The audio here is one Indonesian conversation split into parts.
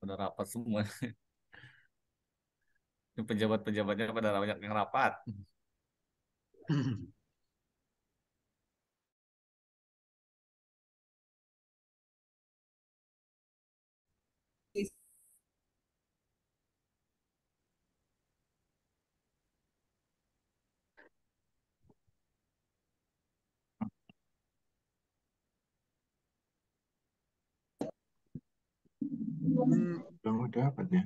pada rapat semua pejabat-pejabatnya pada banyak yang rapat belum hmm, udah apa dapat ya.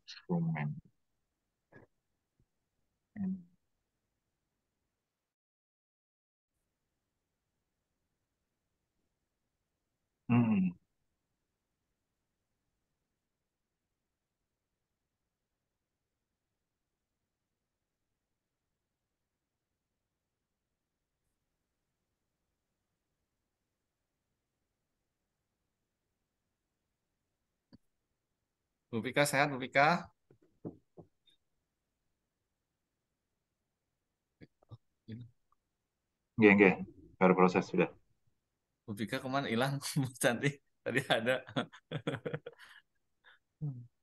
Instrumen. Hmm. hmm. Bu Pika sehat, Bu Pika? Iya, Baru proses sudah. Bu kemana hilang, Cantik? Tadi ada.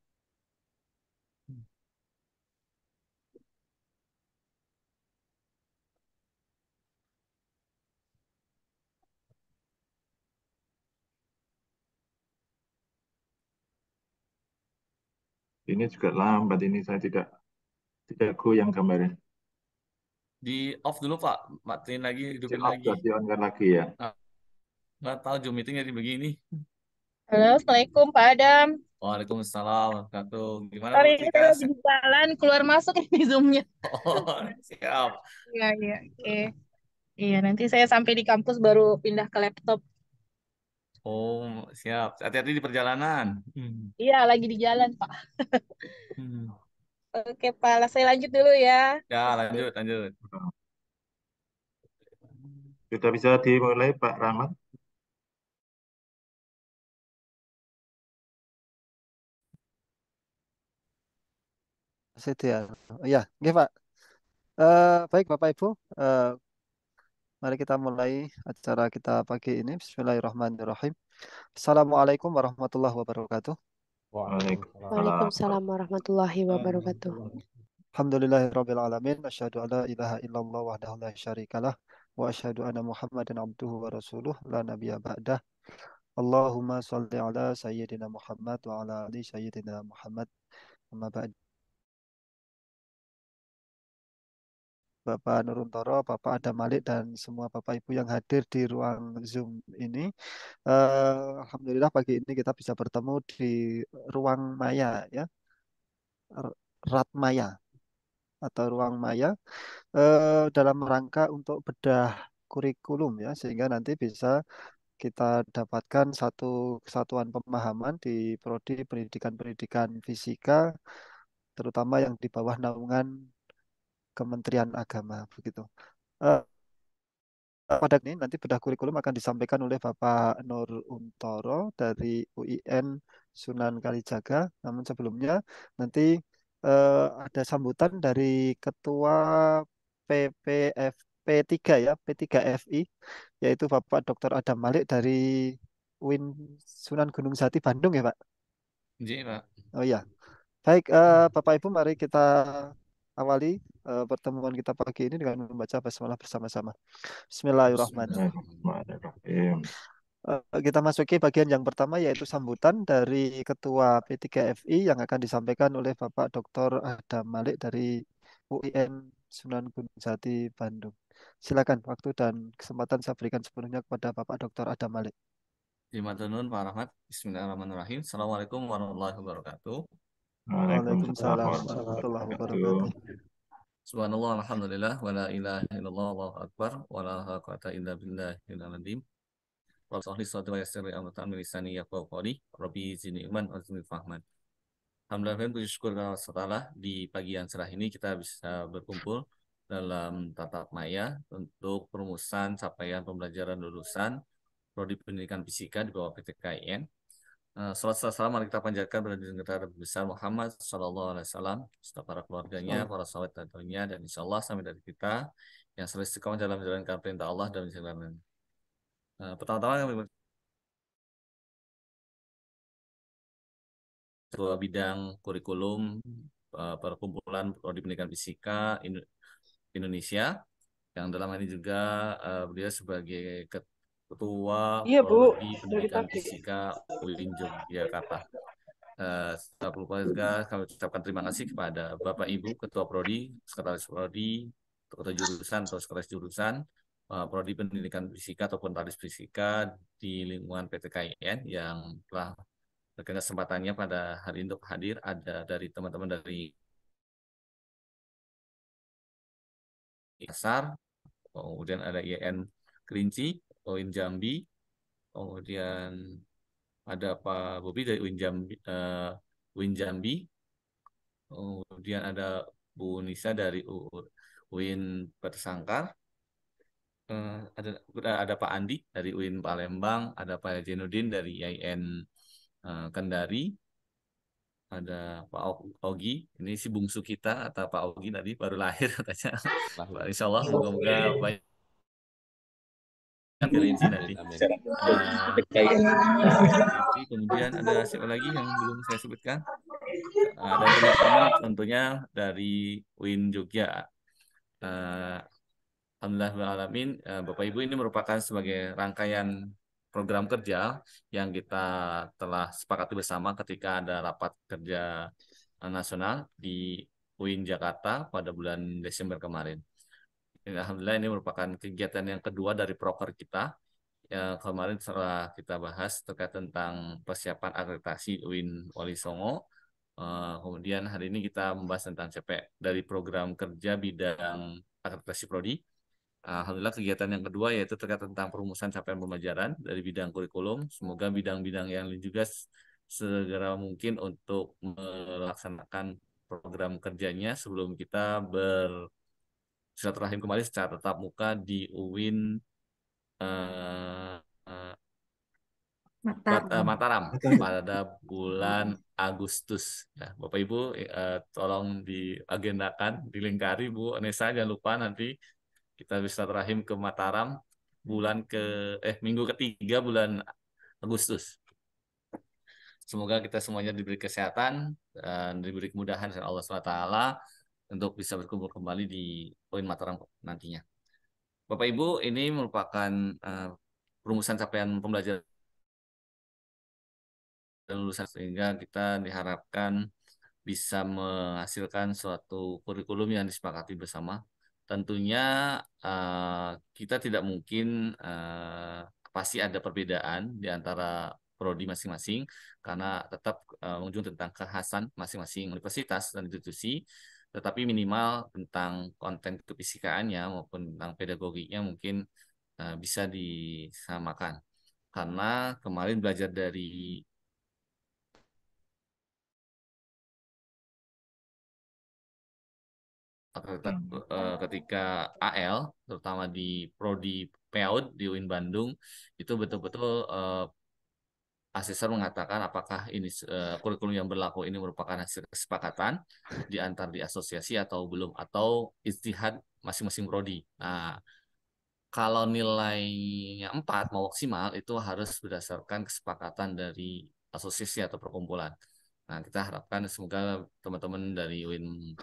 Ini juga lambat ini saya tidak tidak yang gambarnya. Di off dulu Pak, matiin lagi, hidupin Siap, lagi. Di on lagi ya. Nggak nah, tahu Zoom meeting jadi begini. Halo, Assalamualaikum Pak Adam. Waalaikumsalam kato Gimana Hari kita lagi di jalan keluar masuk ini zoomnya. Oh, siap. Iya, iya, oke. Okay. Iya, nanti saya sampai di kampus baru pindah ke laptop. Oh, siap. Hati-hati di perjalanan. Hmm. Iya, lagi di jalan, Pak. hmm. Oke, Pak. Saya lanjut dulu ya. Ya, lanjut, lanjut. Sudah bisa dimulai, Pak Rahmat. Setia. Ya, oke, Pak. Uh, baik Bapak Ibu, uh, Mari kita mulai acara kita pagi ini. Bismillahirrahmanirrahim. Assalamualaikum warahmatullahi wabarakatuh. Waalaikumsalam, warahmatullahi wabarakatuh. Alhamdulillahirabbil alamin asyhadu alla ilaha illallah wahdahu la syarikalah wa asyhadu anna Muhammadan abduhu wa rasuluh la nabiyya ba'dah. Allahumma shalli ala sayyidina Muhammad wa ala ali sayyidina Muhammad. Amma ba'd. Bapak Nuruntoro, Bapak Adam Malik, dan semua Bapak Ibu yang hadir di ruang Zoom ini. Uh, Alhamdulillah pagi ini kita bisa bertemu di ruang maya, ya, rat maya atau ruang maya uh, dalam rangka untuk bedah kurikulum ya sehingga nanti bisa kita dapatkan satu kesatuan pemahaman di prodi pendidikan-pendidikan fisika terutama yang di bawah naungan Kementerian Agama begitu. Uh, pada ini nanti bedah kurikulum akan disampaikan oleh Bapak Nur Untoro dari UIN Sunan Kalijaga. Namun sebelumnya nanti eh, ada sambutan dari Ketua PPF P3 ya, P3FI yaitu Bapak Dr. Adam Malik dari UIN Sunan Gunung Jati Bandung ya, Pak. Iya, Pak. Oh iya. Baik, eh, Bapak Ibu mari kita awali uh, pertemuan kita pagi ini dengan membaca basmalah bersama-sama. Bismillahirrahmanirrahim. Eh, kita masuki bagian yang pertama yaitu sambutan dari Ketua P3FI yang akan disampaikan oleh Bapak Dr. Adam Malik dari UIN Sunan Gunung Jati, Bandung. Silakan waktu dan kesempatan saya berikan sepenuhnya kepada Bapak Dr. Adam Malik. Terima kasih Pak Rahmat. Bismillahirrahmanirrahim. Assalamualaikum warahmatullahi wabarakatuh. Waalaikumsalam warahmatullahi wabarakatuh. Subhanallah, alhamdulillah, wa la ilaha illallah, Allahu akbar, wa la quwata illa billahil alim. Rabbi sholli sholati wa yassir amri ta'min lisani yaqulu qawli, rabbi zidni ilman wa zidni fahman. Alhamdulillah, puji syukur kepada Allah di pagi yang cerah ini kita bisa berkumpul dalam tatap maya untuk perumusan capaian pembelajaran lulusan prodi pendidikan fisika di bawah PT KIN. Eh, salat salam mari kita panjatkan pada junjungan kita besar Muhammad Shallallahu Alaihi Wasallam serta para keluarganya, para sahabat dan tentunya dan insya Allah sampai dari kita yang selalu istiqomah dalam menjalankan perintah Allah dan menjalankan uh, eh, pertama-tama kami ketua bidang kurikulum uh, perkumpulan prodi pendidikan fisika Indonesia yang dalam ini juga uh, beliau sebagai ket, Ketua iya, Bu. Pendidikan Fisika Ulinjung Jakarta. Uh, eh, lupa juga kami ucapkan terima kasih kepada Bapak Ibu Ketua Prodi, Sekretaris Prodi, Ketua Jurusan atau Sekretaris Jurusan, eh, Prodi Pendidikan Fisika ataupun Taris Fisika di lingkungan PTKIN yang telah terkena kesempatannya pada hari ini untuk hadir ada dari teman-teman dari Kasar, kemudian ada IN Kerinci, UIN oh, Jambi, kemudian ada Pak Bobi dari UIN Jambi, uh, eh, UIN Jambi, kemudian ada Bu Nisa dari UIN Persangkar, uh, eh, ada ada Pak Andi dari UIN Palembang, ada Pak Jenudin dari IAIN uh, eh, Kendari, ada Pak Ogi, ini si bungsu kita atau Pak Ogi tadi baru lahir katanya. Insya Allah moga-moga banyak Nah, kemudian ada siapa lagi yang belum saya sebutkan? Uh, tentunya dari Win Jogja. Uh, Alhamdulillah alamin uh, Bapak Ibu ini merupakan sebagai rangkaian program kerja yang kita telah sepakati bersama ketika ada rapat kerja nasional di UIN Jakarta pada bulan Desember kemarin. Alhamdulillah ini merupakan kegiatan yang kedua dari proker kita. Ya, kemarin setelah kita bahas terkait tentang persiapan akreditasi UIN Wali Songo, eh, kemudian hari ini kita membahas tentang CP dari program kerja bidang akreditasi prodi. Alhamdulillah kegiatan yang kedua yaitu terkait tentang perumusan capaian pembelajaran dari bidang kurikulum. Semoga bidang-bidang yang lain juga segera mungkin untuk melaksanakan program kerjanya sebelum kita ber silaturahim kembali secara tetap muka di UIN uh, uh, Mataram. Mataram pada bulan Agustus. Nah, Bapak Ibu uh, tolong diagendakan, dilingkari Bu Nesa jangan lupa nanti kita bisa terahim ke Mataram bulan ke eh minggu ketiga bulan Agustus. Semoga kita semuanya diberi kesehatan dan eh, diberi kemudahan oleh Allah SWT untuk bisa berkumpul kembali di poin Mataram nantinya. Bapak Ibu, ini merupakan uh, perumusan capaian pembelajaran dan lulusan sehingga kita diharapkan bisa menghasilkan suatu kurikulum yang disepakati bersama. Tentunya uh, kita tidak mungkin uh, pasti ada perbedaan di antara prodi masing-masing karena tetap uh, mengunjung tentang kekhasan masing-masing universitas dan institusi tetapi minimal tentang konten kepisikaannya maupun tentang pedagoginya mungkin eh, bisa disamakan karena kemarin belajar dari iya. eh, ketika AL terutama di prodi PAUD di UIN Bandung itu betul-betul eh, asesor mengatakan apakah ini uh, kurikulum yang berlaku ini merupakan hasil kesepakatan di antar di asosiasi atau belum atau istihad masing-masing prodi. Nah, kalau nilainya 4 mau maksimal itu harus berdasarkan kesepakatan dari asosiasi atau perkumpulan. Nah, kita harapkan semoga teman-teman dari UIN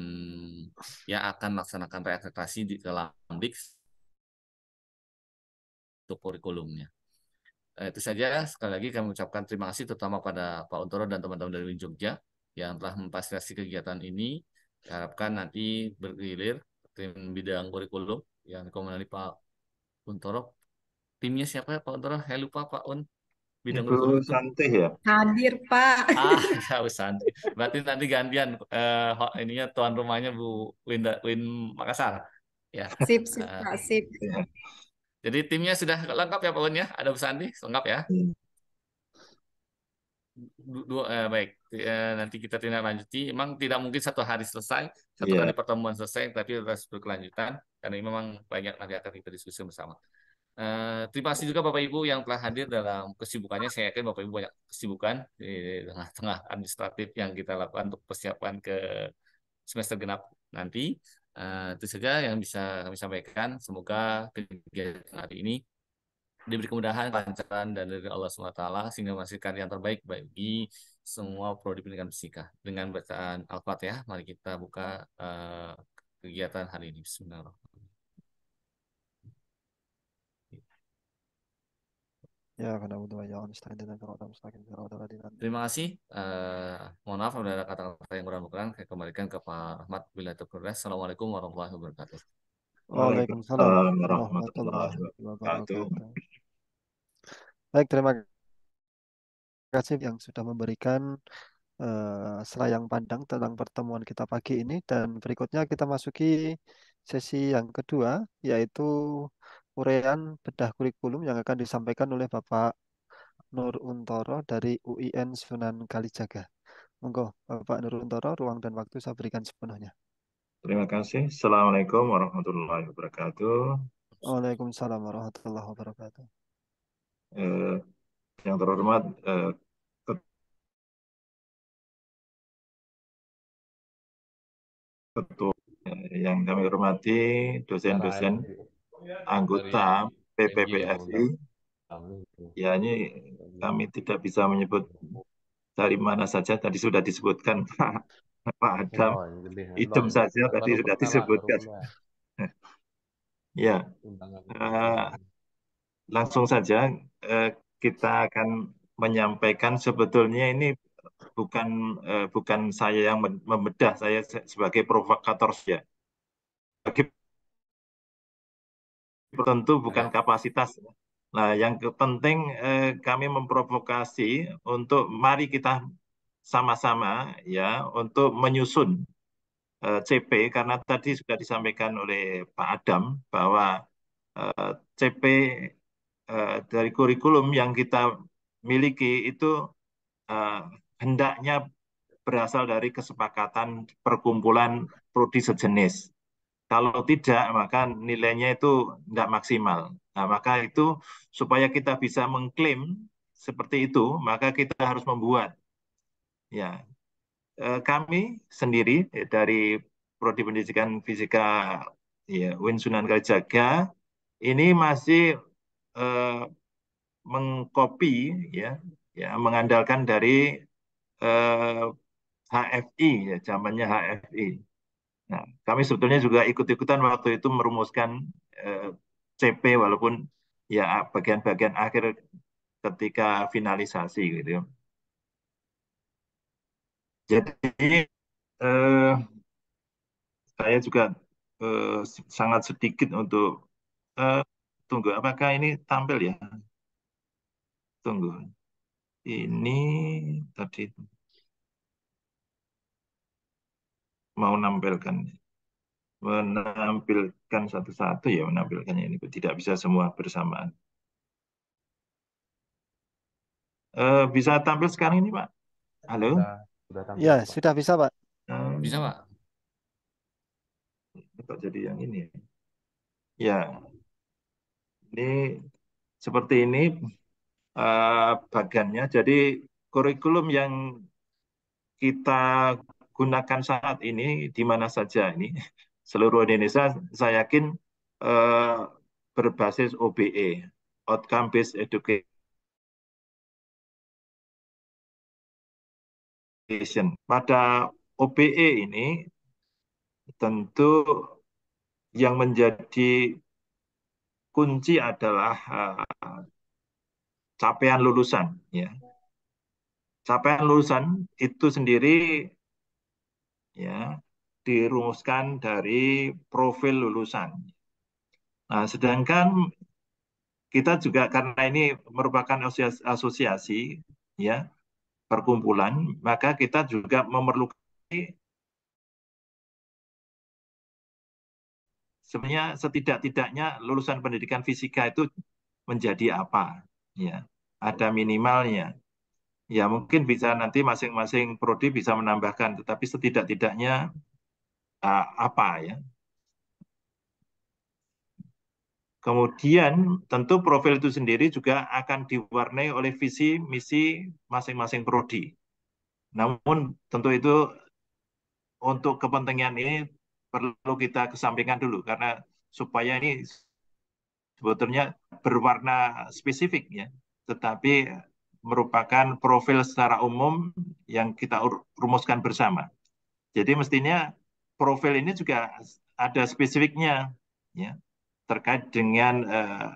hmm, ya akan melaksanakan reakreditasi di dalam untuk kurikulumnya. Nah, itu saja sekali lagi kami ucapkan terima kasih terutama pada Pak Untoro dan teman-teman dari Jogja yang telah memfasilitasi kegiatan ini. Harapkan nanti bergilir tim bidang kurikulum yang dikomandani Pak Untoro. Timnya siapa ya Pak Untoro? Saya lupa Pak Un. Bidang Ibu kurikulum. Santi ya? Hadir Pak. Ah, ya, Santi. Berarti nanti gantian eh, ininya tuan rumahnya Bu Winda, Win Makassar. Ya. Sip, sip, eh, Pak, sip. Ya. Jadi timnya sudah lengkap ya Pak ya? Ada Bu Santi? lengkap ya? Hmm. Dua, eh, baik, eh, nanti kita tindak lanjuti. Memang tidak mungkin satu hari selesai, satu yeah. kali pertemuan selesai, tapi harus berkelanjutan. Karena ini memang banyak nanti akan kita diskusi bersama. Uh, terima kasih juga Bapak Ibu yang telah hadir dalam kesibukannya. Saya yakin Bapak Ibu banyak kesibukan di tengah-tengah administratif yang kita lakukan untuk persiapan ke semester genap nanti. Uh, itu saja yang bisa kami sampaikan. Semoga kegiatan hari ini diberi kemudahan, kelancaran dan dari Allah SWT sehingga menghasilkan yang terbaik bagi semua prodi pendidikan fisika. Dengan bacaan Al-Fatihah, mari kita buka uh, kegiatan hari ini. Bismillahirrahmanirrahim. Ya, karena butuh jangan istain dan kalau mustaqim Terima kasih. Eh, mohon maaf ada kata-kata yang kurang berkenan. Saya kembalikan ke Pak Ahmad bila terkurang. Assalamualaikum warahmatullahi wabarakatuh. Waalaikumsalam eh, warahmatullahi wabarakatuh. Baik, terima kasih yang sudah memberikan eh, selayang pandang tentang pertemuan kita pagi ini dan berikutnya kita masuki sesi yang kedua yaitu urean bedah kurikulum yang akan disampaikan oleh Bapak Nur Untoro dari UIN Sunan Kalijaga. Monggo, Bapak Nur Untoro, ruang dan waktu saya berikan sepenuhnya. Terima kasih. Assalamualaikum warahmatullahi wabarakatuh. Waalaikumsalam warahmatullahi wabarakatuh. Eh, yang terhormat, eh, Ketua yang kami hormati, dosen-dosen anggota PPPSI. ya ini kami tidak bisa menyebut dari mana saja tadi sudah disebutkan Pak Adam oh, hitam saja tadi sudah disebutkan ya uh, langsung saja uh, kita akan menyampaikan sebetulnya ini bukan uh, bukan saya yang membedah saya sebagai provokator ya bagi tentu bukan ya. kapasitas. Nah, yang penting eh, kami memprovokasi untuk mari kita sama-sama ya untuk menyusun eh, CP karena tadi sudah disampaikan oleh Pak Adam bahwa eh, CP eh, dari kurikulum yang kita miliki itu eh, hendaknya berasal dari kesepakatan perkumpulan prodi sejenis. Kalau tidak, maka nilainya itu tidak maksimal. Nah, maka itu supaya kita bisa mengklaim seperti itu, maka kita harus membuat. Ya, eh, kami sendiri dari Prodi Pendidikan Fisika ya, Win Sunan Kalijaga ini masih eh, mengcopy ya, ya mengandalkan dari eh, HFI ya zamannya HFI Nah, kami sebetulnya juga ikut-ikutan waktu itu merumuskan eh, CP walaupun ya bagian-bagian akhir ketika finalisasi gitu. Ya. Jadi eh, saya juga eh, sangat sedikit untuk eh, tunggu apakah ini tampil ya? Tunggu. Ini tadi mau nampilkan menampilkan satu-satu ya menampilkannya ini tidak bisa semua bersamaan. E, bisa tampil sekarang ini Pak? Halo? Sudah, sudah ya sudah bisa Pak. Hmm. Bisa Pak. Kok jadi yang ini? Ya, ya. ini seperti ini uh, bagannya. Jadi kurikulum yang kita gunakan saat ini di mana saja ini seluruh Indonesia saya yakin eh, berbasis OBE outcome based education pada OBE ini tentu yang menjadi kunci adalah eh, capaian lulusan ya capaian lulusan itu sendiri ya dirumuskan dari profil lulusan. Nah, sedangkan kita juga karena ini merupakan asosiasi, asosiasi ya perkumpulan, maka kita juga memerlukan sebenarnya setidak-tidaknya lulusan pendidikan fisika itu menjadi apa ya ada minimalnya ya mungkin bisa nanti masing-masing prodi bisa menambahkan, tetapi setidak-tidaknya uh, apa ya. Kemudian tentu profil itu sendiri juga akan diwarnai oleh visi misi masing-masing prodi. Namun tentu itu untuk kepentingan ini perlu kita kesampingkan dulu karena supaya ini sebetulnya berwarna spesifik ya. Tetapi merupakan profil secara umum yang kita rumuskan bersama. Jadi mestinya profil ini juga ada spesifiknya ya terkait dengan eh,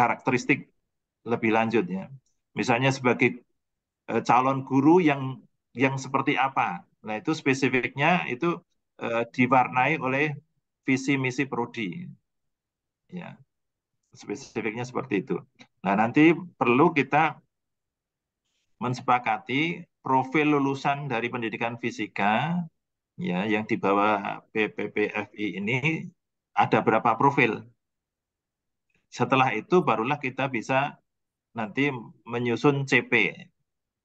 karakteristik lebih lanjut ya. Misalnya sebagai eh, calon guru yang yang seperti apa. Nah, itu spesifiknya itu eh, diwarnai oleh visi misi prodi. Ya. Spesifiknya seperti itu. Nah, nanti perlu kita mensepakati profil lulusan dari pendidikan fisika ya yang di bawah PPPFI ini ada berapa profil. Setelah itu barulah kita bisa nanti menyusun CP.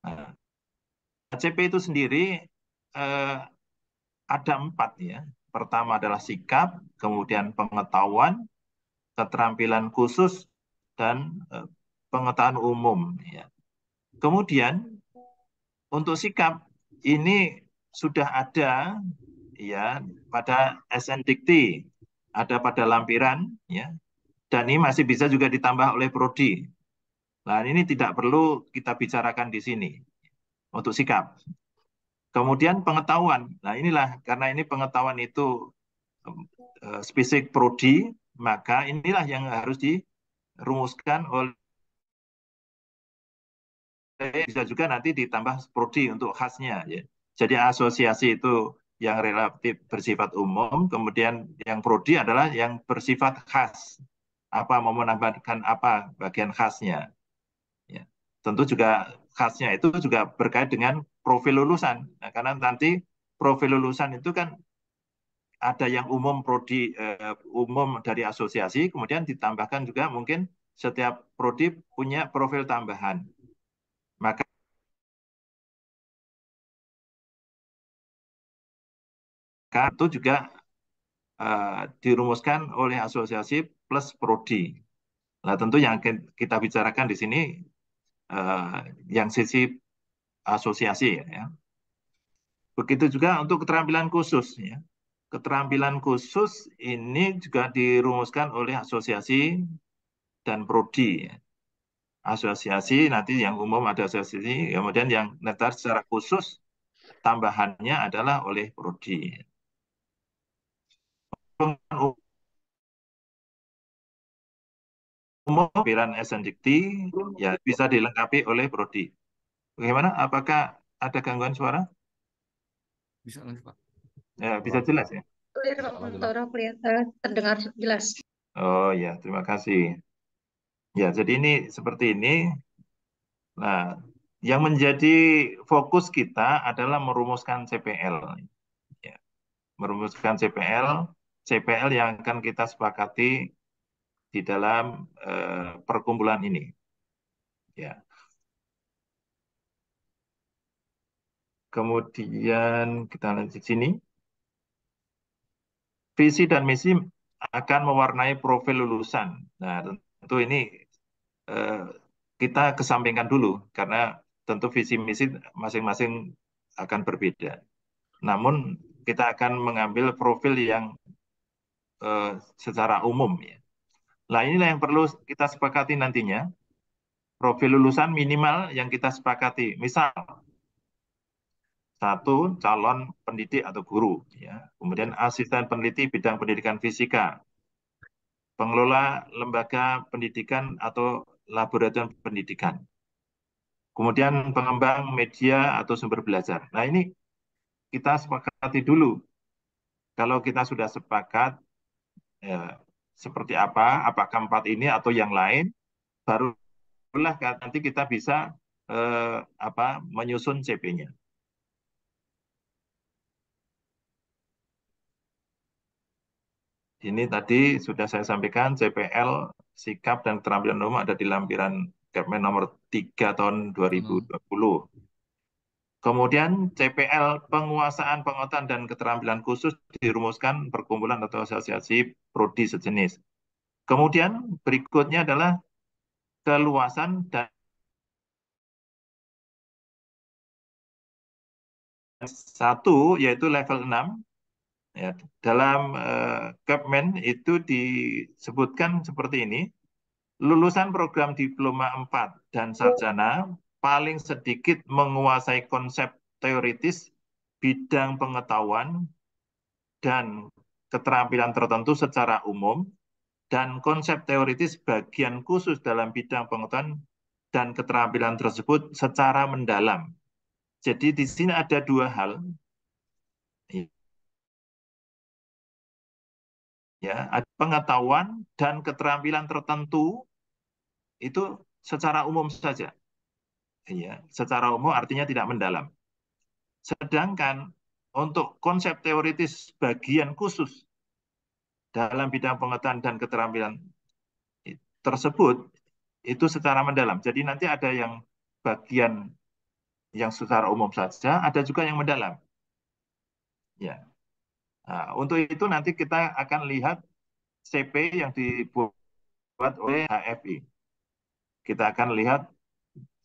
Nah, CP itu sendiri eh, ada empat ya. Pertama adalah sikap, kemudian pengetahuan, keterampilan khusus, dan eh, pengetahuan umum. Ya. Kemudian untuk sikap ini sudah ada ya pada SN Dikti, ada pada lampiran ya. Dan ini masih bisa juga ditambah oleh prodi. Nah, ini tidak perlu kita bicarakan di sini untuk sikap. Kemudian pengetahuan. Nah, inilah karena ini pengetahuan itu eh, spesifik prodi, maka inilah yang harus dirumuskan oleh Eh, bisa juga nanti ditambah prodi untuk khasnya. Ya. Jadi asosiasi itu yang relatif bersifat umum, kemudian yang prodi adalah yang bersifat khas. Apa mau menambahkan apa bagian khasnya. Ya. Tentu juga khasnya itu juga berkait dengan profil lulusan. Nah, karena nanti profil lulusan itu kan ada yang umum prodi eh, umum dari asosiasi, kemudian ditambahkan juga mungkin setiap prodi punya profil tambahan kartu itu juga uh, dirumuskan oleh asosiasi plus prodi. Nah, tentu yang kita bicarakan di sini uh, yang sisi asosiasi ya. Begitu juga untuk keterampilan khusus ya. Keterampilan khusus ini juga dirumuskan oleh asosiasi dan prodi ya. Asosiasi nanti yang umum ada asosiasi, kemudian yang netar secara khusus tambahannya adalah oleh prodi umum piran ya bisa dilengkapi oleh prodi. Bagaimana? Apakah ada gangguan suara? Bisa lanjut, Pak. Ya, bisa jelas ya? Pak. Eh, terdengar jelas. Oh ya, terima kasih. Ya, jadi ini seperti ini. Nah, yang menjadi fokus kita adalah merumuskan CPL. Ya. Merumuskan CPL CPL yang akan kita sepakati di dalam eh, perkumpulan ini. Ya. Kemudian kita lanjut sini. Visi dan misi akan mewarnai profil lulusan. Nah, tentu ini eh, kita kesampingkan dulu karena tentu visi misi masing-masing akan berbeda. Namun kita akan mengambil profil yang Eh, secara umum ya. Nah inilah yang perlu kita sepakati nantinya. Profil lulusan minimal yang kita sepakati. Misal satu calon pendidik atau guru, ya. kemudian asisten peneliti bidang pendidikan fisika, pengelola lembaga pendidikan atau laboratorium pendidikan, kemudian pengembang media atau sumber belajar. Nah ini kita sepakati dulu. Kalau kita sudah sepakat, ya, seperti apa, apakah empat ini atau yang lain, baru barulah nanti kita bisa eh, apa menyusun CP-nya. Ini tadi sudah saya sampaikan CPL sikap dan keterampilan umum ada di lampiran Kepmen nomor 3 tahun 2020. Hmm. Kemudian CPL penguasaan pengetahuan dan keterampilan khusus dirumuskan perkumpulan atau asosiasi prodi sejenis. Kemudian berikutnya adalah keluasan dan satu yaitu level 6 ya dalam uh, Kepmen itu disebutkan seperti ini lulusan program diploma 4 dan sarjana paling sedikit menguasai konsep teoritis, bidang pengetahuan, dan keterampilan tertentu secara umum, dan konsep teoritis bagian khusus dalam bidang pengetahuan dan keterampilan tersebut secara mendalam. Jadi di sini ada dua hal. Ya, ada pengetahuan dan keterampilan tertentu itu secara umum saja ya, secara umum artinya tidak mendalam. Sedangkan untuk konsep teoritis bagian khusus dalam bidang pengetahuan dan keterampilan tersebut itu secara mendalam. Jadi nanti ada yang bagian yang secara umum saja, ada juga yang mendalam. Ya. Nah, untuk itu nanti kita akan lihat CP yang dibuat oleh HFI. Kita akan lihat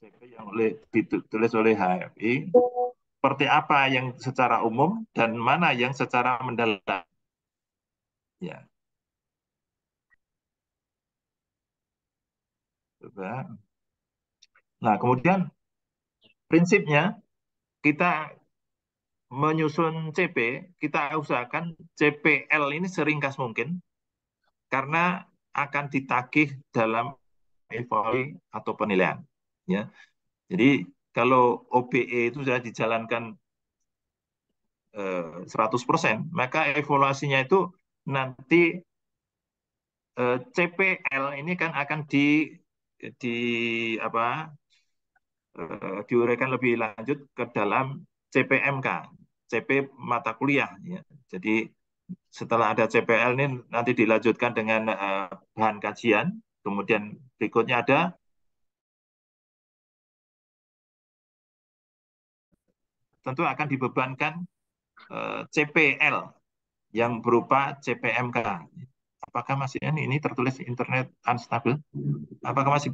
yang oleh ditulis oleh HMI seperti apa yang secara umum dan mana yang secara mendalam. Ya. Coba. Nah, kemudian prinsipnya kita menyusun CP, kita usahakan CPL ini seringkas mungkin karena akan ditagih dalam evaluasi atau penilaian ya jadi kalau OPE itu sudah dijalankan eh, 100% maka evaluasinya itu nanti eh, CPL ini kan akan di di apa eh, diuraikan lebih lanjut ke dalam CPMK CP mata kuliah ya jadi setelah ada CPL ini nanti dilanjutkan dengan eh, bahan kajian, kemudian berikutnya ada tentu akan dibebankan eh, CPL yang berupa CPMK. Apakah masih ini, ini tertulis internet unstable? Apakah masih,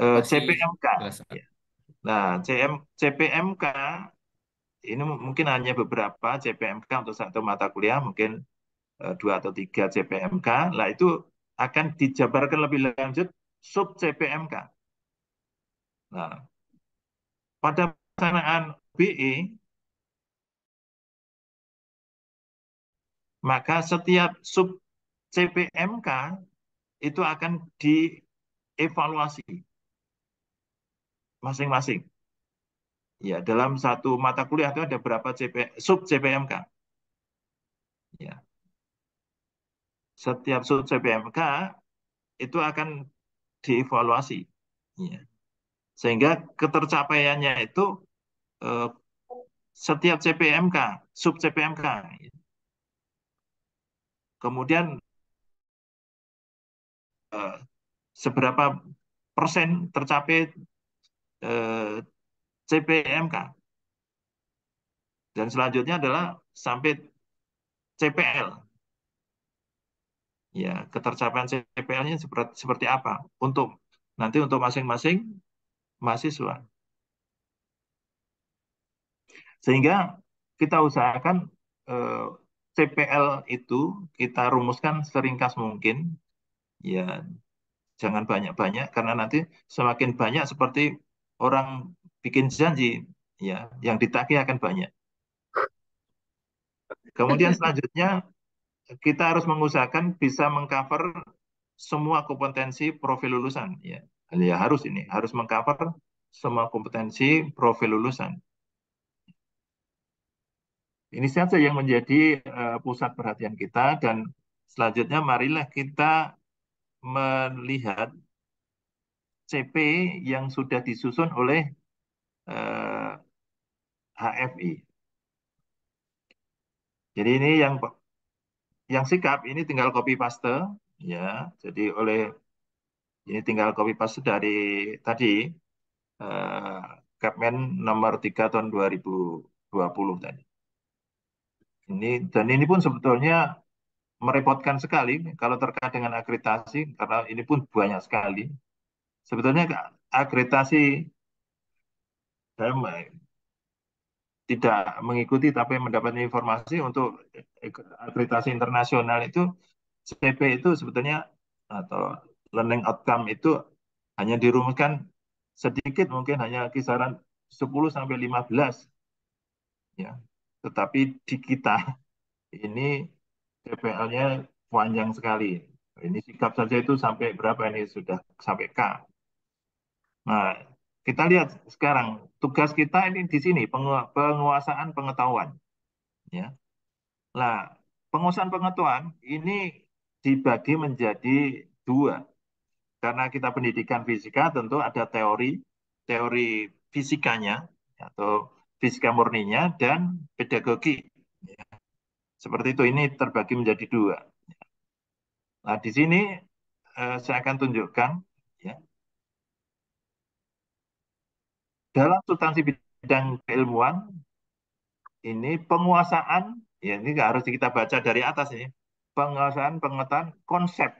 eh, masih CPMK? Ya. Nah, CM, CPMK ini mungkin hanya beberapa CPMK untuk satu mata kuliah, mungkin eh, dua atau tiga CPMK. Lah itu akan dijabarkan lebih lanjut sub CPMK. Nah, pada pelaksanaan BE maka setiap sub CPMK itu akan dievaluasi masing-masing. Ya, dalam satu mata kuliah itu ada berapa CP, sub CPMK. Ya. Setiap sub CPMK itu akan dievaluasi. Ya. Sehingga ketercapaiannya itu eh, setiap CPMK, sub CPMK. Kemudian eh, seberapa persen tercapai eh, CPMK. Dan selanjutnya adalah sampai CPL, ya ketercapaian CPL-nya seperti, seperti apa untuk nanti untuk masing-masing mahasiswa. Sehingga kita usahakan eh, CPL itu kita rumuskan seringkas mungkin, ya jangan banyak-banyak karena nanti semakin banyak seperti orang bikin janji, ya yang ditagih akan banyak. Kemudian selanjutnya kita harus mengusahakan bisa mengcover semua kompetensi profil lulusan, ya ya harus ini harus mengcover semua kompetensi profil lulusan. Ini saja yang menjadi uh, pusat perhatian kita dan selanjutnya marilah kita melihat CP yang sudah disusun oleh uh, eh, HFI. Jadi ini yang yang sikap ini tinggal copy paste ya. Jadi oleh ini tinggal copy paste dari tadi eh, Kepmen nomor 3 tahun 2020 tadi. Ini dan ini pun sebetulnya merepotkan sekali kalau terkait dengan akreditasi karena ini pun banyak sekali. Sebetulnya akreditasi saya tidak mengikuti tapi mendapat informasi untuk akreditasi internasional itu CP itu sebetulnya atau learning outcome itu hanya dirumuskan sedikit mungkin hanya kisaran 10 sampai 15 ya tetapi di kita ini DPL-nya panjang sekali ini sikap saja itu sampai berapa ini sudah sampai K nah kita lihat sekarang tugas kita ini di sini pengu penguasaan pengetahuan ya nah penguasaan pengetahuan ini dibagi menjadi dua karena kita pendidikan fisika tentu ada teori teori fisikanya atau fisika murninya dan pedagogi seperti itu ini terbagi menjadi dua nah di sini eh, saya akan tunjukkan ya dalam substansi bidang keilmuan ini penguasaan ya ini harus kita baca dari atas ini penguasaan pengetahuan konsep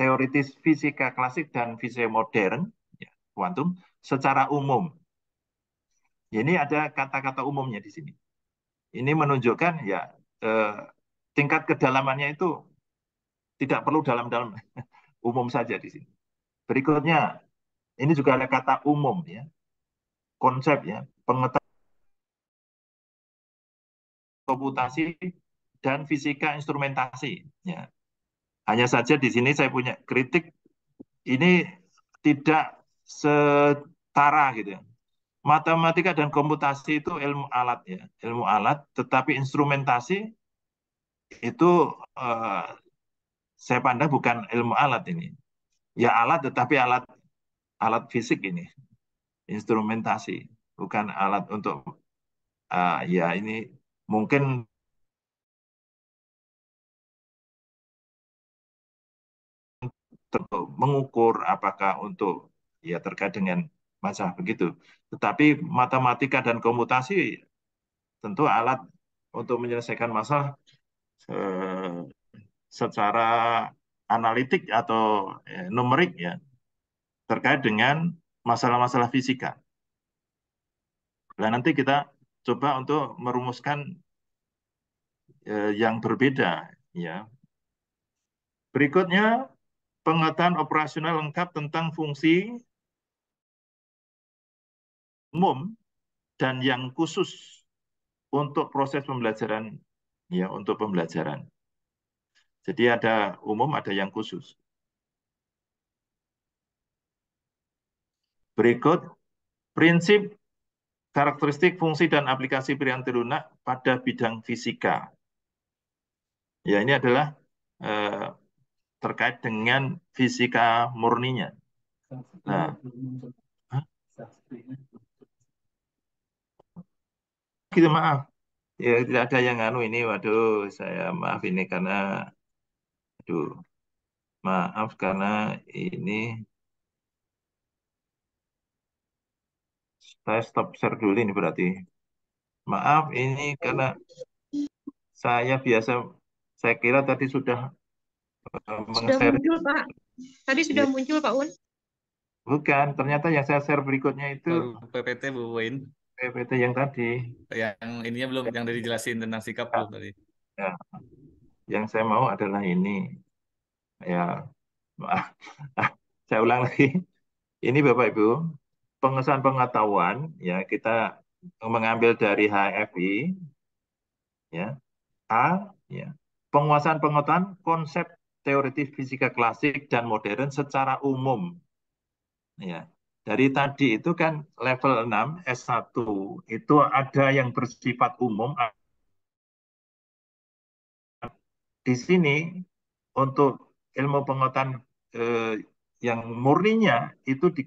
teoritis fisika klasik dan fisika modern, ya, kuantum, secara umum. Ini ada kata-kata umumnya di sini. Ini menunjukkan ya eh, tingkat kedalamannya itu tidak perlu dalam-dalam umum saja di sini. Berikutnya ini juga ada kata umum ya, konsep ya, pengetahuan komputasi dan fisika instrumentasi. Ya. Hanya saja di sini saya punya kritik ini tidak setara gitu ya. Matematika dan komputasi itu ilmu alat ya, ilmu alat, tetapi instrumentasi itu eh, saya pandang bukan ilmu alat ini. Ya alat tetapi alat alat fisik ini. Instrumentasi bukan alat untuk uh, ya ini mungkin untuk mengukur apakah untuk ya terkait dengan masalah begitu. Tetapi matematika dan komputasi tentu alat untuk menyelesaikan masalah eh, secara analitik atau ya, numerik ya terkait dengan masalah-masalah fisika. Nah nanti kita coba untuk merumuskan eh, yang berbeda ya. Berikutnya pengetahuan operasional lengkap tentang fungsi umum dan yang khusus untuk proses pembelajaran ya untuk pembelajaran. Jadi ada umum, ada yang khusus. Berikut prinsip karakteristik fungsi dan aplikasi perianti lunak pada bidang fisika. Ya, ini adalah eh, terkait dengan fisika murninya. Nah, nah. gitu maaf ya tidak ada yang anu ini waduh saya maaf ini karena aduh maaf karena ini saya stop share dulu ini berarti maaf ini karena saya biasa saya kira tadi sudah sudah muncul Pak. Tadi sudah ya. muncul Pak Un. Bukan, ternyata yang saya share berikutnya itu PPT Bu Win. PPT yang tadi. Yang ininya belum yang dari jelasin tentang sikap belum tadi. Ya. Yang saya mau adalah ini. Ya, saya ulang lagi. Ini Bapak Ibu, pengesan pengetahuan ya kita mengambil dari HFI ya A ya penguasaan pengetahuan konsep teori fisika klasik dan modern secara umum. Ya. Dari tadi itu kan level 6 S1 itu ada yang bersifat umum. Di sini untuk ilmu pengetahuan eh, yang murninya itu di,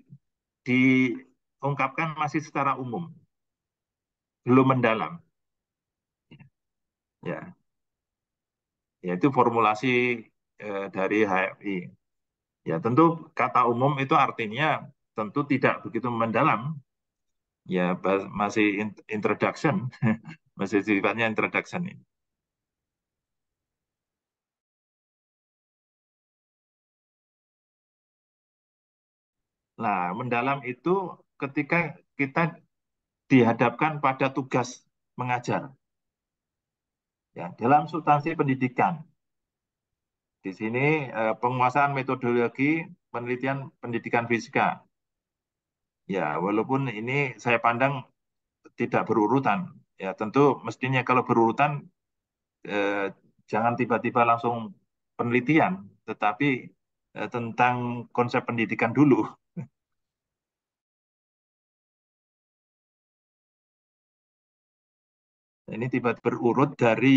diungkapkan masih secara umum, belum mendalam. Ya, yaitu formulasi Eh, dari HFI. Ya tentu kata umum itu artinya tentu tidak begitu mendalam. Ya masih introduction, masih sifatnya introduction ini. Nah, mendalam itu ketika kita dihadapkan pada tugas mengajar. Ya, dalam substansi pendidikan, di sini eh, penguasaan metodologi penelitian pendidikan fisika. Ya, walaupun ini saya pandang tidak berurutan. Ya, tentu mestinya kalau berurutan eh, jangan tiba-tiba langsung penelitian, tetapi eh, tentang konsep pendidikan dulu. Ini tiba berurut dari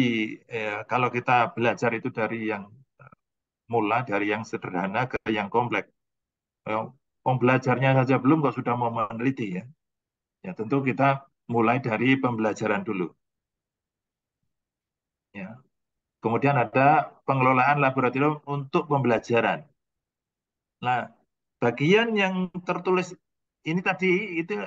eh, kalau kita belajar itu dari yang mulai dari yang sederhana ke yang kompleks. Pembelajarnya saja belum kok sudah mau meneliti ya. Ya tentu kita mulai dari pembelajaran dulu. Ya. Kemudian ada pengelolaan laboratorium untuk pembelajaran. Nah, bagian yang tertulis ini tadi itu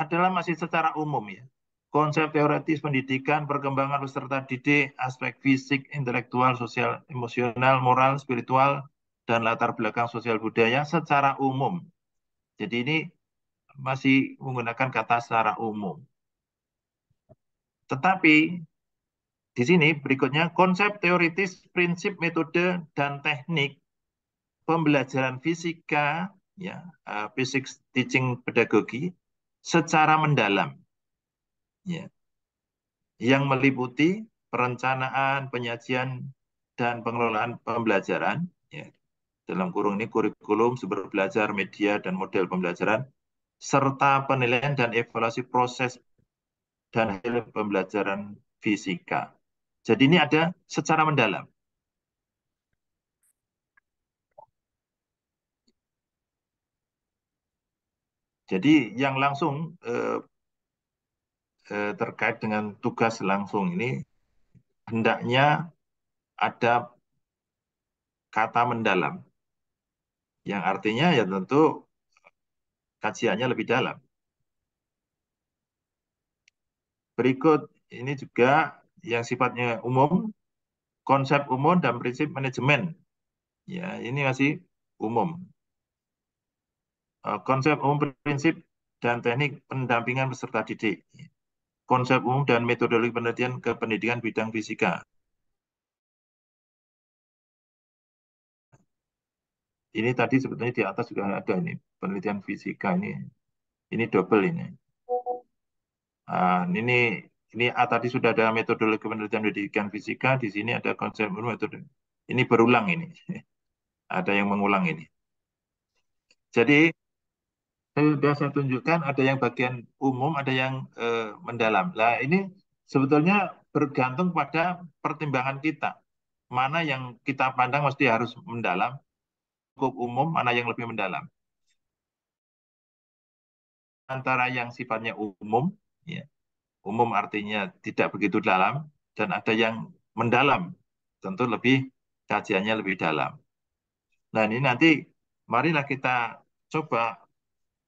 adalah masih secara umum ya konsep teoretis pendidikan, perkembangan peserta didik, aspek fisik, intelektual, sosial, emosional, moral, spiritual, dan latar belakang sosial budaya secara umum. Jadi ini masih menggunakan kata secara umum. Tetapi di sini berikutnya konsep teoritis, prinsip, metode, dan teknik pembelajaran fisika, ya, uh, physics teaching pedagogi secara mendalam ya, yang meliputi perencanaan, penyajian, dan pengelolaan pembelajaran, ya, dalam kurung ini kurikulum, sumber belajar, media, dan model pembelajaran, serta penilaian dan evaluasi proses dan hasil pembelajaran fisika. Jadi ini ada secara mendalam. Jadi yang langsung eh, eh, terkait dengan tugas langsung ini hendaknya ada kata mendalam yang artinya ya tentu kajiannya lebih dalam. Berikut ini juga yang sifatnya umum, konsep umum dan prinsip manajemen. Ya, ini masih umum. Eh, konsep umum prinsip dan teknik pendampingan peserta didik konsep umum dan metodologi penelitian ke pendidikan bidang fisika. Ini tadi sebetulnya di atas juga ada ini penelitian fisika ini. Ini double ini. Nah, ini ini A tadi sudah ada metodologi penelitian pendidikan fisika, di sini ada konsep umum metode. Ini berulang ini. ada yang mengulang ini. Jadi sudah saya tunjukkan ada yang bagian umum, ada yang eh, mendalam. Nah ini sebetulnya bergantung pada pertimbangan kita. Mana yang kita pandang mesti harus mendalam, cukup umum, mana yang lebih mendalam. Antara yang sifatnya umum, ya, umum artinya tidak begitu dalam, dan ada yang mendalam, tentu lebih kajiannya lebih dalam. Nah ini nanti marilah kita coba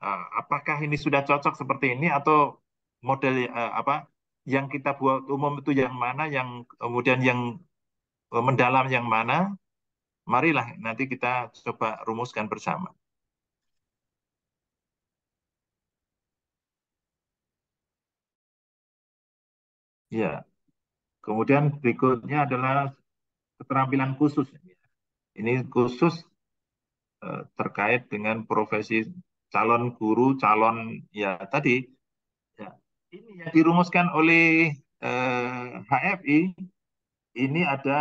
Ah, apakah ini sudah cocok seperti ini atau model eh, apa yang kita buat umum itu yang mana yang kemudian yang eh, mendalam yang mana marilah nanti kita coba rumuskan bersama ya kemudian berikutnya adalah keterampilan khusus ini khusus eh, terkait dengan profesi calon guru, calon ya tadi ya, ini yang dirumuskan oleh eh, HFI ini ada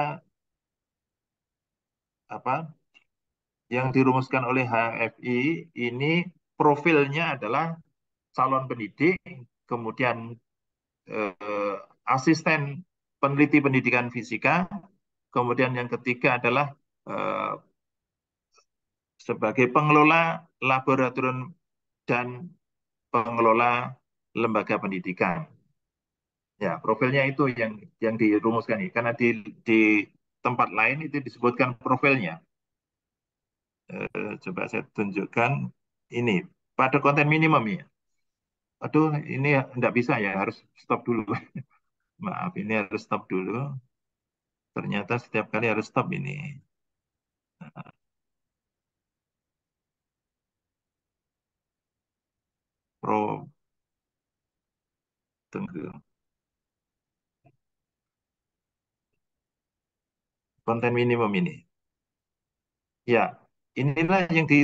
apa yang dirumuskan oleh HFI ini profilnya adalah calon pendidik, kemudian eh, asisten peneliti pendidikan fisika, kemudian yang ketiga adalah eh, sebagai pengelola laboratorium dan pengelola lembaga pendidikan. Ya, profilnya itu yang yang dirumuskan ini karena di di tempat lain itu disebutkan profilnya. E, coba saya tunjukkan ini pada konten minimum ya. Aduh, ini tidak bisa ya, harus stop dulu. Maaf, ini harus stop dulu. Ternyata setiap kali harus stop ini. Nah, pro про konten minimum ini. Ya, inilah yang di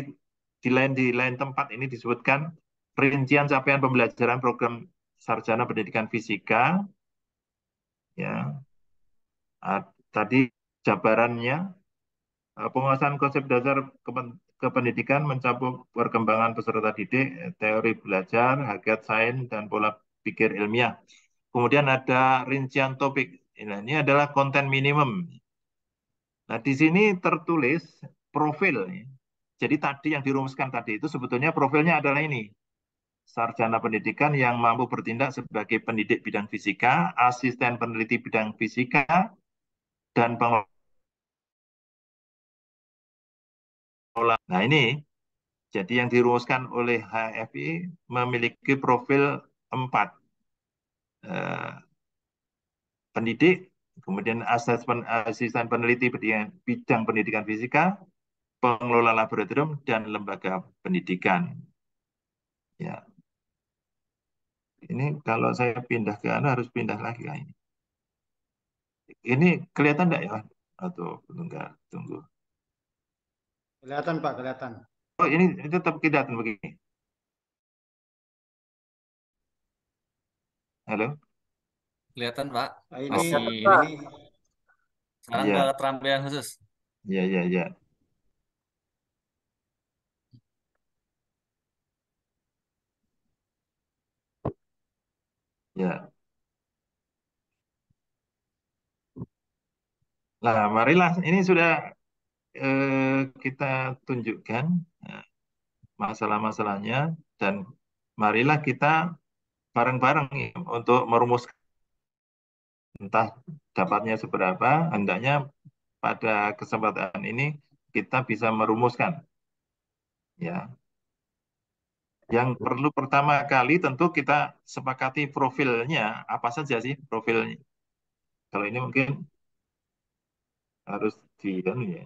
di lain di lain tempat ini disebutkan perincian capaian pembelajaran program sarjana pendidikan fisika. Ya, tadi jabarannya eh, penguasaan konsep dasar kependidikan mencakup perkembangan peserta didik, teori belajar, hakikat sains, dan pola pikir ilmiah. Kemudian ada rincian topik. Nah, ini adalah konten minimum. Nah, di sini tertulis profil. Jadi tadi yang dirumuskan tadi itu sebetulnya profilnya adalah ini. Sarjana pendidikan yang mampu bertindak sebagai pendidik bidang fisika, asisten peneliti bidang fisika, dan pengelola pola. Nah ini, jadi yang dirumuskan oleh HFI memiliki profil empat eh, pendidik, kemudian asisten, asisten peneliti bidang pendidikan fisika, pengelola laboratorium, dan lembaga pendidikan. Ya. Ini kalau saya pindah ke anu harus pindah lagi ini. Ini kelihatan enggak ya? Atau enggak? Tunggu. Kelihatan Pak, kelihatan. Oh, ini, ini tetap kelihatan begini. Halo? Kelihatan Pak. Nah, ini, Masih... ini. Sekarang ya. Iya. ke khusus. Iya, iya, iya. Ya. Nah, marilah ini sudah Eh, kita tunjukkan eh, masalah-masalahnya dan marilah kita bareng-bareng ya, untuk merumuskan entah dapatnya seberapa, hendaknya pada kesempatan ini kita bisa merumuskan. Ya. Yang perlu pertama kali tentu kita sepakati profilnya, apa saja sih profilnya. Kalau ini mungkin harus di anu ya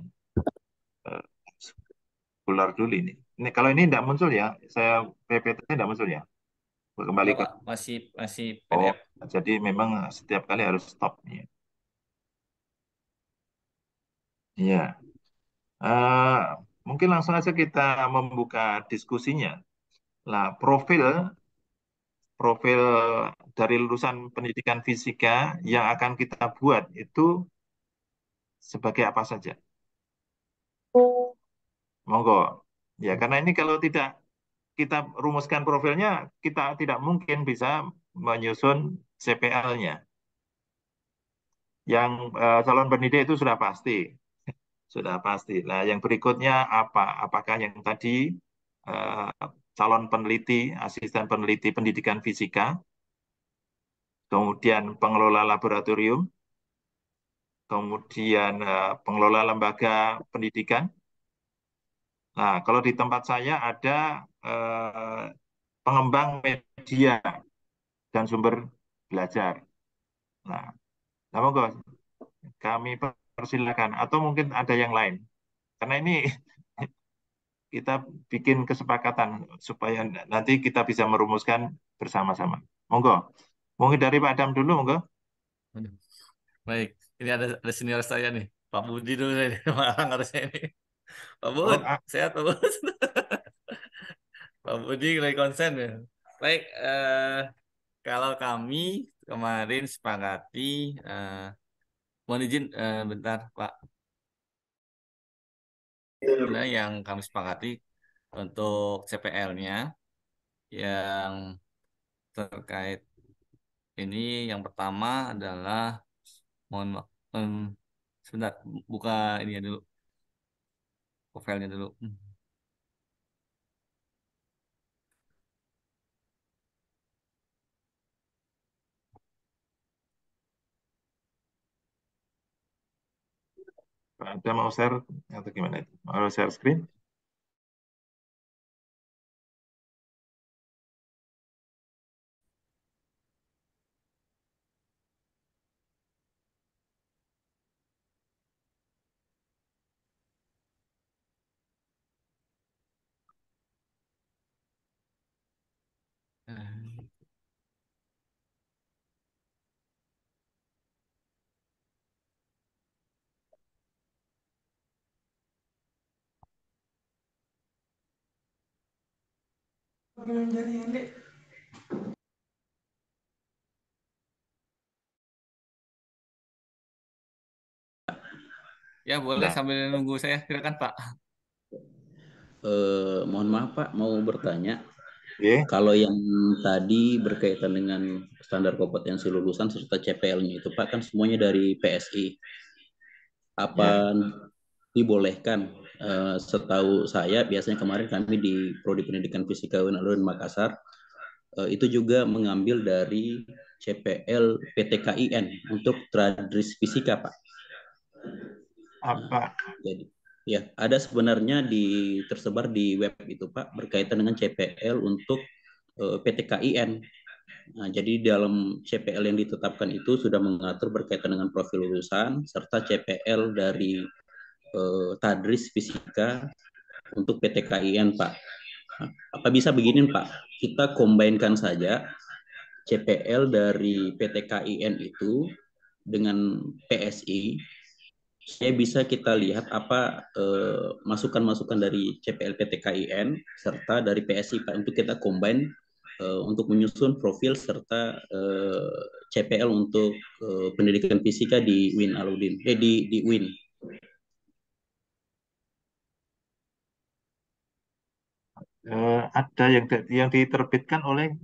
uh, ular ini. Ini kalau ini tidak muncul ya, saya PPT-nya tidak muncul ya. Kembali ke masih masih PDF. Oh, jadi memang setiap kali harus stop ya. Iya. Uh, mungkin langsung aja kita membuka diskusinya. Nah, profil profil dari lulusan pendidikan fisika yang akan kita buat itu sebagai apa saja? Monggo. Ya, karena ini kalau tidak kita rumuskan profilnya, kita tidak mungkin bisa menyusun CPL-nya. Yang uh, calon pendidik itu sudah pasti. Sudah pasti. Nah, yang berikutnya apa? Apakah yang tadi uh, calon peneliti, asisten peneliti pendidikan fisika, kemudian pengelola laboratorium, kemudian eh, pengelola lembaga pendidikan. Nah, kalau di tempat saya ada uh, pengembang media dan sumber belajar. Nah, nah monggo kami persilakan atau mungkin ada yang lain. Karena ini kita bikin kesepakatan supaya nanti kita bisa merumuskan bersama-sama. Monggo. Mungkin dari Pak Adam dulu, monggo. Baik, ini ada ada senior saya nih Pak Budi dulu nih Malang harusnya ini Pak Budi oh, ah. sehat Pak Budi Pak Budi lagi konsen ya baik eh, kalau kami kemarin sepakati eh, mohon izin eh, bentar Pak Nah, yang kami sepakati untuk CPL-nya yang terkait ini yang pertama adalah mohon Um, Sebentar, buka ini ya dulu. Profilnya dulu. Hmm. Ada mau share atau gimana itu? Mau share screen? Ya boleh nah. sambil nunggu saya silakan Pak. Eh, mohon maaf Pak, mau bertanya. Yeah. Kalau yang tadi berkaitan dengan standar kompetensi lulusan serta CPL-nya itu Pak kan semuanya dari PSI. Apa yeah. dibolehkan Eh, setahu saya biasanya kemarin kami di Prodi Pendidikan Fisika UNLV Makassar eh, itu juga mengambil dari CPL PTKIN untuk tradris fisika Pak. Apa? Jadi ya ada sebenarnya di tersebar di web itu Pak berkaitan dengan CPL untuk uh, eh, PTKIN. Nah, jadi dalam CPL yang ditetapkan itu sudah mengatur berkaitan dengan profil lulusan serta CPL dari eh, tadris fisika untuk PT PTKIN Pak. Apa bisa begini Pak? Kita kombinkan saja CPL dari PT PTKIN itu dengan PSI. Saya bisa kita lihat apa eh, masukan-masukan eh, dari CPL PT PTKIN serta dari PSI Pak untuk kita combine eh, untuk menyusun profil serta uh, eh, CPL untuk uh, pendidikan fisika di Win Aludin eh di di Win uh, ada yang yang diterbitkan oleh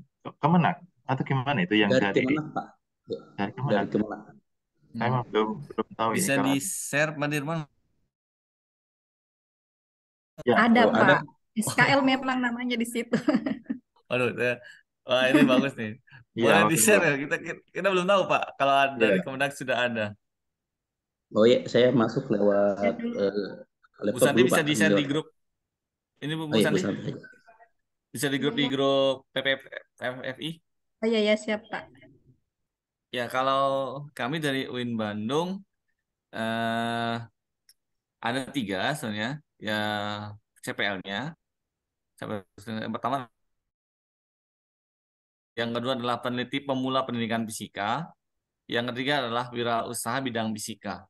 Kemenak atau gimana itu yang dari, dari Kemenak Pak dari Kemenak, dari Kemenak. Saya hmm. belum belum tahu ya, bisa ini, di share Pak Dirman ya. ada oh, Pak ada. SKL memang namanya di situ Waduh, wah ini bagus nih. Iya, Boleh ya, di share Kita, kita kita belum tahu Pak kalau ada ya. dari Kemenak sudah ada. Oh iya, saya masuk lewat ya, uh, laptop. Bu Santi bisa di share di grup ini Bu, Bu oh, iya, Bisa di grup di grup PPFI? Oh iya ya siap Pak. Ya kalau kami dari UIN Bandung eh, ada tiga sebenarnya ya CPL-nya. Yang pertama yang kedua adalah peneliti pemula pendidikan fisika. Yang ketiga adalah wirausaha bidang fisika.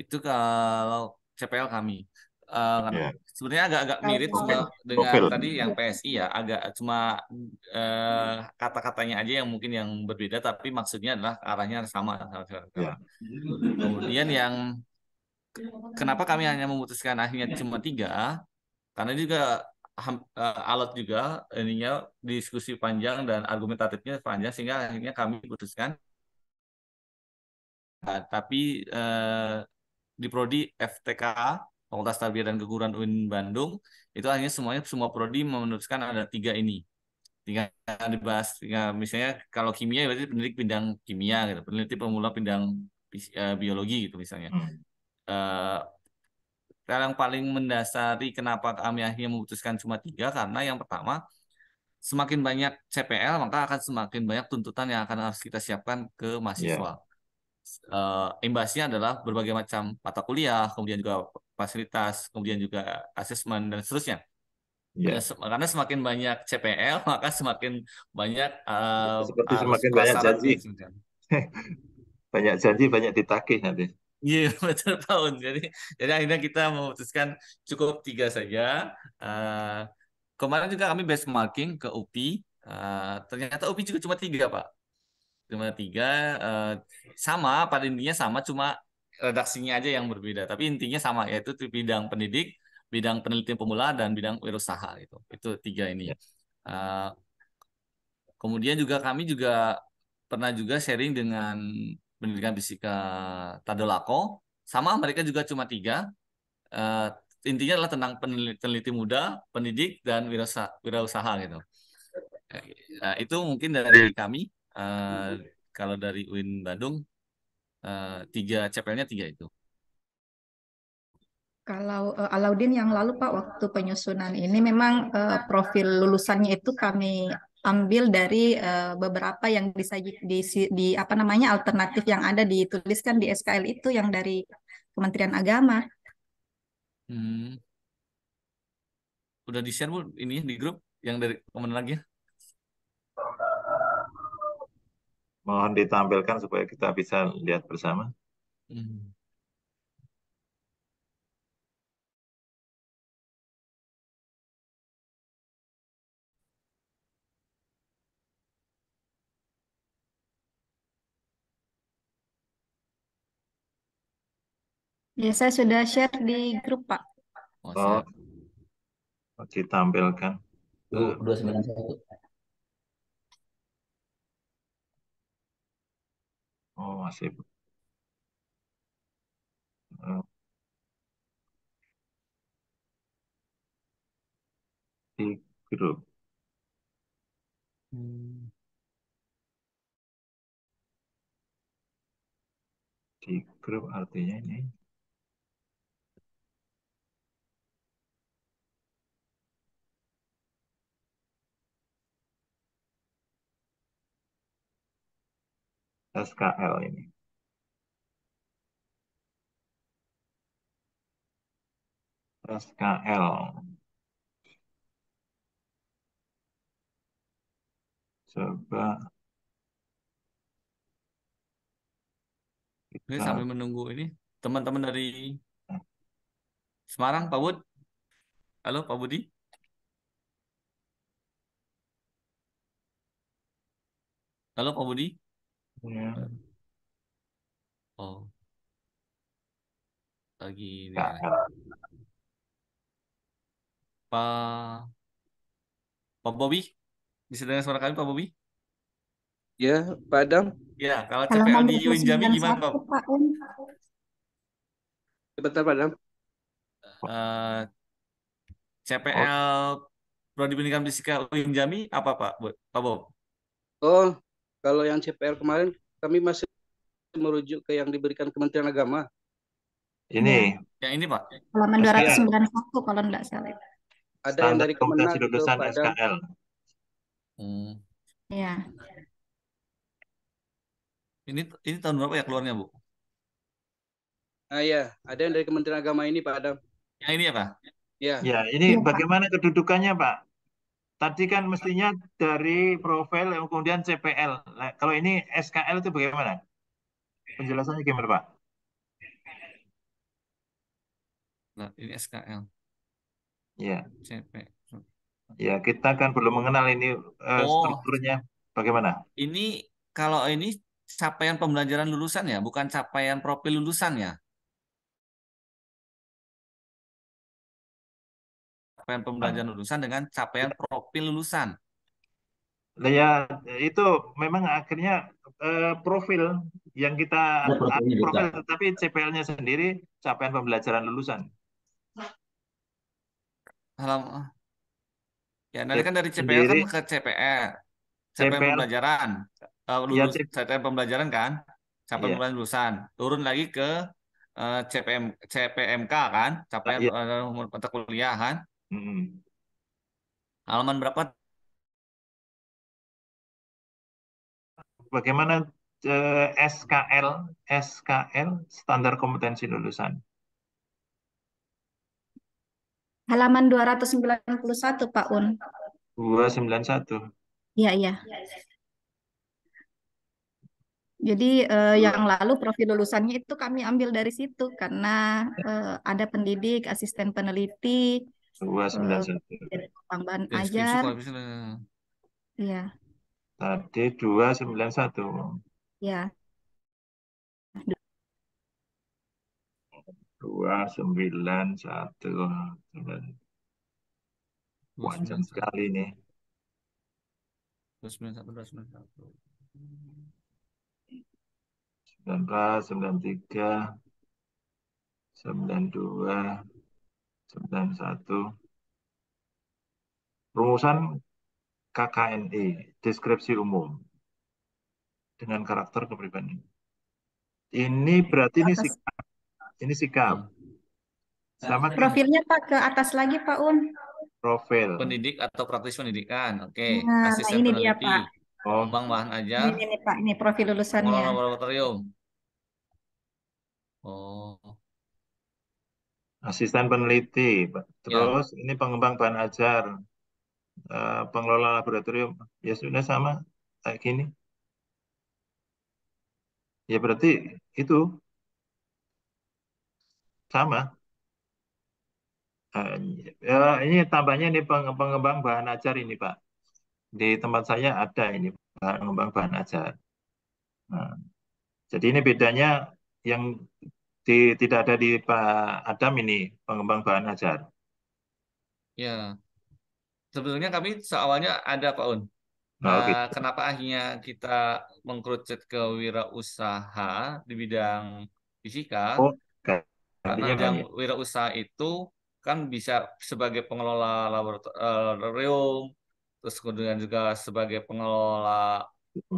Itu kalau CPL kami yeah. Iya. Sebenarnya agak-agak mirip sama dengan tadi yang PSI ya, agak cuma uh, kata-katanya aja yang mungkin yang berbeda, tapi maksudnya adalah arahnya sama. Yeah. Kemudian yang kenapa kami hanya memutuskan akhirnya cuma tiga, karena juga uh, eh, alat juga ininya diskusi panjang dan argumentatifnya panjang sehingga akhirnya kami putuskan. Nah, tapi eh, di prodi FTK Fakultas Tarbiyah dan Keguruan UIN Bandung itu hanya semuanya semua prodi memutuskan ada tiga ini tiga dibahas tiga, misalnya kalau kimia berarti peneliti bidang kimia gitu peneliti pemula bidang eh, biologi gitu misalnya hmm. uh, yang paling mendasari kenapa kami akhirnya memutuskan cuma tiga karena yang pertama semakin banyak CPL maka akan semakin banyak tuntutan yang akan harus kita siapkan ke mahasiswa. Yeah. Iya. Uh, imbasnya adalah berbagai macam mata kuliah, kemudian juga fasilitas, kemudian juga asesmen dan seterusnya. Yeah. Iya. Karena semakin banyak CPL, maka semakin banyak uh, seperti eh, semakin banyak janji. banyak janji, banyak ditagih nanti. Iya, yeah, betul tahun. Jadi, jadi akhirnya kita memutuskan cukup tiga saja. Uh, kemarin juga kami benchmarking ke UPI. Uh, ternyata UPI juga cuma tiga, Pak. Cuma tiga. Uh, sama, pada intinya sama, cuma redaksinya aja yang berbeda tapi intinya sama yaitu di bidang pendidik bidang penelitian pemula dan bidang wirausaha itu itu tiga ini uh, kemudian juga kami juga pernah juga sharing dengan pendidikan fisika Tadolako sama mereka juga cuma tiga uh, intinya adalah tentang peneliti, peneliti muda pendidik dan wirausaha, wirausaha gitu uh, itu mungkin dari iya. kami uh, kalau dari UIN Bandung Eh, tiga CPL-nya tiga itu. Kalau uh, Alaudin yang lalu Pak waktu penyusunan ini memang uh, profil lulusannya itu kami ambil dari uh, beberapa yang disaji, di, di apa namanya alternatif yang ada dituliskan di SKL itu yang dari Kementerian Agama. Hmm. Udah di share bu ini di grup yang dari Kementerian lagi ya? mohon ditampilkan supaya kita bisa lihat bersama. Hmm. Ya, saya sudah share di grup, Pak. Oh, oh. Oke, tampilkan. 291. Oh, masih. Oh. Di grup. Hmm. Di grup artinya ini SKL ini. SKL. Coba. Kita... Ini sambil menunggu ini teman-teman dari Semarang, Pak Bud. Halo, Pak Budi. Halo, Pak Budi. Ya. Oh, lagi oh, ini Nah, ya. Nah. Pak Pak Bobby, bisa dengar suara kami Pak Bobby? Ya, Pak Adam. Ya, kalau CPO di Jami gimana Pak? Sebentar Pak Adam. Uh, eh, CPL oh. Prodi Pendidikan Fisika Jami apa Pak Pak Bob? Oh, kalau yang CPR kemarin kami masih merujuk ke yang diberikan Kementerian Agama. Ini. Iya. Ya ini Pak. Halaman 291 kalau enggak salah. Ada yang dari Kemenang kepada SKL. Hmm. Ya. Ini ini tahun berapa ya keluarnya, Bu? Ah ya, ada yang dari Kementerian Agama ini Pak Adam. Yang ini ya Pak? Ya. Ya, ini ya, bagaimana Pak. kedudukannya Pak? Tadi kan mestinya dari profil yang kemudian CPL. Nah, kalau ini SKL itu bagaimana? Penjelasannya gimana, Pak? Nah, ini SKL. Ya. CPL. Ya, kita kan belum mengenal ini uh, oh. strukturnya bagaimana. Ini kalau ini capaian pembelajaran lulusan ya, bukan capaian profil lulusan ya? capaian pembelajaran lulusan dengan capaian profil lulusan. ya itu memang akhirnya eh, profil yang kita ya, profil, tapi CPL-nya sendiri capaian pembelajaran lulusan. Halam. Ya, nanti kan dari CPL kan sendiri, kan ke CPL. CPL, CPL pembelajaran. Uh, lulus, ya, CPL pembelajaran kan? Capaian ya. pembelajaran lulusan. Turun lagi ke eh, CPM CPMK kan? Capaian ya. uh, kan Halaman berapa? Bagaimana eh, SKL, SKL standar kompetensi lulusan? Halaman 291, Pak Un. 291. Iya, iya. Jadi eh, yang lalu profil lulusannya itu kami ambil dari situ karena eh, ada pendidik, asisten peneliti, dua sembilan satu tambahan ya, ajar iya tadi dua sembilan satu ya dua sembilan satu panjang sekali nih dua sembilan satu dua sembilan satu sembilan belas sembilan tiga sembilan dua satu rumusan KKNI e, deskripsi umum dengan karakter kepribadian ini berarti ini sikap ini sikap hmm. sama profilnya Pak ke atas lagi Pak Un profil pendidik atau praktis pendidikan oke okay. nah, nah ini dia Pak oh. Bang bahan aja ini, ini Pak ini profil lulusannya laboratorium oh asisten peneliti, terus ya. ini pengembang bahan ajar, uh, pengelola laboratorium, ya sudah sama kayak gini. Ya berarti itu sama. Uh, ya, ini tambahnya ini pengembang bahan ajar ini Pak. Di tempat saya ada ini pengembang bahan ajar. Nah, jadi ini bedanya yang di, tidak ada di Pak Adam ini pengembang bahan ajar. Ya, sebetulnya kami seawalnya ada Pak Un. Oh, nah, gitu. kenapa akhirnya kita mengkerucut ke wirausaha di bidang fisika? Oh, okay. Karena bidang ya. wirausaha itu kan bisa sebagai pengelola eh, laboratorium, terus kemudian juga sebagai pengelola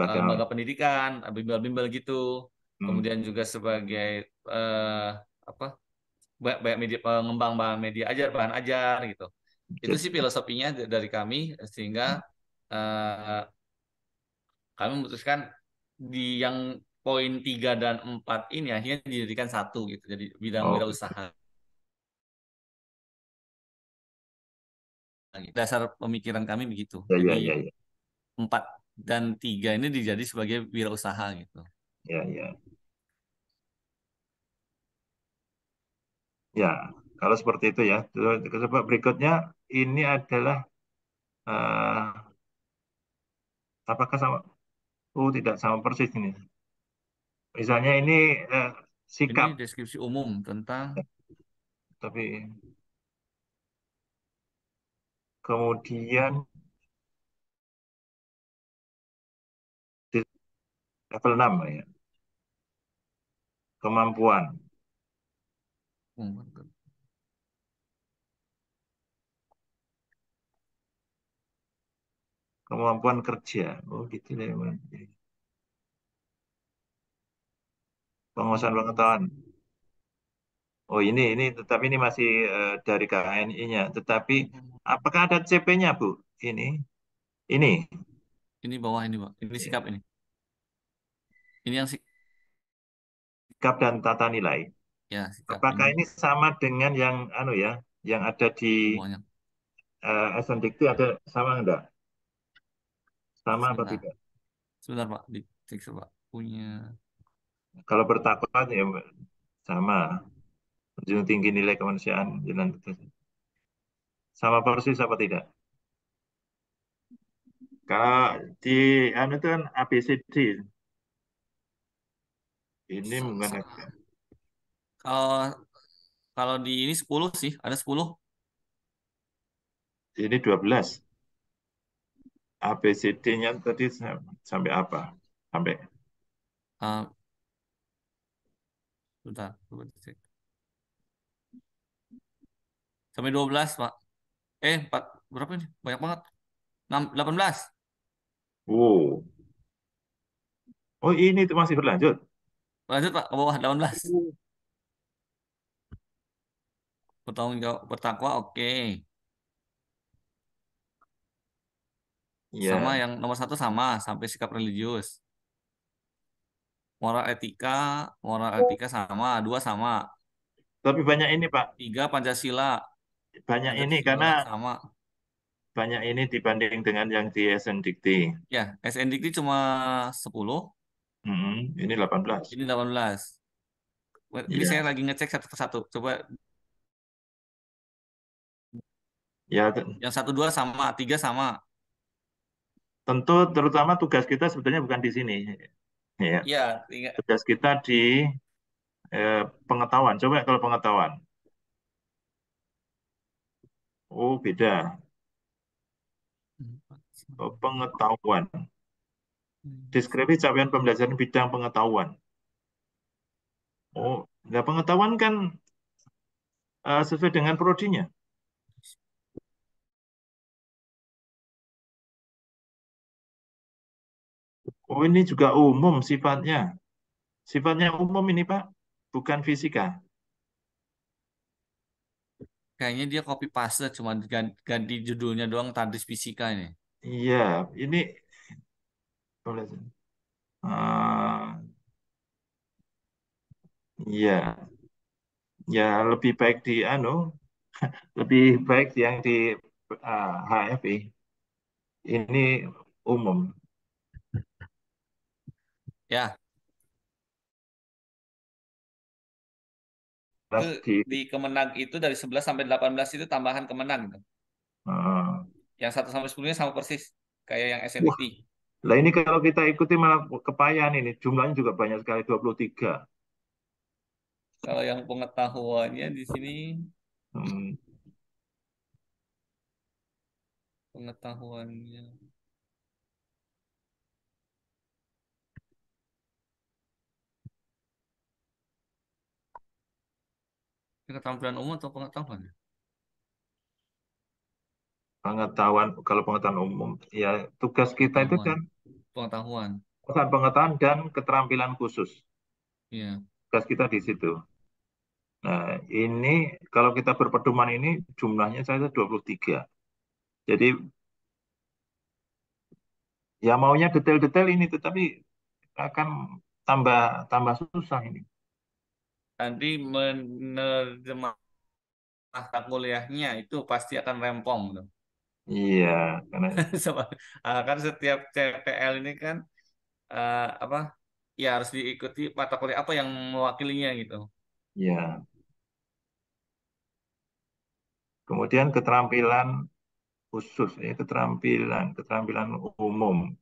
eh, lembaga pendidikan, bimbel-bimbel gitu. Hmm. kemudian juga sebagai uh, apa banyak, banyak media pengembang bahan media ajar bahan ajar gitu itu sih filosofinya dari kami sehingga uh, kami memutuskan di yang poin tiga dan empat ini akhirnya dijadikan satu gitu jadi bidang oh. usaha dasar pemikiran kami begitu ya, ya jadi ya, ya, ya. dan tiga ini dijadi sebagai wirausaha gitu ya ya Ya, kalau seperti itu ya. Coba berikutnya ini adalah uh, apakah sama? Oh, tidak sama persis ini. Misalnya ini uh, sikap. Ini deskripsi umum tentang. Tapi kemudian level 6 ya. Kemampuan. Hmm, Kemampuan kerja. Oh gitu deh. Penguasaan pengetahuan. Oh ini ini tetapi ini masih uh, dari KNI-nya. Tetapi apakah ada CP-nya Bu? Ini ini ini bawah ini Pak. Ini sikap ini. Ini yang sikap dan tata nilai. Ya, Apakah ini. ini sama dengan yang anu ya, yang ada di uh, eh, Dikti ada sama enggak? Sama Sebentar. atau tidak? Sebentar Pak, dicek Pak. Punya kalau bertakwa ya sama. Menjunjung tinggi nilai kemanusiaan jalan Sama persis apa tidak? Kalau di anu itu kan ABCD. Ini menggunakan kalau kalau di ini 10 sih, ada 10. Ini 12. ABCD-nya tadi sampai apa? Sampai uh, Bentar, coba Sampai 12, Pak. Eh, 4, berapa ini? Banyak banget. 6, 18. Oh. Oh, ini masih berlanjut? Lanjut, Pak, ke bawah, 18 bertanggung jawab bertakwa oke okay. Iya. yeah. sama yang nomor satu sama sampai sikap religius moral etika moral oh. etika sama dua sama tapi banyak ini pak tiga pancasila banyak pancasila ini karena sama banyak ini dibanding dengan yang di SNDT. Ya, SNDT Dikti cuma 10. Mm -hmm. Ini 18. Ini 18. Ini yeah. saya lagi ngecek satu persatu. Coba Ya, yang satu dua sama, tiga sama. Tentu terutama tugas kita sebetulnya bukan di sini. Ya. ya tugas kita di eh, pengetahuan. Coba kalau pengetahuan. Oh, beda. Oh, pengetahuan. Deskripsi capaian pembelajaran bidang pengetahuan. Oh, nah pengetahuan kan uh, sesuai dengan prodinya. Oh ini juga umum sifatnya. Sifatnya umum ini Pak, bukan fisika. Kayaknya dia copy paste cuma ganti, judulnya doang tandis fisika ini. Iya, ini boleh. Uh, ah, iya. Ya, lebih baik di anu lebih baik yang di uh, ah, HFI. Ini umum. Ya. Itu, di Kemenang itu dari 11 sampai 18 itu tambahan Kemenang. Gitu. Yang 1 sampai 10 nya sama persis kayak yang SMP. Lah ini kalau kita ikuti malah kepayan ini jumlahnya juga banyak sekali 23. Kalau yang pengetahuannya di sini hmm. pengetahuannya Pengetahuan umum atau pengetahuan? Pengetahuan, kalau pengetahuan umum, ya tugas kita itu kan pengetahuan. Bukan pengetahuan dan keterampilan khusus. Ya. Tugas kita di situ. Nah, ini kalau kita berpedoman ini jumlahnya saya 23. Jadi ya maunya detail-detail ini tetapi akan tambah tambah susah ini nanti menerjemahkan kuliahnya itu pasti akan rempong gitu. Iya, karena ah, kan setiap CPL ini kan uh, apa ya harus diikuti mata kuliah apa yang mewakilinya gitu. Iya. Kemudian keterampilan khusus ya keterampilan keterampilan umum.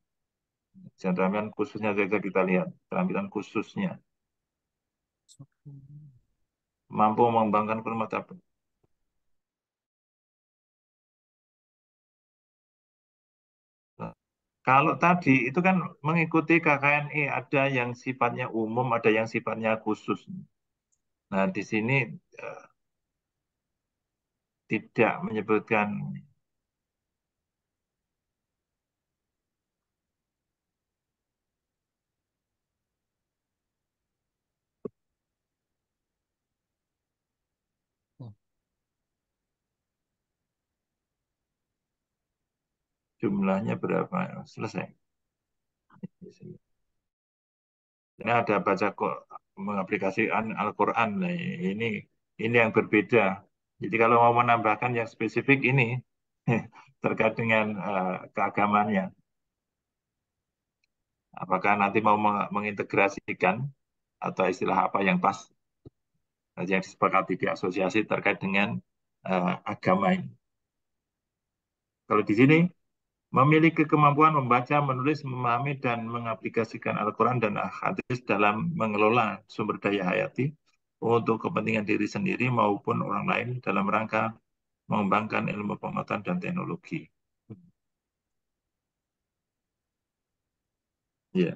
Keterampilan khususnya saja kita lihat keterampilan khususnya. Mampu mengembangkan permata apa? Kalau tadi itu kan mengikuti KKNI ada yang sifatnya umum, ada yang sifatnya khusus. Nah, di sini eh, tidak menyebutkan jumlahnya berapa selesai ini ada baca mengaplikasikan Al-Quran nah, ini ini yang berbeda jadi kalau mau menambahkan yang spesifik ini terkait dengan uh, eh, keagamannya apakah nanti mau mengintegrasikan atau istilah apa yang pas yang disepakati di asosiasi terkait dengan uh, agama ini kalau di sini memiliki kemampuan membaca, menulis, memahami, dan mengaplikasikan Al-Quran dan hadis dalam mengelola sumber daya hayati untuk kepentingan diri sendiri maupun orang lain dalam rangka mengembangkan ilmu pengetahuan dan teknologi. Ya. Yeah.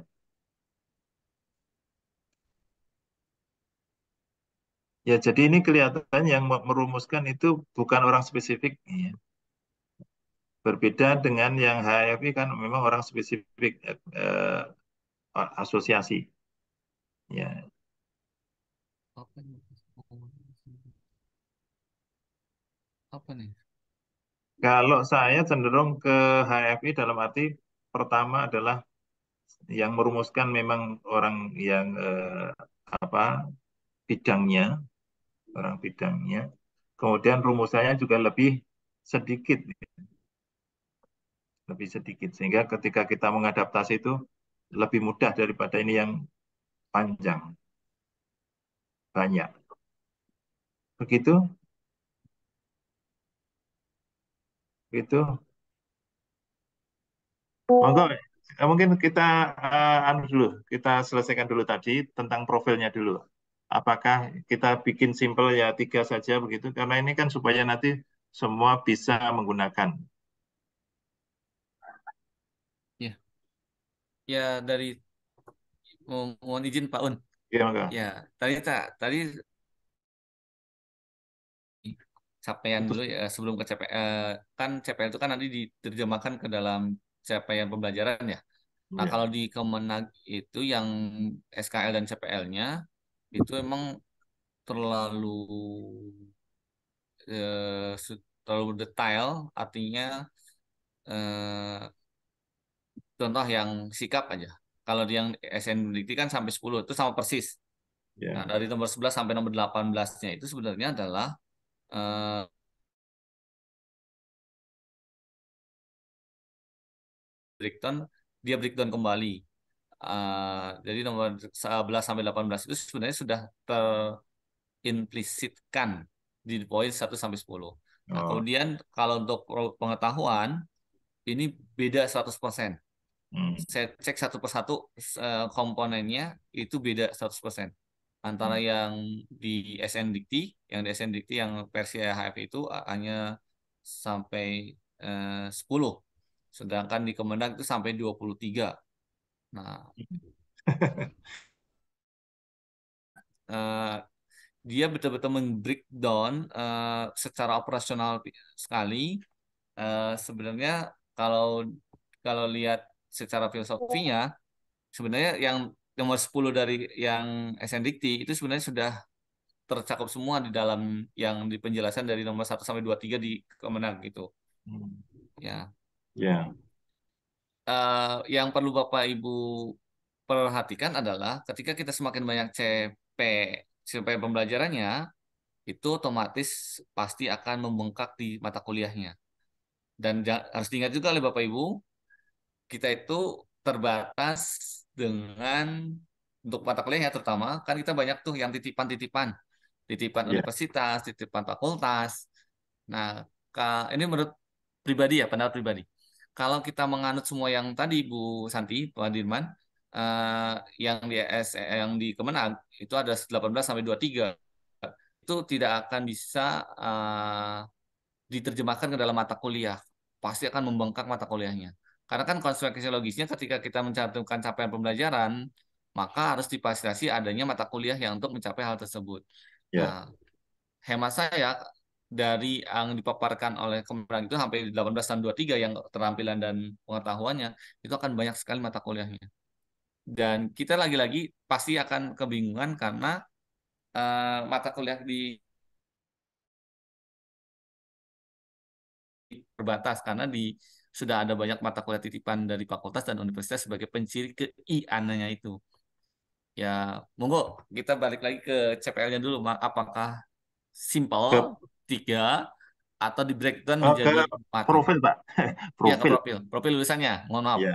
Ya, jadi ini kelihatan yang merumuskan itu bukan orang spesifik. Ya. Berbeda dengan yang HFI kan memang orang spesifik eh, eh asosiasi. Ya. Apa nih? Kalau saya cenderung ke HFI dalam arti pertama adalah yang merumuskan memang orang yang eh, apa bidangnya orang bidangnya kemudian rumusannya juga lebih sedikit lebih sedikit sehingga ketika kita mengadaptasi itu lebih mudah daripada ini yang panjang banyak begitu begitu monggo eh, mungkin kita uh, anu dulu kita selesaikan dulu tadi tentang profilnya dulu apakah kita bikin simple ya tiga saja begitu karena ini kan supaya nanti semua bisa menggunakan Ya dari mo mohon izin Pak Un. Iya, Ya, tadi tak tadi capaian dulu ya sebelum ke CPL eh, kan CPL itu kan nanti diterjemahkan ke dalam capaian pembelajaran ya. Nah, ya. kalau di Kemenag itu yang SKL dan CPL-nya itu emang terlalu eh, terlalu detail artinya eh, contoh yang sikap aja. Kalau yang SN Dikti kan sampai 10, itu sama persis. Yeah. Nah, dari nomor 11 sampai nomor 18-nya itu sebenarnya adalah uh, breakdown, dia breakdown kembali. Uh, jadi nomor 11 sampai 18 itu sebenarnya sudah terimplisitkan di poin 1 sampai 10. Nah, oh. kemudian kalau untuk pengetahuan ini beda 100%. Hmm. Saya cek satu persatu eh, komponennya itu beda 100% antara hmm. yang di SNDT yang di SNDT yang versi HF itu hanya sampai eh, 10. Sedangkan di Kemenang itu sampai 23. Nah. eh, dia betul-betul men-breakdown eh, secara operasional sekali. Eh, sebenarnya kalau kalau lihat secara filosofinya iya. sebenarnya yang nomor 10 dari yang SN Dikti itu sebenarnya sudah tercakup semua di dalam yang di penjelasan dari nomor 1 sampai 23 di Kemenang gitu. Hmm. Ya. Ya. Yeah. Uh, yang perlu Bapak Ibu perhatikan adalah ketika kita semakin banyak CP CP pembelajarannya itu otomatis pasti akan membengkak di mata kuliahnya. Dan harus diingat juga oleh Bapak Ibu kita itu terbatas dengan untuk mata kuliah ya terutama kan kita banyak tuh yang titipan-titipan titipan yeah. universitas titipan fakultas nah ini menurut pribadi ya pendapat pribadi kalau kita menganut semua yang tadi Bu Santi Pak Dirman eh, yang di S eh, yang di Kemenag itu ada 18 sampai 23 itu tidak akan bisa eh, diterjemahkan ke dalam mata kuliah pasti akan membengkak mata kuliahnya karena kan konsekuensi logisnya ketika kita mencantumkan capaian pembelajaran, maka harus difasilitasi adanya mata kuliah yang untuk mencapai hal tersebut. Ya. Nah, hemat saya dari yang dipaparkan oleh kemarin itu sampai 18 tahun 23 yang keterampilan dan pengetahuannya itu akan banyak sekali mata kuliahnya. Dan kita lagi-lagi pasti akan kebingungan karena uh, mata kuliah di terbatas karena di sudah ada banyak mata kuliah titipan dari fakultas dan universitas sebagai penciri ke i ananya itu. Ya, monggo kita balik lagi ke CPL-nya dulu, Apakah simple tiga atau di breakdown oh, menjadi empat? Profil, Pak. profil. Ya, ke profil. Profil lulusannya. Mohon maaf. Ya.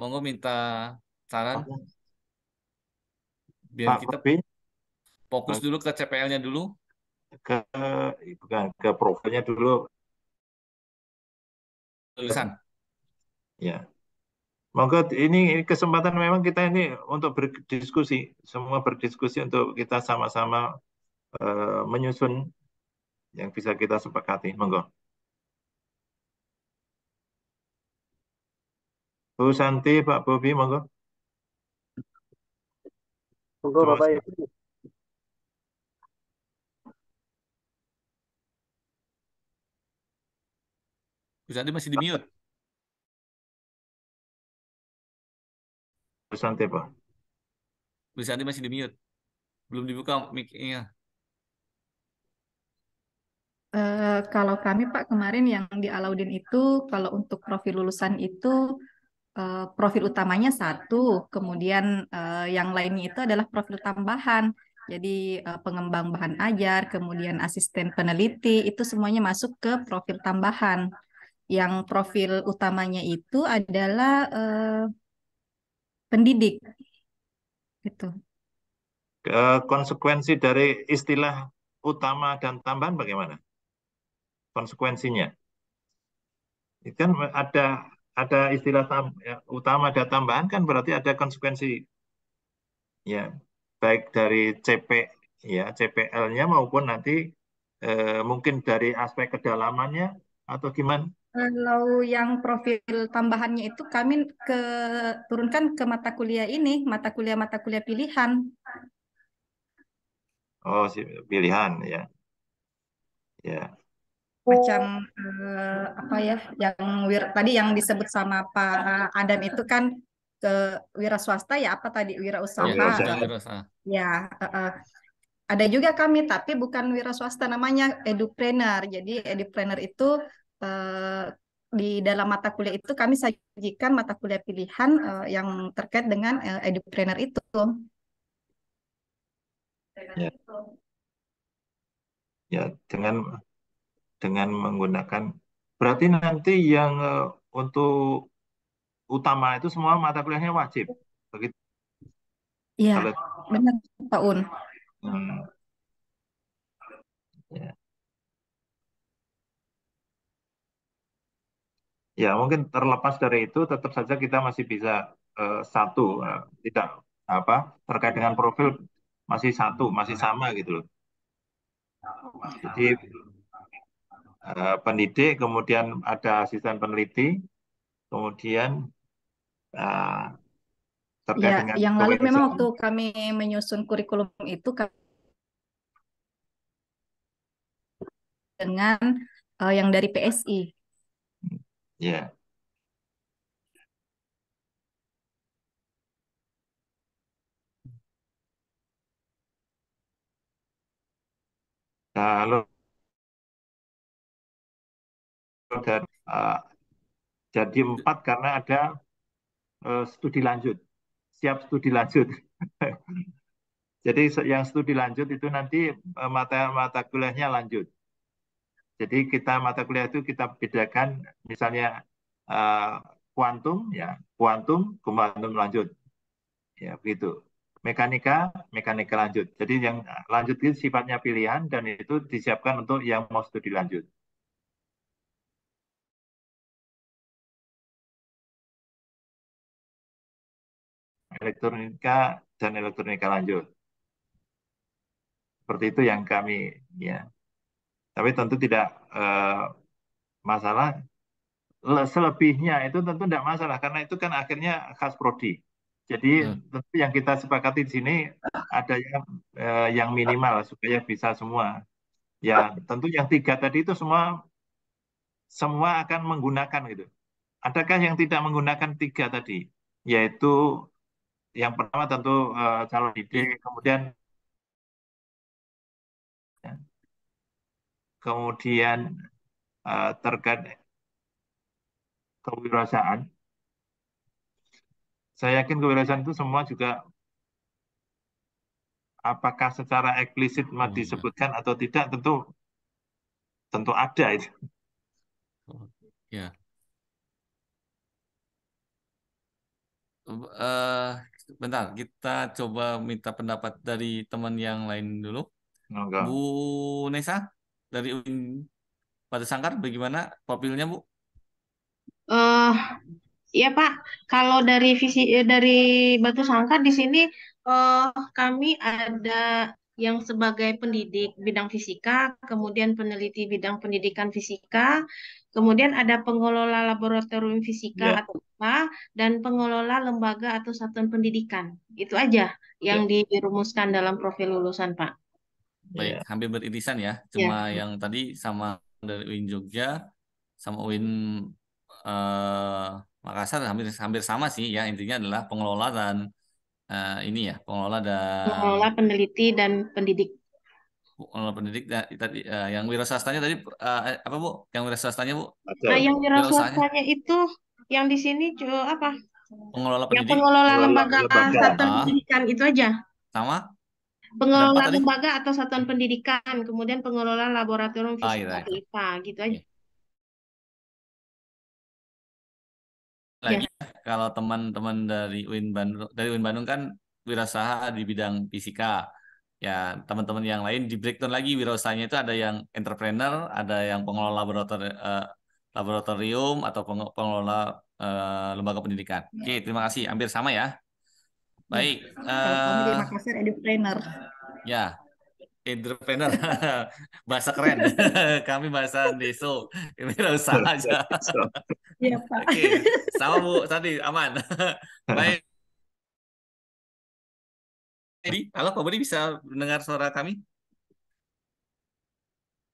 Monggo minta saran. Biar Pak kita fokus dulu ke CPL-nya dulu ke bukan ke profilnya dulu. Tulisan. Ya. Monggo ini, ini kesempatan memang kita ini untuk berdiskusi, semua berdiskusi untuk kita sama-sama uh, menyusun yang bisa kita sepakati. Monggo. Bu Santi, Pak Bobi, monggo. Monggo Bapak Ibu. Gus Andi masih di mute. Gus Andi, Pak. Gus Andi masih di mute. Belum dibuka mic-nya. Uh, kalau kami Pak kemarin yang di Alaudin itu kalau untuk profil lulusan itu uh, profil utamanya satu, kemudian uh, yang lainnya itu adalah profil tambahan. Jadi pengembang bahan ajar, kemudian asisten peneliti itu semuanya masuk ke profil tambahan yang profil utamanya itu adalah eh, pendidik. Gitu. Konsekuensi dari istilah utama dan tambahan bagaimana? Konsekuensinya? Kan ada ada istilah tam, ya, utama ada tambahan kan berarti ada konsekuensi ya baik dari CP ya CPL-nya maupun nanti eh, mungkin dari aspek kedalamannya atau gimana kalau yang profil tambahannya itu kami ke, turunkan ke mata kuliah ini, mata kuliah mata kuliah pilihan. Oh, si pilihan ya. Ya. Macam eh, apa ya yang wir, tadi yang disebut sama Pak Adam itu kan ke wira swasta ya apa tadi wira usaha. Wira usaha. Ya, eh, eh. ada juga kami tapi bukan wira swasta namanya edupreneur. Jadi edupreneur itu Eh, di dalam mata kuliah itu kami sajikan mata kuliah pilihan uh, yang terkait dengan uh, edupreneur itu. Ya. ya, dengan dengan menggunakan berarti nanti yang uh, untuk utama itu semua mata kuliahnya wajib. Begitu. Iya, benar Pak Hmm. Ya. Ya, mungkin terlepas dari itu, tetap saja kita masih bisa uh, satu, uh, tidak apa terkait dengan profil masih satu, masih nah. sama gitu loh. Jadi uh, pendidik, kemudian ada asisten peneliti, kemudian uh, terkait ya, dengan yang lalu memang waktu kami menyusun kurikulum itu kami dengan uh, yang dari PSI Ya. Kalau dan uh, jadi empat karena ada uh, studi lanjut, siap studi lanjut. jadi yang studi lanjut itu nanti eh, mata mata kuliahnya lanjut. Jadi kita mata kuliah itu kita bedakan misalnya uh, kuantum ya, kuantum kuantum lanjut. Ya, begitu. Mekanika, mekanika lanjut. Jadi yang lanjut itu sifatnya pilihan dan itu disiapkan untuk yang mau studi lanjut. Elektronika dan elektronika lanjut. Seperti itu yang kami ya tapi tentu tidak uh, masalah. Selebihnya itu tentu tidak masalah karena itu kan akhirnya khas prodi. Jadi hmm. tentu yang kita sepakati di sini ada yang uh, yang minimal supaya bisa semua. Ya tentu yang tiga tadi itu semua semua akan menggunakan gitu. Adakah yang tidak menggunakan tiga tadi? Yaitu yang pertama tentu uh, calon didik, kemudian kemudian uh, terkait kewirausahaan. Saya yakin kewirausahaan itu semua juga apakah secara eksplisit oh, disebutkan atau tidak tentu tentu ada itu. Ya. Uh, bentar, kita coba minta pendapat dari teman yang lain dulu. Enggak. Bu Nesa? dari UIN pada Sangkar bagaimana profilnya Bu? Uh, ya Pak, kalau dari visi eh, dari Batu Sangkar di sini uh, kami ada yang sebagai pendidik bidang fisika, kemudian peneliti bidang pendidikan fisika, kemudian ada pengelola laboratorium fisika ya. atau apa, dan pengelola lembaga atau satuan pendidikan. Itu aja yang ya. dirumuskan dalam profil lulusan Pak baik yeah. hampir beririsan ya iya. cuma yeah. yang tadi sama dari Win Jogja sama Win uh, eh, Makassar hampir hampir sama sih ya intinya adalah pengelola dan uh, ini ya pengelola dan pengelola peneliti dan pendidik pengelola pendidik dan tadi uh, yang wira tadi uh, apa bu yang wira bu nah, yang wira itu yang di sini apa pengelola pendidik yang pengelola lembaga, lembaga. satu pendidikan ah. itu aja sama Nah, pengelola lembaga atau satuan pendidikan, kemudian pengelola laboratorium ah, fisika oh, gitu aja. Iya. Lagi, ya. kalau teman-teman dari UIN Bandung, dari UIN Bandung kan wirausaha di bidang fisika. Ya, teman-teman yang lain di breakdown lagi wirausahanya itu ada yang entrepreneur, ada yang pengelola laboratorium, uh, eh, laboratorium atau pengelola uh, lembaga pendidikan. Oke, terima kasih. Hampir sama ya. Baik. Ya, kami uh, eh, Makassar Ya, entrepreneur bahasa keren kami bahasa deso ini usaha aja iya pak oke sama bu tadi aman baik Jadi, halo pak Budi bisa mendengar suara kami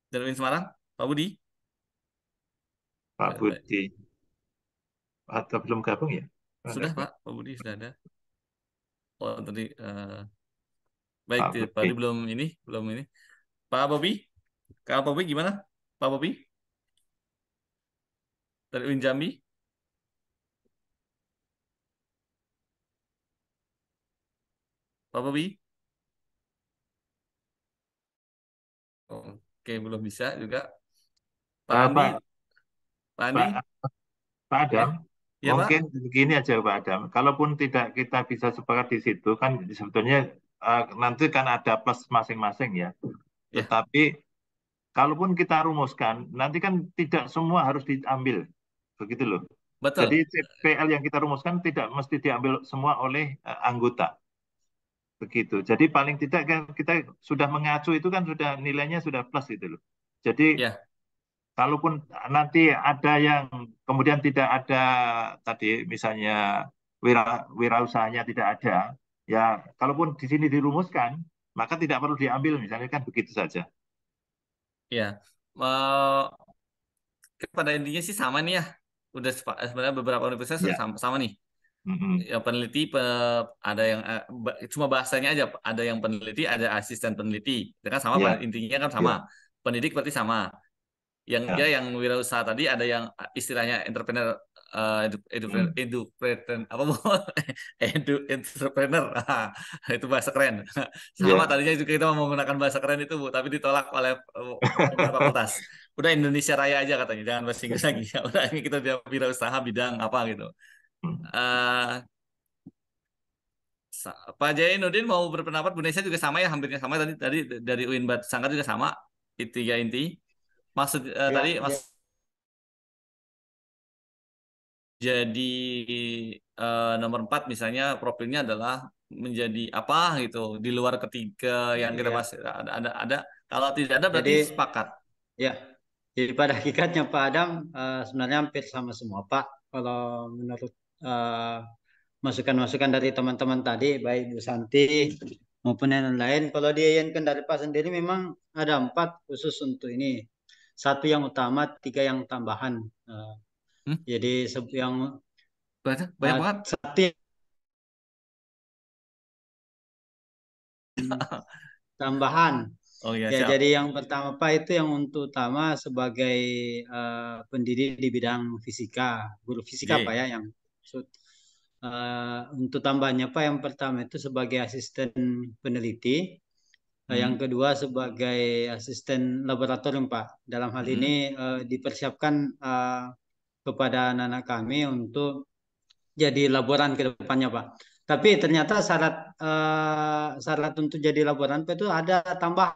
dari Semarang pak Budi pak Budi atau belum gabung ya sudah pak pak Budi sudah ada Oh tadi uh, eh, baik Pak ya, Bobby. tadi belum ini belum ini Pak Bobby Kak Bobby gimana Pak Bobby dari Win Pak Pak Bobby Oke belum bisa juga Pak eh, Andi Pak Andi Pak Adam Ya, Mungkin Pak? begini aja Pak Adam, kalaupun tidak kita bisa sepakat di situ kan sebetulnya uh, nanti kan ada plus masing-masing ya. ya. Tetapi kalaupun kita rumuskan, nanti kan tidak semua harus diambil, begitu loh. Betul. Jadi CPL yang kita rumuskan tidak mesti diambil semua oleh uh, anggota, begitu. Jadi paling tidak kan kita sudah mengacu itu kan sudah nilainya sudah plus itu loh. Jadi ya kalaupun nanti ada yang kemudian tidak ada tadi misalnya wira, wirausahanya tidak ada, ya kalaupun di sini dirumuskan, maka tidak perlu diambil misalnya kan begitu saja. Ya, uh, eh, pada intinya sih sama nih ya. Udah sebenarnya beberapa universitas ya. sama, sama nih. Mm-hmm. Ya peneliti pe, ada yang eh, cuma bahasanya aja ada yang peneliti, ada asisten peneliti. dengan ya sama ya. intinya kan sama. Ya. Pendidik berarti sama yang ya. dia yang wirausaha tadi ada yang eh, istilahnya entrepreneur uh, edu, edu, hmm. edu, edu apa edu entrepreneur itu bahasa keren iya. sama yeah. tadinya juga kita mau menggunakan bahasa keren itu bu tapi ditolak oleh eh, fakultas udah Indonesia Raya aja katanya jangan bahasa Inggris lagi ya udah ini kita dia wirausaha bidang apa gitu uh, Pak Nudin mau berpendapat Bu Nesya juga sama ya hampirnya sama tadi tadi dari UIN Bat Sangkar juga sama ya inti Maksud uh, ya, tadi ya. mas jadi uh, nomor empat misalnya profilnya adalah menjadi apa gitu di luar ketiga yang kita ya. ada ada ada kalau tidak ada berarti jadi, sepakat. Ya. Jadi pada hakikatnya Pak Adam uh, sebenarnya hampir sama semua Pak. Kalau menurut uh, masukan-masukan dari teman-teman tadi baik Bu Santi maupun yang lain kalau dia yang Kendari Pak sendiri memang ada empat khusus untuk ini satu yang utama, tiga yang tambahan. Uh, hmm? Jadi yang banyak, uh, banget. Satu yang tambahan. Oh iya. Ya, jadi yang pertama apa itu yang untuk utama sebagai uh, eh, pendidik di bidang fisika, guru fisika iya, pak iya. ya yang Uh, untuk tambahnya pak yang pertama itu sebagai asisten peneliti. Eh, yang hmm. kedua sebagai asisten laboratorium Pak. Dalam hal ini uh, dipersiapkan uh, kepada anak-anak kami untuk jadi laboran ke depannya Pak. Tapi ternyata syarat uh, syarat untuk jadi laboran itu ada tambah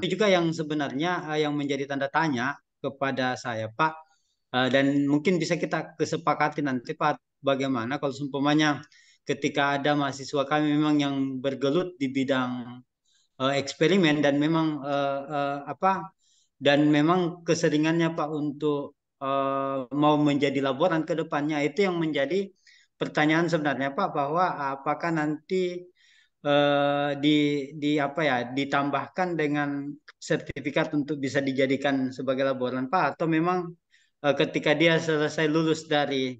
itu juga yang sebenarnya uh, yang menjadi tanda tanya kepada saya Pak uh, dan mungkin bisa kita kesepakati nanti Pak bagaimana kalau seumpamanya ketika ada mahasiswa kami memang yang bergelut di bidang uh, eksperimen dan memang uh, uh, apa dan memang keseringannya Pak untuk uh, mau menjadi laboran ke depannya itu yang menjadi pertanyaan sebenarnya Pak bahwa apakah nanti uh, di di apa ya ditambahkan dengan sertifikat untuk bisa dijadikan sebagai laboran Pak atau memang uh, ketika dia selesai lulus dari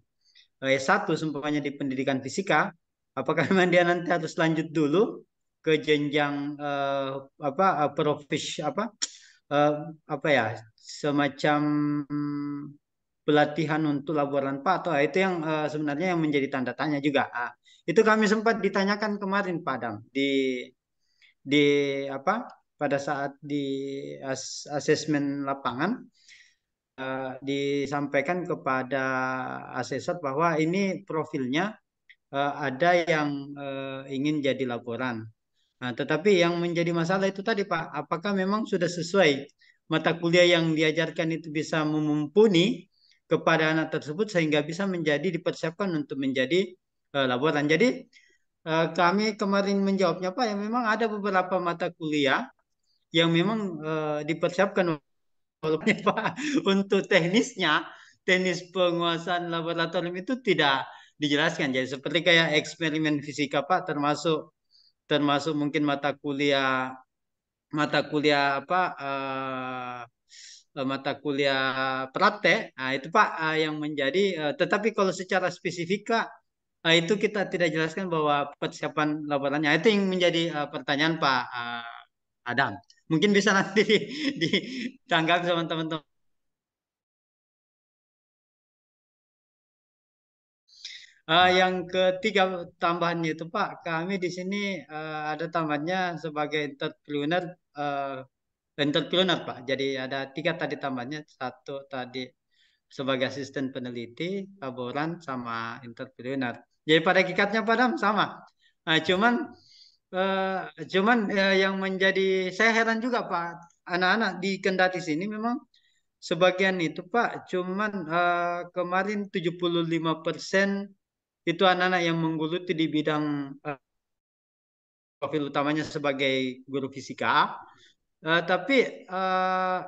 Eh, S1 semuanya di pendidikan fisika, apakah memang dia nanti harus lanjut dulu ke jenjang uh, apa uh, profis apa uh, apa ya semacam pelatihan untuk laboran Pak atau itu yang uh, sebenarnya yang menjadi tanda tanya juga. Uh, itu kami sempat ditanyakan kemarin Padang di di apa pada saat di asesmen lapangan Eh, disampaikan kepada asesor bahwa ini profilnya uh, ada yang uh, ingin jadi laporan. Nah, tetapi yang menjadi masalah itu tadi Pak, apakah memang sudah sesuai mata kuliah yang diajarkan itu bisa memumpuni kepada anak tersebut sehingga bisa menjadi dipersiapkan untuk menjadi uh, laporan. Jadi uh, kami kemarin menjawabnya Pak, ya memang ada beberapa mata kuliah yang memang uh, dipersiapkan walaupun Pak untuk teknisnya teknis penguasaan laboratorium itu tidak dijelaskan jadi seperti kayak eksperimen fisika Pak termasuk termasuk mungkin mata kuliah mata kuliah apa uh, mata kuliah praktek nah, itu Pak uh, yang menjadi uh, tetapi kalau secara spesifika uh, itu kita tidak jelaskan bahwa persiapan laboratoriumnya itu yang menjadi uh, pertanyaan Pak uh, Adam. Mungkin bisa nanti ditanggapi sama teman-teman. Uh, yang ketiga tambahannya itu Pak, kami di sini uh, ada tambahannya sebagai entrepreneur, uh, entrepreneur Pak. Jadi ada tiga tadi tambahannya, satu tadi sebagai asisten peneliti, laboran, sama entrepreneur. Jadi pada kikatnya padam sama. Nah, cuman Uh, cuman uh, yang menjadi saya heran juga Pak, anak-anak di Kendati sini memang sebagian itu Pak, cuman uh, kemarin 75% itu anak-anak yang menggeluti di bidang uh, profil utamanya sebagai guru fisika. Uh, tapi uh,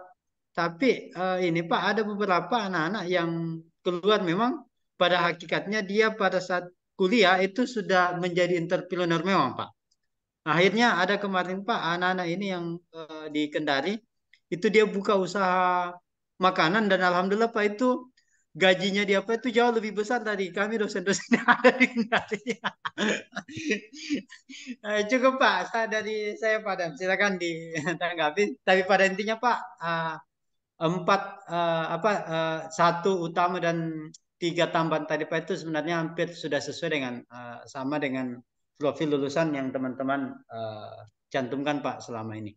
tapi uh, ini Pak ada beberapa anak-anak yang keluar memang pada hakikatnya dia pada saat kuliah itu sudah menjadi entrepreneur memang Pak Akhirnya ada kemarin Pak anak-anak ini yang uh, di Kendari itu dia buka usaha makanan dan alhamdulillah Pak itu gajinya dia apa itu jauh lebih besar dari kami dosen-dosen ada di Kendari. nah, cukup Pak, saya dari saya pada silakan ditanggapi. Tapi pada intinya Pak uh, empat uh, apa uh, satu utama dan tiga tambahan tadi Pak itu sebenarnya hampir sudah sesuai dengan uh, sama dengan profil lulusan yang teman-teman uh, cantumkan Pak selama ini.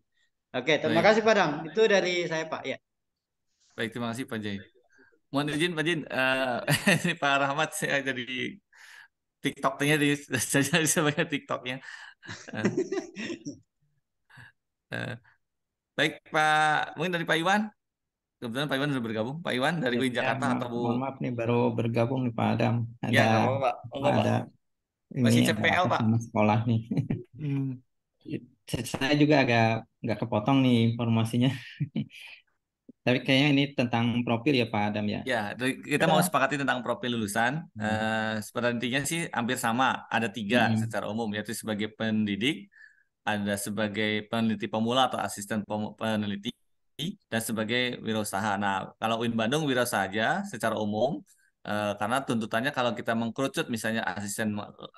Oke, terima Baik. kasih Pak Dang. Itu dari saya Pak ya. Baik, terima kasih Pak Jai. Mohon izin Pak Jin, uh, ini Pak Rahmat saya jadi tiktok di saya sebagai TikToknya. Uh, uh, baik Pak, mungkin dari Pak Iwan. Kebetulan Pak Iwan sudah bergabung. Pak Iwan dari ya, Jakarta ya, atau Bu? Maaf nih baru bergabung nih Pak Adam. Ya, ada, ya, apa, Pak. ada Pak masih iya, CPL pak sama sekolah nih hmm. saya juga agak nggak kepotong nih informasinya tapi kayaknya ini tentang profil ya Pak Adam ya. Ya, kita mau sepakati tentang profil lulusan. Hmm. Uh, sepertinya sih hampir sama. Ada tiga hmm. secara umum yaitu sebagai pendidik, ada sebagai peneliti pemula atau asisten peneliti, dan sebagai wirausaha. Nah, kalau Uin Bandung wirausaha saja secara umum. Eh, karena tuntutannya kalau kita mengkerucut misalnya asisten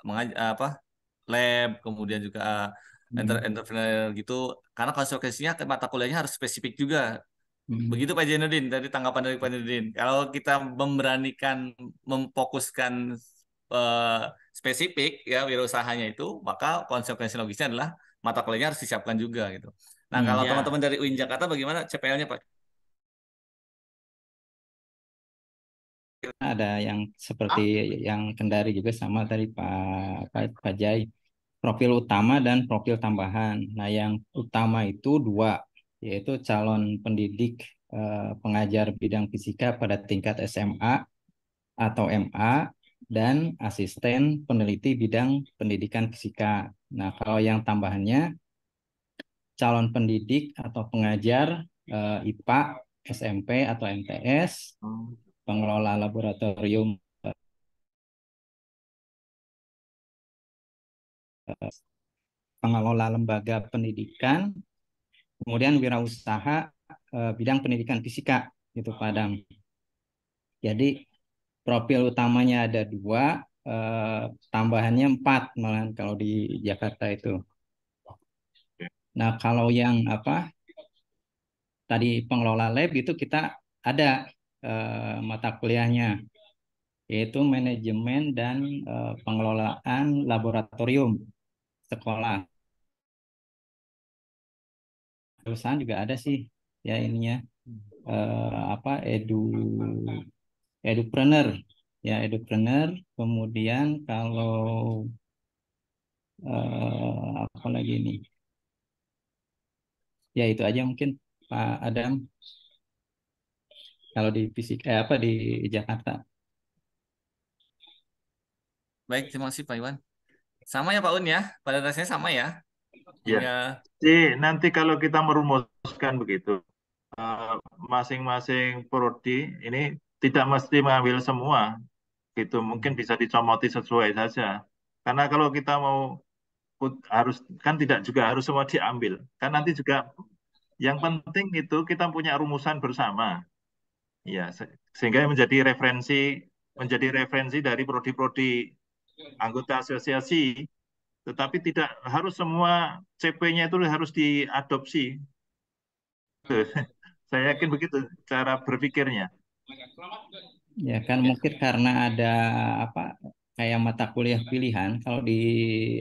mengajar eh, apa lab kemudian juga uh, hmm. enter entrepreneur gitu karena konsekuensinya mata kuliahnya harus spesifik juga hmm. begitu Pak Jainuddin tadi tanggapan dari Pak Jainuddin kalau kita memberanikan memfokuskan uh, spesifik ya wirausahanya itu maka konsekuensi logisnya adalah mata kuliahnya harus disiapkan juga gitu nah hmm. kalau ya. teman-teman ya. dari UIN Jakarta bagaimana CPL-nya Pak ada yang seperti ah. yang kendari juga sama tadi Pak Pak, Jai profil utama dan profil tambahan. Nah, yang utama itu dua, yaitu calon pendidik eh, pengajar bidang fisika pada tingkat SMA atau MA dan asisten peneliti bidang pendidikan fisika. Nah, kalau yang tambahannya calon pendidik atau pengajar eh, IPA, SMP atau MTS oh pengelola laboratorium eh, pengelola lembaga pendidikan, kemudian wirausaha eh, bidang pendidikan fisika itu Padang. Jadi profil utamanya ada dua, eh, tambahannya empat malahan kalau di Jakarta itu. Nah kalau yang apa tadi pengelola lab itu kita ada Eh, mata kuliahnya yaitu manajemen dan uh, pengelolaan laboratorium sekolah. Perusahaan juga ada sih ya ininya ya apa edu edupreneur ya edupreneur kemudian kalau uh, apa lagi ini ya itu aja mungkin Pak Adam kalau di fisik eh apa di Jakarta. Baik, terima kasih Pak Iwan. Sama ya Pak Un ya, pada dasarnya sama ya. Iya. ya. Jadi nanti kalau kita merumuskan begitu, eh, masing-masing uh, prodi ini tidak mesti mengambil semua, gitu. Mungkin bisa dicomoti sesuai saja. Karena kalau kita mau harus kan tidak juga harus semua diambil. Kan nanti juga yang penting itu kita punya rumusan bersama Ya, sehingga menjadi referensi menjadi referensi dari prodi-prodi anggota asosiasi, tetapi tidak harus semua CP-nya itu harus diadopsi. Saya yakin begitu cara berpikirnya. Ya kan mungkin karena ada apa kayak mata kuliah pilihan kalau di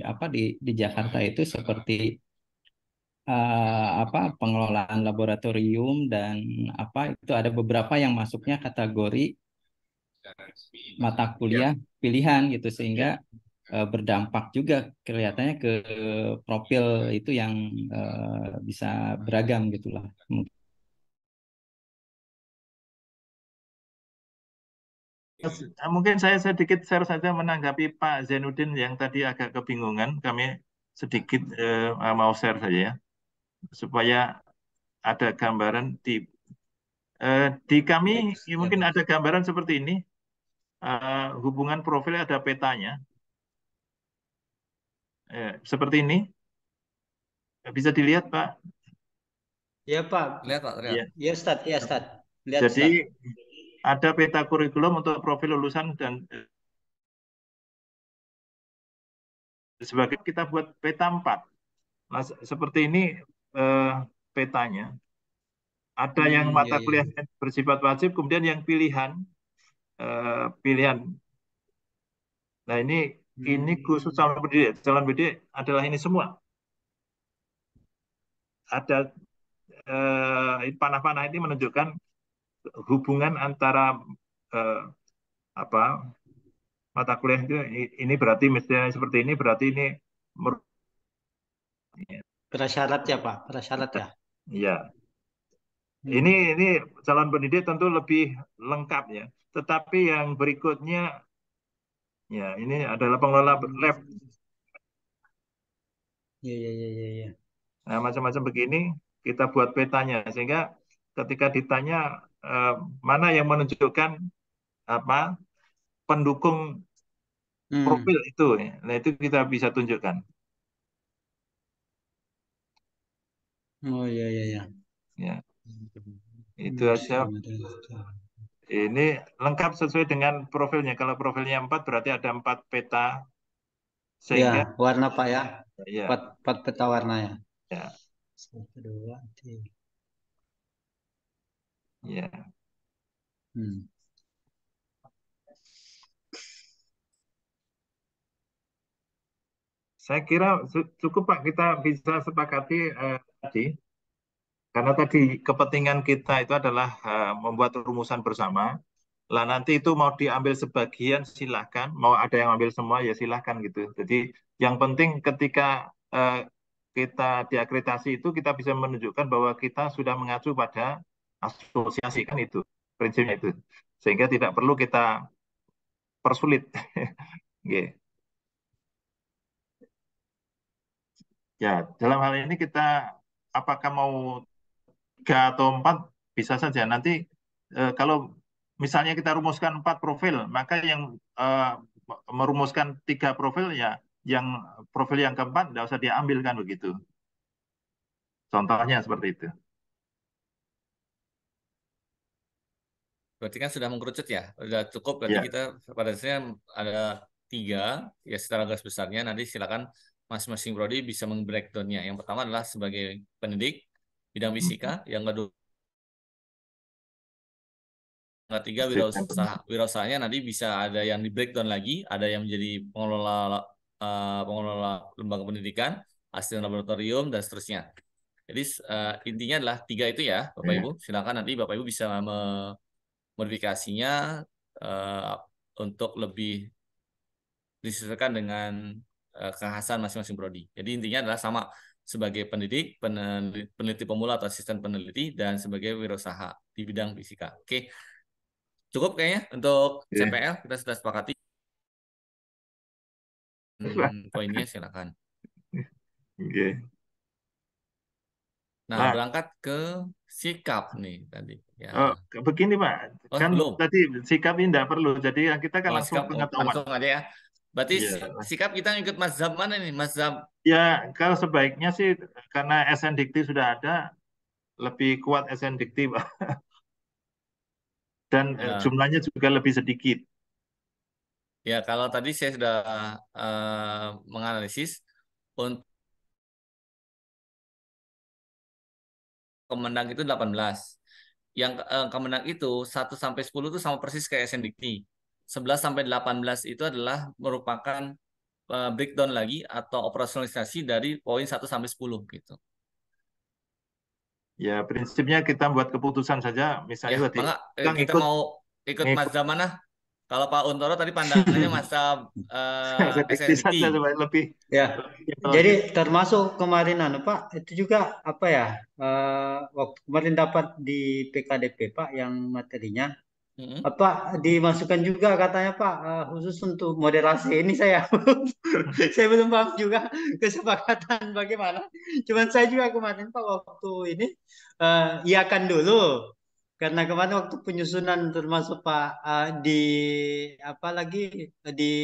apa di di Jakarta itu seperti uh, apa pengelolaan laboratorium dan apa itu ada beberapa yang masuknya kategori mata kuliah pilihan gitu sehingga uh, berdampak juga kelihatannya ke profil itu yang uh, bisa beragam gitulah Mungkin saya sedikit share saja menanggapi Pak Zainuddin yang tadi agak kebingungan. Kami sedikit eh, mau share saja ya supaya ada gambaran di eh, di kami ya, mungkin ada gambaran seperti ini eh, hubungan profil ada petanya eh, seperti ini bisa dilihat pak ya pak lihat pak lihat ya iya, start ya start lihat, jadi start. ada peta kurikulum untuk profil lulusan dan eh, sebagai kita buat peta 4. Nah, seperti ini uh, petanya. Ada yang hmm, mata iya, iya. kuliah iya. bersifat wajib, kemudian yang pilihan uh, pilihan. Nah ini hmm. ini khusus calon pendidik. Calon pendidik adalah ini semua. Ada panah eh, panah-panah ini menunjukkan hubungan antara uh, apa mata kuliah itu ini berarti misalnya seperti ini berarti ini Prasyarat ya Pak, prasyarat ya. Iya. Hmm. Ini ini calon pendidik tentu lebih lengkap ya. Tetapi yang berikutnya ya ini adalah pengelola lab. Iya iya iya iya. Ya. Nah macam-macam begini kita buat petanya sehingga ketika ditanya eh, mana yang menunjukkan apa pendukung hmm. profil itu, ya. nah itu kita bisa tunjukkan. Oh iya iya iya. Ya. Hmm. Itu aja. Ini lengkap sesuai dengan profilnya. Kalau profilnya 4 berarti ada 4 peta ya, sehingga ya, warna Pak ya. ya. 4, 4 peta warna ya. Ya. Satu, dua, tiga. Ya. Hmm. Saya kira cukup Pak kita bisa sepakati eh, tadi karena tadi kepentingan kita itu adalah eh, membuat rumusan bersama. Lah nanti itu mau diambil sebagian silahkan, mau ada yang ambil semua ya silahkan gitu. Jadi yang penting ketika eh, kita diakreditasi itu kita bisa menunjukkan bahwa kita sudah mengacu pada asosiasi kan itu prinsipnya itu sehingga tidak perlu kita persulit. yeah. Ya, dalam hal ini kita apakah mau tiga atau empat bisa saja. Nanti eh, kalau misalnya kita rumuskan empat profil, maka yang eh, merumuskan tiga profil ya, yang profil yang keempat tidak usah diambilkan begitu. Contohnya seperti itu. Berarti kan sudah mengkerucut ya, sudah cukup. Berarti ya. kita pada dasarnya ada tiga ya secara garis besarnya. Nanti silakan masing-masing prodi bisa mengbreakdownnya. Yang pertama adalah sebagai pendidik bidang mm-hmm. fisika, yang kedua ketiga wirausaha wirausahanya nanti bisa ada yang di breakdown lagi ada yang menjadi pengelola uh, pengelola lembaga pendidikan asisten laboratorium dan seterusnya jadi uh, intinya adalah tiga itu ya bapak iya. ibu silakan nanti bapak ibu bisa memodifikasinya uh, eh, untuk lebih disesuaikan dengan Eh, kekhasan masing-masing prodi. Jadi intinya adalah sama sebagai pendidik, peneliti, peneliti pemula atau asisten peneliti dan sebagai wirausaha di bidang fisika. Oke. Cukup kayaknya untuk yeah. CPL kita sudah sepakati. Hmm, poinnya silakan. Oke. Okay. Nah, nah, berangkat ke sikap nih tadi. Ya. Oh, begini Pak, oh, kan belum. tadi sikap ini tidak perlu. Jadi kita kan oh, langsung sikap, oh, pengetahuan. Langsung aja ya. Berarti yeah. sikap kita ikut mazhab mana nih, mazhab? Ya, kalau sebaiknya sih karena SN Dikti sudah ada, lebih kuat SN Dikti, Pak. Dan yeah. Ya. jumlahnya juga lebih sedikit. Ya, kalau tadi saya sudah uh, menganalisis untuk Kemenang itu 18. Yang uh, eh, Kemenang itu 1 sampai 10 itu sama persis kayak SN Dikti. 11 sampai 18 itu adalah merupakan eh, breakdown lagi atau operasionalisasi dari poin 1 sampai 10 gitu. Ya, prinsipnya kita buat keputusan saja. Misalnya ya, kita, eh, kita ikut, mau ikut ngikut. masa mana? Kalau Pak Untoro tadi pandangannya masa uh, lebih. Ya. Jadi termasuk kemarin anu Pak, itu juga apa ya? Uh, waktu kemarin dapat di PKDP Pak yang materinya hmm. apa dimasukkan juga katanya Pak uh, khusus untuk moderasi ini saya saya belum paham juga kesepakatan bagaimana cuman saya juga kemarin Pak waktu ini uh, eh, iakan dulu karena kemarin waktu penyusunan termasuk Pak uh, di apa lagi di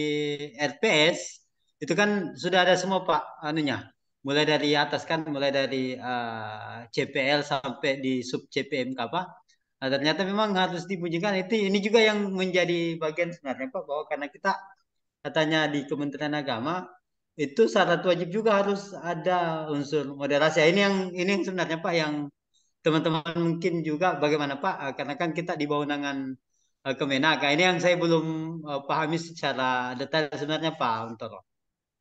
RPS itu kan sudah ada semua Pak anunya mulai dari atas kan mulai dari uh, CPL sampai di sub CPMK Pak Nah, ternyata memang harus dibunyikan itu ini juga yang menjadi bagian sebenarnya Pak bahwa karena kita katanya di Kementerian Agama itu syarat wajib juga harus ada unsur moderasi. Nah, ini yang ini yang sebenarnya Pak yang teman-teman mungkin juga bagaimana Pak ah, karena kan kita di bawah undangan ah, Kemenak. Nah, ini yang saya belum ah, pahami secara detail sebenarnya Pak untuk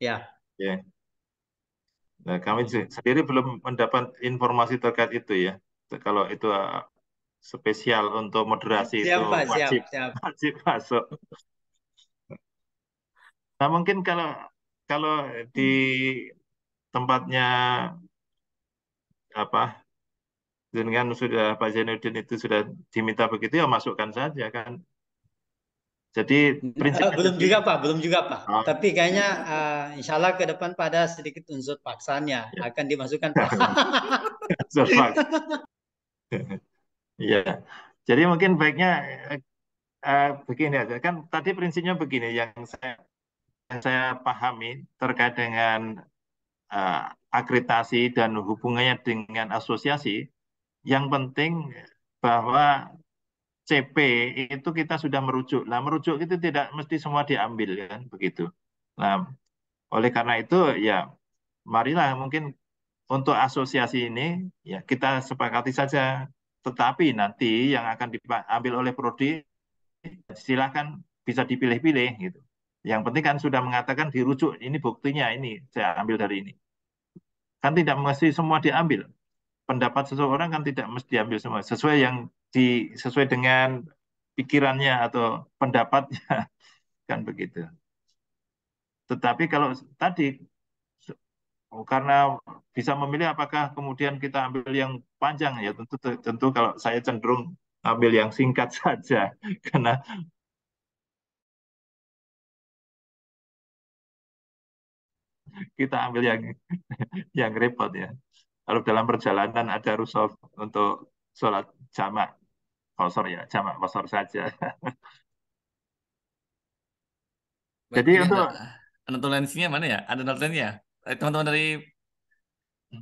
Ya. Ya. Nah, kami sendiri belum mendapat informasi terkait itu ya. Kalau itu spesial untuk moderasi siap, itu wajib, siap, siap. wajib masuk. Nah mungkin kalau kalau di tempatnya apa dengan sudah Pak Zainuddin itu sudah diminta begitu ya masukkan saja kan. Jadi eh, prinsipnya belum juga Pak, belum juga Pak. Oh. Tapi kayaknya uh, Insya Allah ke depan pada sedikit unsur paksaannya ya. akan dimasukkan Pak. Iya. Jadi mungkin baiknya uh, begini aja. Kan tadi prinsipnya begini yang saya yang saya pahami terkait dengan uh, akreditasi dan hubungannya dengan asosiasi. Yang penting bahwa CP itu kita sudah merujuk. Nah, merujuk itu tidak mesti semua diambil kan begitu. Nah, oleh karena itu ya marilah mungkin untuk asosiasi ini ya kita sepakati saja tetapi nanti yang akan diambil oleh prodi silahkan bisa dipilih-pilih gitu. Yang penting kan sudah mengatakan dirujuk ini buktinya ini saya ambil dari ini. Kan tidak mesti semua diambil. Pendapat seseorang kan tidak mesti diambil semua sesuai yang di sesuai dengan pikirannya atau pendapatnya kan begitu. Tetapi kalau tadi Oh, karena bisa memilih apakah kemudian kita ambil yang panjang ya tentu tentu kalau saya cenderung ambil yang singkat saja karena kita ambil yang yang repot ya. Kalau dalam perjalanan ada rusof untuk sholat jamak kosor ya, jamak kosor saja. Jadi untuk notulensinya mana ya? Ada notulensinya? Eh, teman-teman dari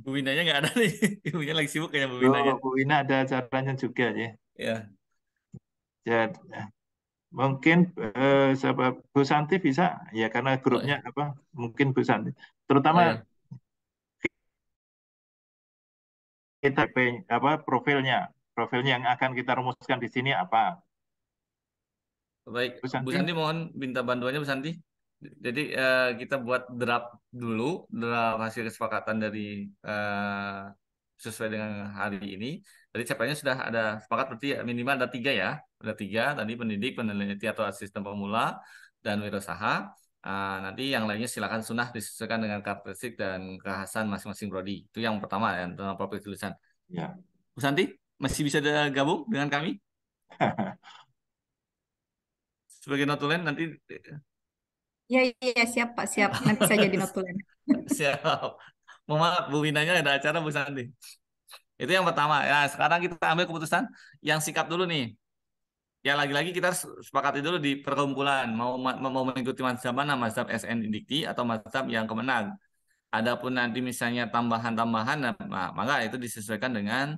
Bu Wina Winanya nggak ada nih. Ibunya lagi sibuk kayaknya Bu Wina. Oh, ya. Bu Wina ada acaranya juga ya. Iya. Ya. Jadi, mungkin eh, siapa Bu Santi bisa ya karena grupnya oh, ya. apa mungkin Bu Santi terutama oh, ya. kita apa profilnya profilnya yang akan kita rumuskan di sini apa baik Bu Santi, Bu Santi mohon minta bantuannya Bu Santi jadi uh, kita buat draft dulu, draft hasil kesepakatan dari uh, sesuai dengan hari ini. Jadi capainya sudah ada sepakat berarti ya minimal ada tiga ya, ada tiga tadi pendidik, peneliti atau asisten pemula dan wirausaha. Uh, nanti yang lainnya silakan sunah disesuaikan dengan karakteristik dan kekhasan masing-masing prodi. Itu yang pertama ya tentang profil tulisan. Ya. Bu Santi masih bisa gabung dengan kami? Sebagai notulen nanti Iya, iya, siap Pak, siap. Nanti saya jadi notulen. siap. Mohon maaf, Bu Winanya ada acara, Bu Santi. Itu yang pertama. Ya sekarang kita ambil keputusan yang sikap dulu nih. Ya, lagi-lagi kita harus sepakati dulu di perkumpulan. Mau mau mengikuti mazhab mana, mazhab SN Dikti atau mazhab yang kemenang. Adapun nanti misalnya tambahan-tambahan, nah, maka itu disesuaikan dengan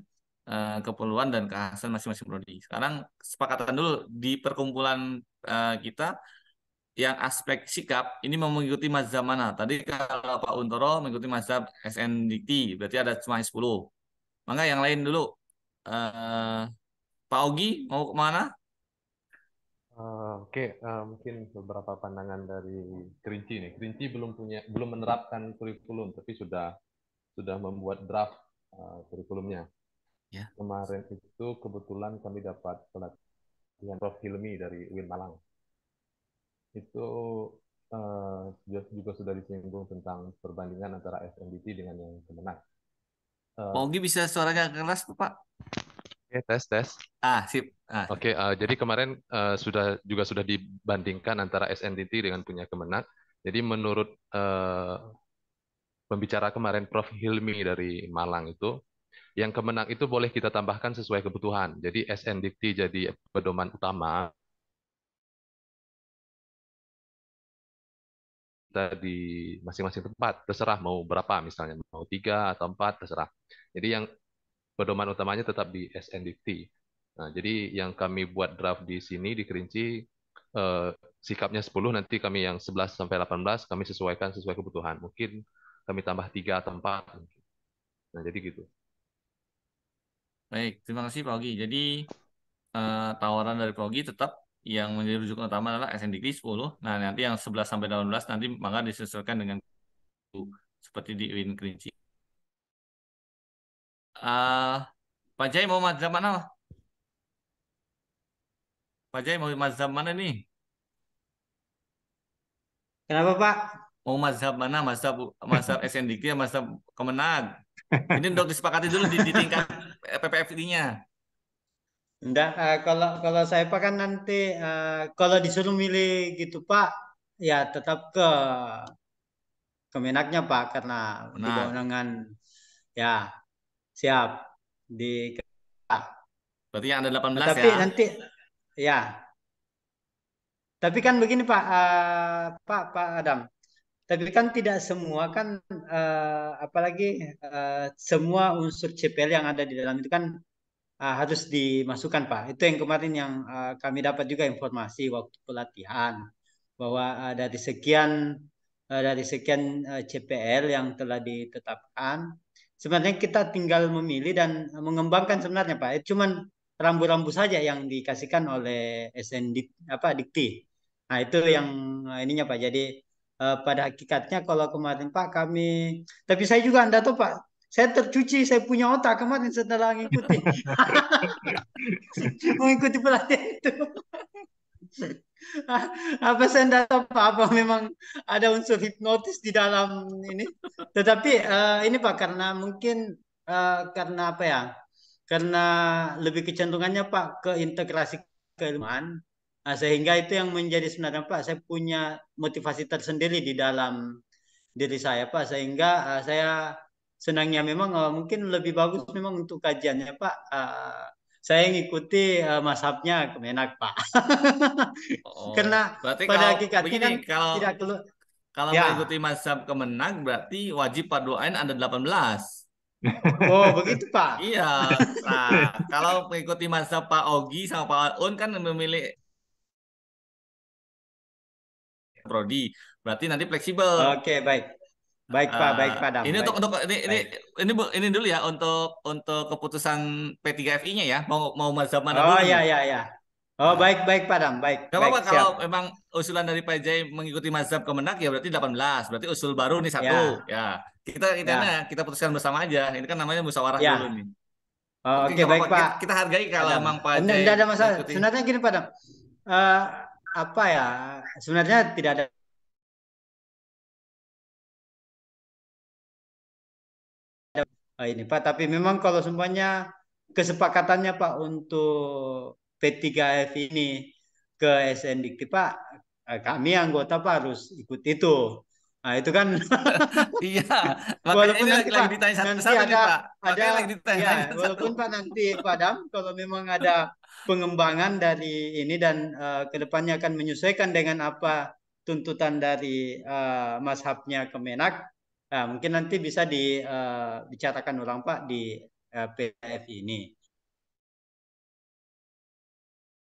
uh, keperluan dan kehasan masing-masing prodi. Sekarang sepakatan dulu di perkumpulan uh, kita yang aspek sikap ini mengikuti mazhab mana? Tadi kalau Pak Untoro mengikuti mazhab SNDT, berarti ada cuma 10. Maka yang lain dulu. Uh, Pak Ogi mau kemana? Uh, Oke, okay. uh, eh, mungkin beberapa pandangan dari Kerinci nih. Kerinci belum punya, belum menerapkan kurikulum, tapi sudah sudah membuat draft uh, kurikulumnya. Yeah. Kemarin itu kebetulan kami dapat pelatihan Prof Hilmi dari Win Malang itu uh, juga sudah disinggung tentang perbandingan antara SMBT dengan yang kemenang. Uh, eh, Ogi bisa suaranya keras tuh Pak. Oke, okay, tes tes. Ah, sip. Ah. Oke, okay, uh, eh, jadi kemarin uh, sudah juga sudah dibandingkan antara SNDT dengan punya kemenang. Jadi menurut uh, pembicara kemarin Prof Hilmi dari Malang itu, yang kemenang itu boleh kita tambahkan sesuai kebutuhan. Jadi SNDT jadi pedoman utama, di masing-masing tempat terserah mau berapa misalnya mau tiga atau empat terserah jadi yang pedoman utamanya tetap di SNDT nah jadi yang kami buat draft di sini di Kerinci eh, sikapnya 10 nanti kami yang 11 sampai 18 kami sesuaikan sesuai kebutuhan mungkin kami tambah tiga atau empat nah jadi gitu baik terima kasih Pak Ogi jadi eh, tawaran dari Pak Ogi tetap yang menjadi rujukan utama adalah SNDG 10. Nah, nanti yang 11 sampai 18 nanti maka disesuaikan dengan seperti di Win Kerinci. Uh, Pak Jai mau mazhab mana? Pak Jai mau mazhab mana nih? Kenapa Pak? Mau mazhab mana? Mazhab mazhab SNDG, mazhab Kemenag. Ini untuk disepakati dulu di, di tingkat PPFD-nya. Enggak, uh, eh, kalau kalau saya Pak kan nanti uh, kalau disuruh milih gitu Pak, ya tetap ke Kemenaknya Pak karena Menak. di ya siap di Berarti yang ada 18 Tapi ya. Tapi nanti ya. Tapi kan begini Pak, uh, Pak Pak Adam. Tapi kan tidak semua kan uh, apalagi uh, semua unsur CPL yang ada di dalam itu kan uh, harus dimasukkan Pak. Itu yang kemarin yang uh, kami dapat juga informasi waktu pelatihan bahwa uh, dari sekian uh, dari sekian uh, CPL yang telah ditetapkan sebenarnya kita tinggal memilih dan mengembangkan sebenarnya Pak. Eh, cuman rambu-rambu saja yang dikasihkan oleh SND apa Dikti. Nah, itu yang ininya Pak. Jadi pada hakikatnya kalau kemarin Pak kami tapi saya juga Anda tahu Pak saya tercuci, saya punya otak kemarin setelah mengikuti mengikuti pelatihan itu. apa saya tidak tahu apa, apa memang ada unsur hipnotis di dalam ini. Tetapi uh, ini Pak karena mungkin uh, karena apa ya? Karena lebih kecenderungannya Pak ke integrasi keilmuan nah, sehingga itu yang menjadi sebenarnya Pak saya punya motivasi tersendiri di dalam diri saya Pak sehingga uh, saya senangnya memang uh, mungkin lebih bagus memang untuk kajiannya Pak. Uh, saya ngikuti uh, masabnya Kemenak Pak. oh, Karena berarti pada kalau, hakikatnya begini, kan kalau, tidak kalau, Kalau ya. mengikuti masab Kemenak berarti wajib paduain ada 18. Oh, begitu Pak. iya. Nah, kalau mengikuti masab Pak Ogi sama Pak Un kan memilih prodi. Berarti nanti fleksibel. Oke, okay, baik. Baik Pak, uh, baik ah, Pak Dam. Ini baik. untuk untuk ini baik. ini ini ini dulu ya untuk untuk keputusan P3FI-nya ya. Mau mau mazhab mana oh, dulu? Oh iya iya iya. Oh nah. baik baik Pak Dam, baik. Gak apa kalau siap. memang usulan dari Pak Jai mengikuti mazhab kemenak ya berarti 18, berarti usul baru nih satu. Ya. ya. Kita kita ya. Nah, kita putuskan bersama aja. Ini kan namanya musyawarah ya. dulu nih. Oh, Oke okay, baik Pak. Kita, hargai kalau Adam. memang Pak Jai. Tidak ada masalah. Mengikuti. Sebenarnya gini Pak Dam. Uh, apa ya? Sebenarnya tidak ada Oh, ini Pak. Tapi memang kalau semuanya kesepakatannya Pak untuk P3F ini ke Dikti Pak, eh, kami anggota Pak harus ikut itu. Nah itu kan. iya. Walaupun nanti, lagi ditanya satu, nanti ada, Pak. ada lagi ditanya ya, satu. walaupun Pak nanti Pak Dam kalau memang ada pengembangan dari ini dan uh, eh, kedepannya akan menyesuaikan dengan apa tuntutan dari uh, eh, mashabnya Kemenak Nah, mungkin nanti bisa dibicarakan eh, uh, ulang Pak di uh, eh, PDF ini.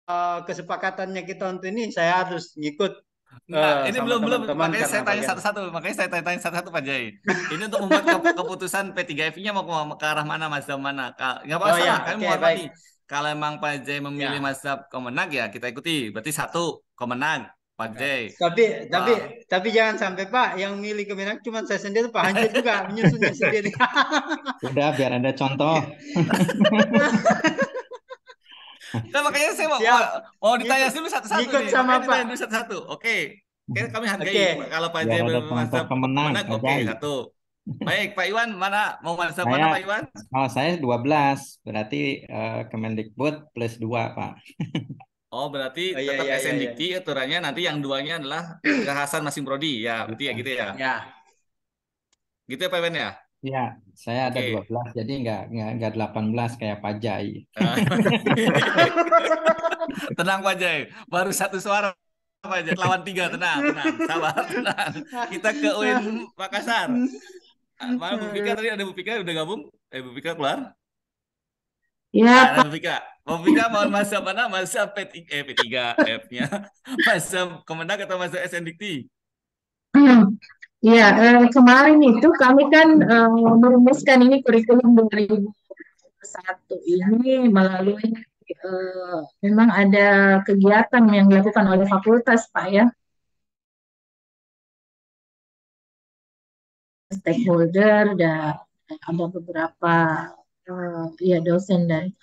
Uh, kesepakatannya kita untuk ini saya harus ngikut. Uh, nah, ini belum belum makanya saya tanya satu-satu, makanya saya tanya satu-satu Pak Jai. Ini untuk membuat keputusan p 3 nya mau ke, arah mana Mas mana? Enggak oh, apa-apa, oh, ya. kami okay, mau Kalau emang Pak Jai memilih ya. mazhab Kemenang ya kita ikuti. Berarti satu Kemenang, Pandai. Tapi tapi tapi jangan sampai Pak yang milih kemenang cuma saya sendiri Pak Hanja juga menyusunnya sendiri. Sudah, biar ada contoh. nah, makanya saya mau, Siap. mau ditanya dulu satu-satu. Ikut nih. sama Pak. Dulu satu-satu. Oke. Oke, kami hargai okay. kalau Pak Jay merasa pemenang. pemenang. Oke, okay, satu. Baik, Pak Iwan, mana mau merasa mana Pak Iwan? Kalau saya 12, berarti uh, Kemendikbud plus 2, Pak. Oh berarti oh, iya, tetap iya, SN iya, Dikti iya. aturannya nanti yang duanya adalah kehasan masing prodi ya berarti ya gitu ya. Ya. Gitu ya Pak Ben ya? Iya, saya ada okay. 12 jadi nggak nggak nggak 18 kayak Pak Jai. Ah. tenang Pak Jai, baru satu suara Pak Jai lawan tiga tenang, tenang, sabar, tenang. Kita ke UIN Makassar. Mana ah, Bu Fika tadi ada Bu Fika udah gabung? Eh Bu Fika keluar? Iya. Nah, Bu Pika. Mafika mau masa mana? Masa P3, P3F-nya. Masa Kemenang atau masa SNDikti? Hmm. eh, kemarin itu kami kan eh, merumuskan ini kurikulum 2021 ini melalui eh, memang ada kegiatan yang dilakukan oleh fakultas, Pak ya. Stakeholder, dan ada beberapa eh, ya dosen dan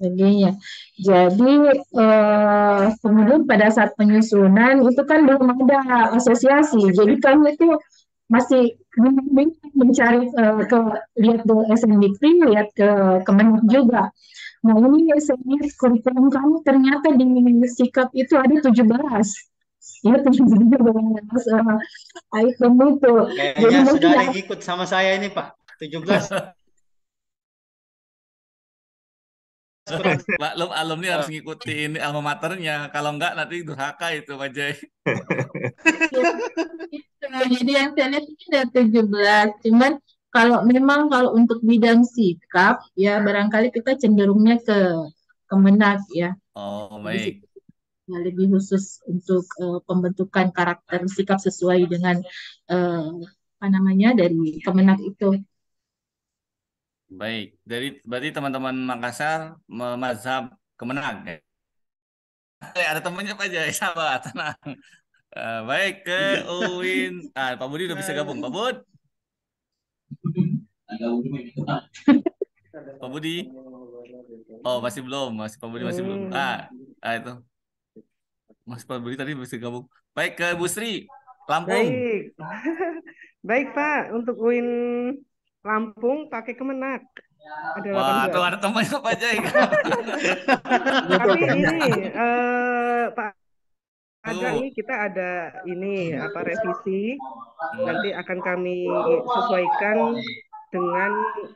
sebagainya. Jadi eh, kemudian pada saat penyusunan itu kan belum ada asosiasi, jadi kami itu masih mencari eh, ke lihat ke SMDP lihat ke kemenhub juga. Nah ini SMD kurikulum kami ternyata di sikap itu ada 17 ya tujuh belas uh, item itu. Kayaknya Jadi, sudah Iya, ikut sama saya ini Pak, 17. Maklum alumni harus ngikutin alma maternya. Kalau enggak nanti durhaka itu Pak nah, Jadi yang saya lihat ini ada 17. Cuman kalau memang kalau untuk bidang sikap ya barangkali kita cenderungnya ke kemenak ya. Oh baik. Ya, lebih khusus untuk uh, pembentukan karakter sikap sesuai dengan uh, apa namanya dari kemenak itu. Baik, dari berarti teman-teman Makassar memazhab kemenang ya. Eh, ada temannya Pak Jaya sabar, tenang. Uh, baik ke iya. Uwin. Ah, Pak Budi udah bisa gabung, Pak Bud. Pak Budi. Oh, masih belum, masih Pak Budi masih belum. Hmm. Ah, ah itu. Mas Pak Budi tadi bisa gabung. Baik ke Bu Sri, Lampung. Baik. Baik, Pak, untuk Uin Lampung pakai kemenak. Ada Wah, tuh ada temannya Pak Jai. Tapi ini eh, Pak ada ini kita ada ini apa revisi hmm. nanti akan kami sesuaikan dengan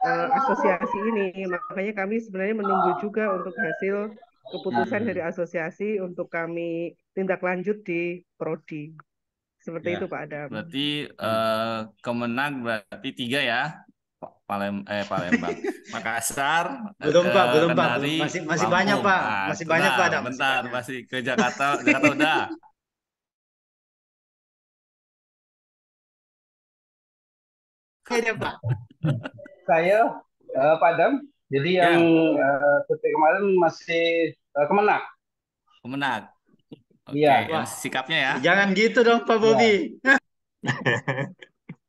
uh, asosiasi ini makanya kami sebenarnya menunggu juga untuk hasil keputusan hmm. dari asosiasi untuk kami tindak lanjut di prodi seperti ya, itu Pak Adam. Berarti uh, eh, kemenang berarti tiga ya Palem eh Palembang, Makassar, belum Pak, belum Pak, masih masih banyak Pak, ah, masih banyak Pak. Ada, bentar, masih, ke Jakarta, Jakarta udah. Kayaknya Pak. Saya uh, eh, Padam. Jadi ya. yang ya. uh, kemarin masih uh, Kemenak. Kemenak. Iya. Okay, ya. sikapnya ya. Jangan gitu dong Pak Bobi. Enggak,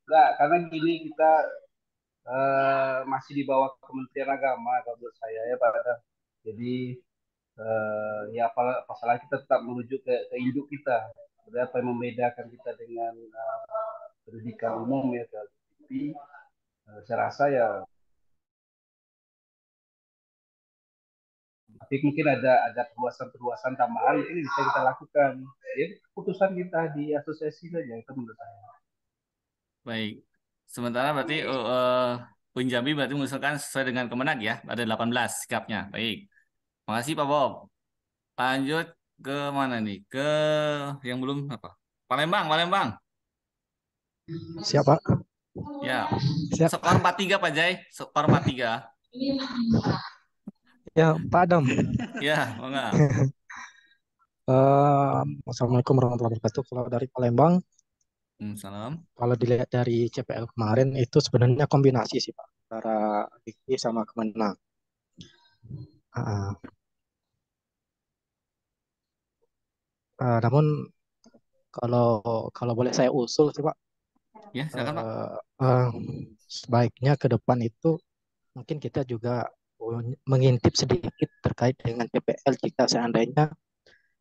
iya. karena gini kita Eh, masih di bawah Kementerian Agama kalau menurut saya ya Pak Adam. Jadi uh, ya apa, masalah kita tetap merujuk ke, ke induk kita. Berapa yang membedakan kita dengan uh, pendidikan umum ya tapi uh, saya rasa ya tapi mungkin ada ada perluasan-perluasan tambahan ini bisa kita lakukan. ya keputusan kita di asosiasi saja itu menurut saya. Baik, Sementara berarti uh, iya. oh, Bung eh, Jambi berarti mengusulkan sesuai dengan kemenang ya, ada 18 sikapnya. Baik. Makasih Pak Bob. Lanjut ke mana nih? Ke yang belum apa? Palembang, Palembang. siapa Ya. Siap. Skor 43 Pak Jai, skor 43. Ya, Pak Adam. ya, enggak. Uh, eh, Assalamualaikum warahmatullahi wabarakatuh. Kalau dari Palembang, Hmm, salam. Kalau dilihat dari CPL kemarin itu sebenarnya kombinasi sih Pak antara Riki sama Kemenang. Uh, uh, namun kalau kalau boleh saya usul sih Pak. Ya, silakan Pak. Uh, sebaiknya ke depan itu mungkin kita juga mengintip sedikit terkait dengan CPL jika seandainya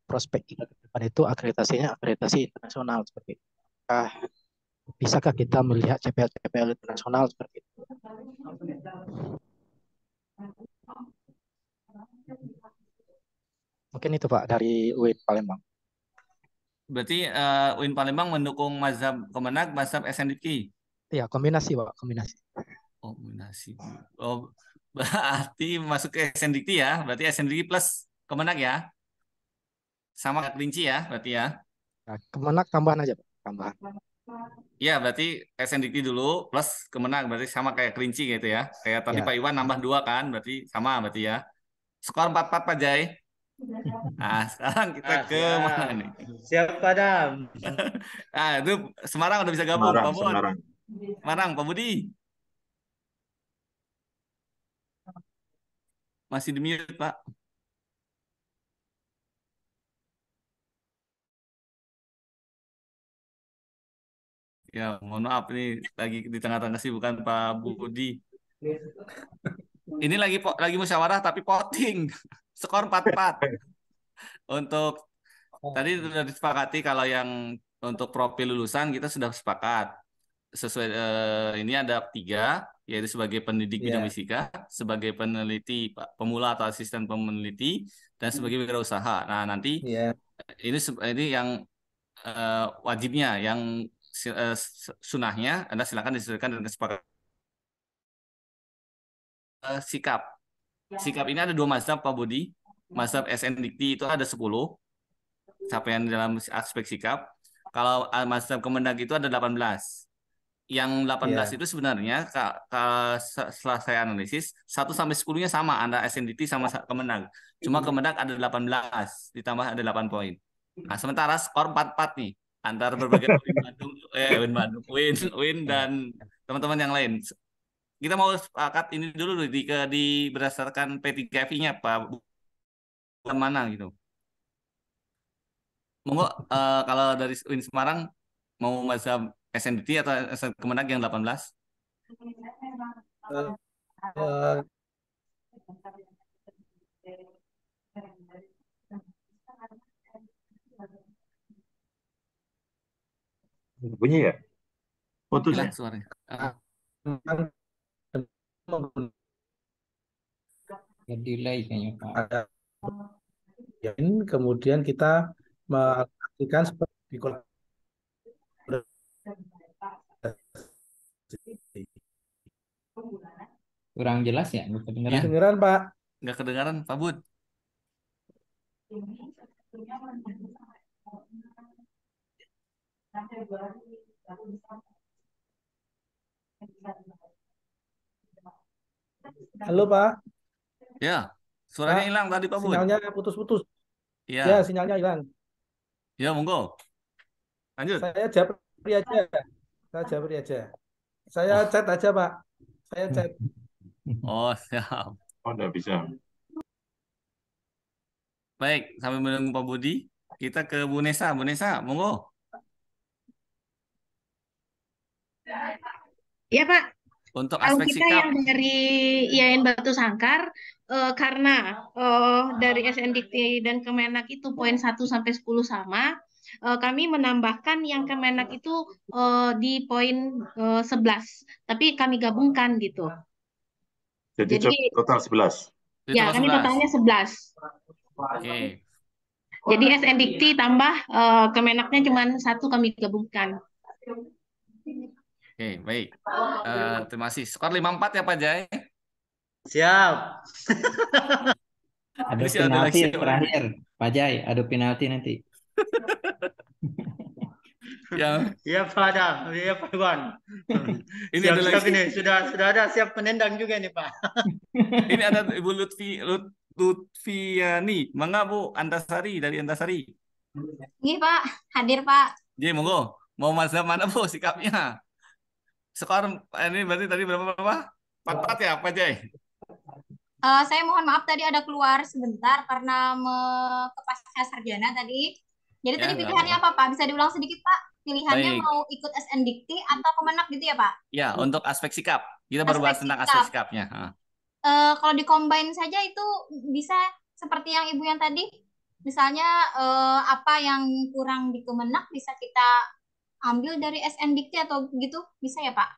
prospek kita ke depan itu akreditasinya akreditasi internasional seperti itu apakah bisakah kita melihat CPL-CPL internasional seperti itu? Mungkin itu Pak dari UIN Palembang. Berarti uh, UIN Palembang mendukung mazhab Kemenag, mazhab SNDP? Iya, kombinasi Pak, kombinasi. Oh, kombinasi. Oh, berarti masuk ke SNDP ya, berarti SNDP plus Kemenag ya? Sama kelinci ya, berarti ya? Nah, Kemenag tambahan aja Pak tambahan. Iya, berarti SNDT dulu plus kemenang berarti sama kayak kerinci gitu ya. Kayak tadi ya. Pak Iwan nambah dua kan, berarti sama berarti ya. Skor 4-4 Pak Jai. Nah, sekarang kita ah, ke siap. mana nih? Siap Padam. ah, itu Semarang udah bisa gabung Semarang, Pak Budi. Semarang. Semarang, Pak Budi. Masih di mute, Pak. Ya, mohon maaf ini lagi di tengah-tengah sih bukan Pak Budi. Ini lagi lagi musyawarah tapi poting Skor 4-4. Untuk tadi sudah disepakati kalau yang untuk profil lulusan kita sudah sepakat. Sesuai eh, ini ada tiga yaitu sebagai pendidik yeah. bidang ya. fisika, sebagai peneliti pemula atau asisten peneliti, dan sebagai wirausaha. Nah nanti yeah. ini ini yang uh, wajibnya, yang Eh, sunahnya, Anda silakan disesuaikan dengan kesepakatan eh, sikap. Ya. Sikap ini ada dua mazhab, Pak Budi. Mazhab SN Dikti itu ada 10 capaian dalam aspek sikap. Kalau eh, mazhab Kemendag itu ada 18. Yang 18 yeah. itu sebenarnya setelah saya analisis 1 sampai 10-nya sama SN Dikti sama Kemendag. Cuma hmm. Kemendag ada 18 ditambah ada 8 poin. Nah, hmm. sementara skor 44 nih antar berbagai Win Bandung, eh Win Bandung, Win, Win iya. dan teman-teman yang lain. Kita mau sepakat ini dulu di, ke, di berdasarkan p 3 v nya Pak bukan mana gitu. Monggo uh, kalau dari Win Semarang mau masa SNDT atau SN Kemenak yang 18? Uh, uh, Bunyi ah. ya? Putus ya? suaranya. delay kayaknya Pak. Kemudian kita mengaktifkan seperti Kurang jelas ya? Nggak kedengeran. Ya. Kedengeran Pak. Nggak kedengeran Pak Bud sampai dua hari bisa Halo Pak. Ya, suaranya Pak, hilang tadi Pak Bu. Sinyalnya putus-putus. Iya. -putus. Ya, sinyalnya hilang. Ya, monggo. Lanjut. Saya Japri aja. Saya Japri aja. Saya oh. chat aja, Pak. Saya chat. Oh, siap. Oh, enggak bisa. Baik, sambil menunggu Pak Budi, kita ke Bu Nesa. Bu Nesa, monggo. Ya Pak. Untuk aspek kita sikap. yang dari IAIN Batu Sangkar uh, karena uh, dari SNDT dan Kemenak itu poin 1 sampai 10 sama. Uh, kami menambahkan yang Kemenak itu uh, di poin uh, 11, tapi kami gabungkan gitu. Jadi, Jadi total 11. Ya, total kami 11. totalnya 11. Oke. Okay. Jadi SNDT tambah uh, Kemenaknya cuma satu kami gabungkan. Oke, okay, baik. Uh, terima kasih. Skor 5-4 ya Pak Jai. Siap. ada penalti ada lagi terakhir. Pak Jai, ada penalti nanti. ya. Iya Pak Adam, iya Pak Iwan. ini siap, ada lagi. Ini. Sudah sudah ada siap penendang juga nih Pak. ini ada Ibu Lutfi Lut, Lutfiani, mangga Bu Antasari dari Antasari. Ini, Pak, hadir Pak. Jadi monggo, mau mazhab mana Bu sikapnya? skor eh, ini berarti tadi berapa berapa? Empat empat ya, Pak Jai? Uh, saya mohon maaf tadi ada keluar sebentar karena me sarjana tadi. Jadi ya, tadi pilihannya apa. Pak? Bisa diulang sedikit Pak? Pilihannya Baik. mau ikut SN Dikti atau kemenak gitu ya Pak? Ya, untuk aspek sikap. Kita baru bahas tentang aspek sikapnya. Uh. Uh, kalau dikombin saja itu bisa seperti yang Ibu yang tadi? Misalnya uh, apa yang kurang di Kemenak bisa kita ambil dari SN Dikti atau gitu bisa ya Pak?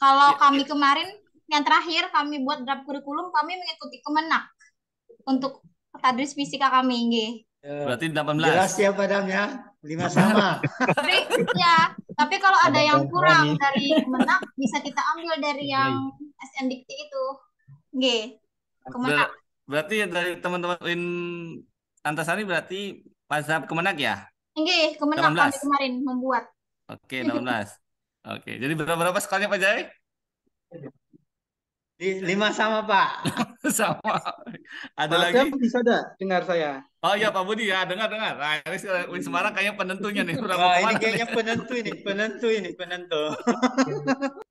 Kalau ya. kami ya. kemarin yang terakhir kami buat draft kurikulum kami mengikuti Kemenak untuk tadris fisika kami Gitu. Berarti 18. Jelas ya padam ya. Lima sama. tapi ya, tapi kalau ada yang kurang dari Kemenak bisa kita ambil dari iya. yang SN Dikti itu. Nge. Kemenak. berarti dari teman-teman Antasari berarti mazhab Kemenak ya? tinggi kemenang kami kemarin membuat. Oke, 16. Oke, jadi berapa-berapa skornya Pak Jai? Lima sama Pak. sama. Ada Pak, lagi? bisa ada dengar saya. Oh iya Pak Budi ya dengar dengar. Nah, ini Uin Semarang kayaknya penentunya nih. Berapa Wah, ini kayaknya nih? penentu ini, penentu ini, penentu.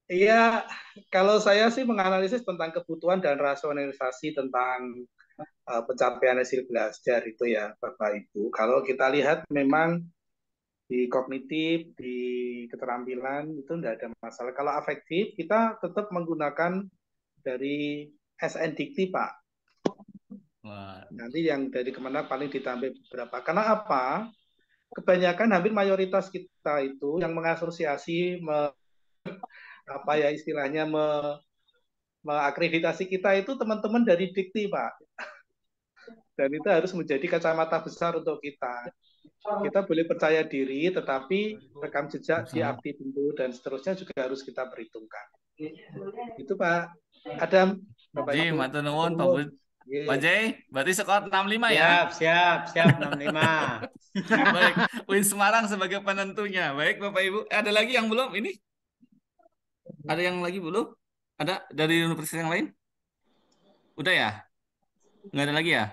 Iya, kalau saya sih menganalisis tentang kebutuhan dan rasionalisasi tentang uh, eh, pencapaian hasil belajar itu ya Bapak Ibu. Kalau kita lihat memang di kognitif, di keterampilan itu tidak ada masalah. Kalau afektif kita tetap menggunakan dari SN Dikti Pak. Wah. Nanti yang dari kemana paling ditambah berapa? Karena apa? Kebanyakan hampir mayoritas kita itu yang mengasosiasi me, apa ya istilahnya me, mengakreditasi kita itu teman-teman dari Dikti, Pak. Dan itu harus menjadi kacamata besar untuk kita. Kita boleh percaya diri, tetapi rekam jejak di abdi dan seterusnya juga harus kita perhitungkan. Iya. Itu Pak. Adam. Jadi, Mata nuwun Pak Bud. Pak iya. Jai, berarti skor 65 ya? Siap, siap, siap 65. Baik, Uin Semarang sebagai penentunya. Baik Bapak Ibu, eh, ada lagi yang belum ini? Ada yang lagi belum? Ada dari universitas yang lain? Udah ya? Nggak ada lagi ya?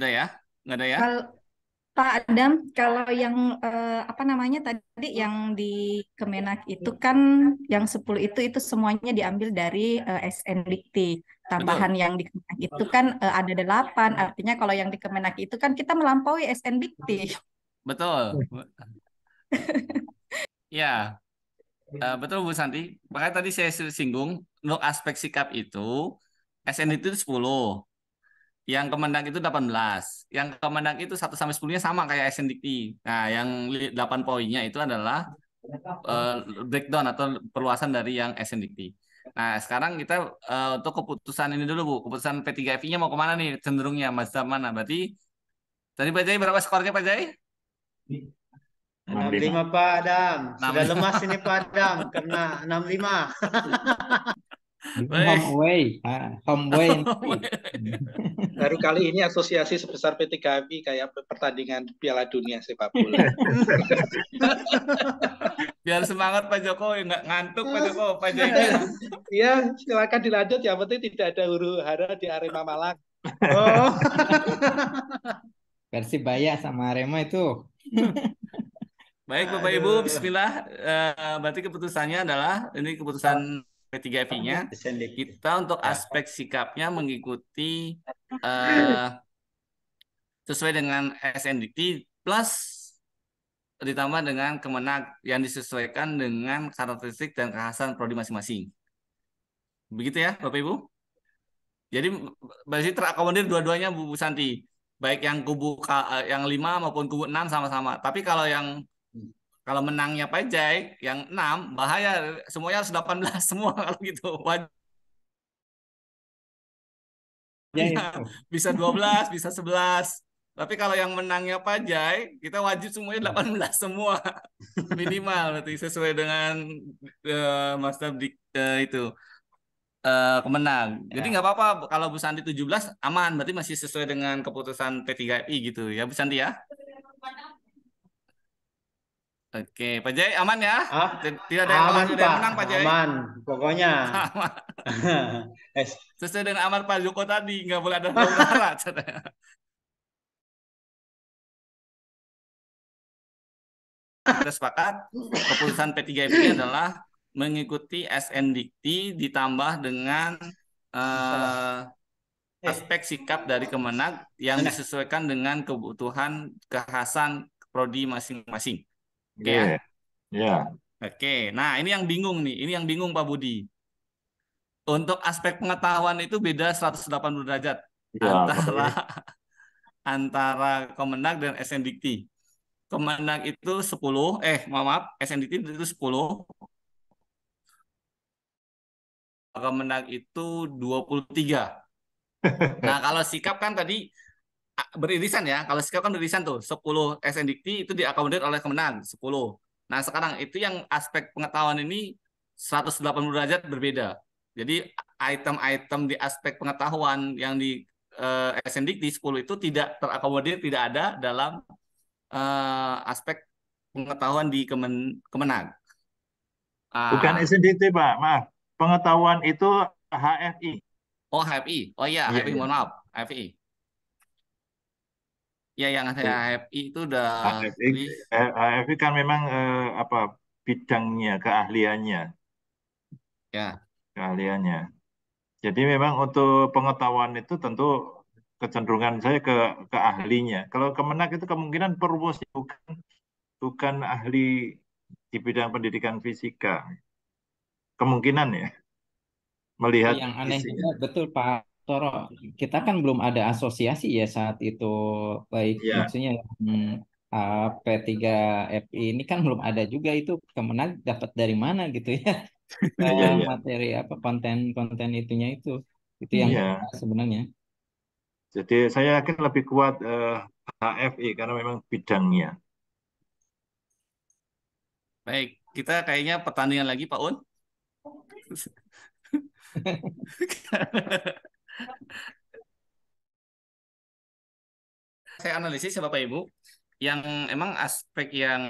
Udah ya? Nggak ada ya? Kalau, Pak Adam, kalau yang eh, apa namanya tadi yang di Kemenak itu hmm. kan yang 10 itu itu semuanya diambil dari eh, SNDikti. Tambahan Betul. yang di Kemenak itu kan eh, ada 8, artinya kalau yang di Kemenak itu kan kita melampaui SNDikti. Betul. Hmm. ya, Uh, betul Bu Santi. Makanya tadi saya singgung untuk aspek sikap itu SN itu 10. Yang Kemendak itu 18. Yang Kemendak itu 1 sampai 10-nya sama kayak dikti. Nah, yang 8 poinnya itu adalah uh, breakdown atau perluasan dari yang dikti. Nah, sekarang kita uh, untuk keputusan ini dulu, Bu. Keputusan P3FI-nya mau kemana nih cenderungnya, Mas mana? berarti tadi Pak Jai berapa skornya Pak Jai? 65 Pak Adam. Sudah lemas ini Pak Adam karena 65. Homeway, homeway. Baru kali ini asosiasi sebesar PT KMI kayak pertandingan Piala Dunia sepak bola. Biar semangat Pak Jokowi, nggak ngantuk Pak Jokowi, Pak Jokowi. Iya, silakan dilanjut. ya penting tidak ada huru hara di Arema Malang. Oh. Baya sama Arema itu. Baik Bapak Aduh. Ibu, bismillah. Uh, berarti keputusannya adalah ini keputusan P3FI-nya. Kita untuk aspek sikapnya mengikuti uh, sesuai dengan SNDT plus ditambah dengan kemenang yang disesuaikan dengan karakteristik dan kekhasan prodi masing-masing. Begitu ya, Bapak Ibu? Jadi berarti terakomodir dua-duanya Bu Santi, baik yang kubu eh, yang lima maupun kubu enam sama-sama. Tapi kalau yang kalau menangnya Pajai yang 6, bahaya semuanya harus 18 semua kalau gitu. Ya, wajib ya, bisa 12, bisa 11. Tapi kalau yang menangnya Pajai, kita wajib semuanya 18 semua minimal berarti sesuai dengan uh, master di, uh, itu uh, kemenang. Ya. Jadi nggak apa-apa kalau Bu Santi 17 aman, berarti masih sesuai dengan keputusan P3I gitu ya Bu Santi ya. Oke, Pak Jai aman ya? Ah, tidak ada yang aman, tidak menang, Pak Jai. Aman, pokoknya. Aman. Sesuai dengan amar Pak Joko tadi, nggak boleh ada saudara. Kita sepakat keputusan P3FP adalah mengikuti SN Dikti ditambah dengan uh, aspek sikap dari Kemenag yang disesuaikan dengan kebutuhan kekhasan prodi masing-masing. Oke. Okay, Ya. Yeah. Iya. Oke. Okay. Nah, ini yang bingung nih. Ini yang bingung Pak Budi. Untuk aspek pengetahuan itu beda 180 derajat yeah, antara okay. antara Kemenag dan SNDikti. Kemenag itu 10, eh maaf, maaf itu 10. Kemenag itu 23. Nah, kalau sikap kan tadi beririsan ya. Kalau skill kan beririsan tuh. 10 SNDT itu diakomodir oleh Kemenang, 10. Nah, sekarang itu yang aspek pengetahuan ini 180 derajat berbeda. Jadi item-item di aspek pengetahuan yang di uh, SNDT 10 itu tidak terakomodir, tidak ada dalam uh, aspek pengetahuan di Kemen Kemenang. Uh, Bukan SNDT, Pak. Maaf. Pengetahuan itu HFI. Oh, HFI. Oh iya, ya, HFI. Iya. Mohon maaf. HFI. Ya yang saya AFI itu udah AFI, AFI kan memang eh, apa bidangnya, keahliannya. Ya. Keahliannya. Jadi memang untuk pengetahuan itu tentu kecenderungan saya ke ke ahlinya. Kalau kemenak itu kemungkinan perumus bukan bukan ahli di bidang pendidikan fisika. Kemungkinan ya. Melihat oh, yang aneh betul Pak Toro, kita kan belum ada asosiasi ya saat itu, baik yeah. maksudnya hmm, eh, P3FI ini kan belum ada juga itu kemenang dapat dari mana gitu ya yeah, iya, yeah. materi apa konten-konten itunya itu itu yang yeah. Iya. sebenarnya. Jadi saya yakin lebih kuat uh, eh, HFI karena memang bidangnya. Baik, kita kayaknya pertandingan lagi Pak Un. Saya analisis ya Bapak Ibu, yang emang aspek yang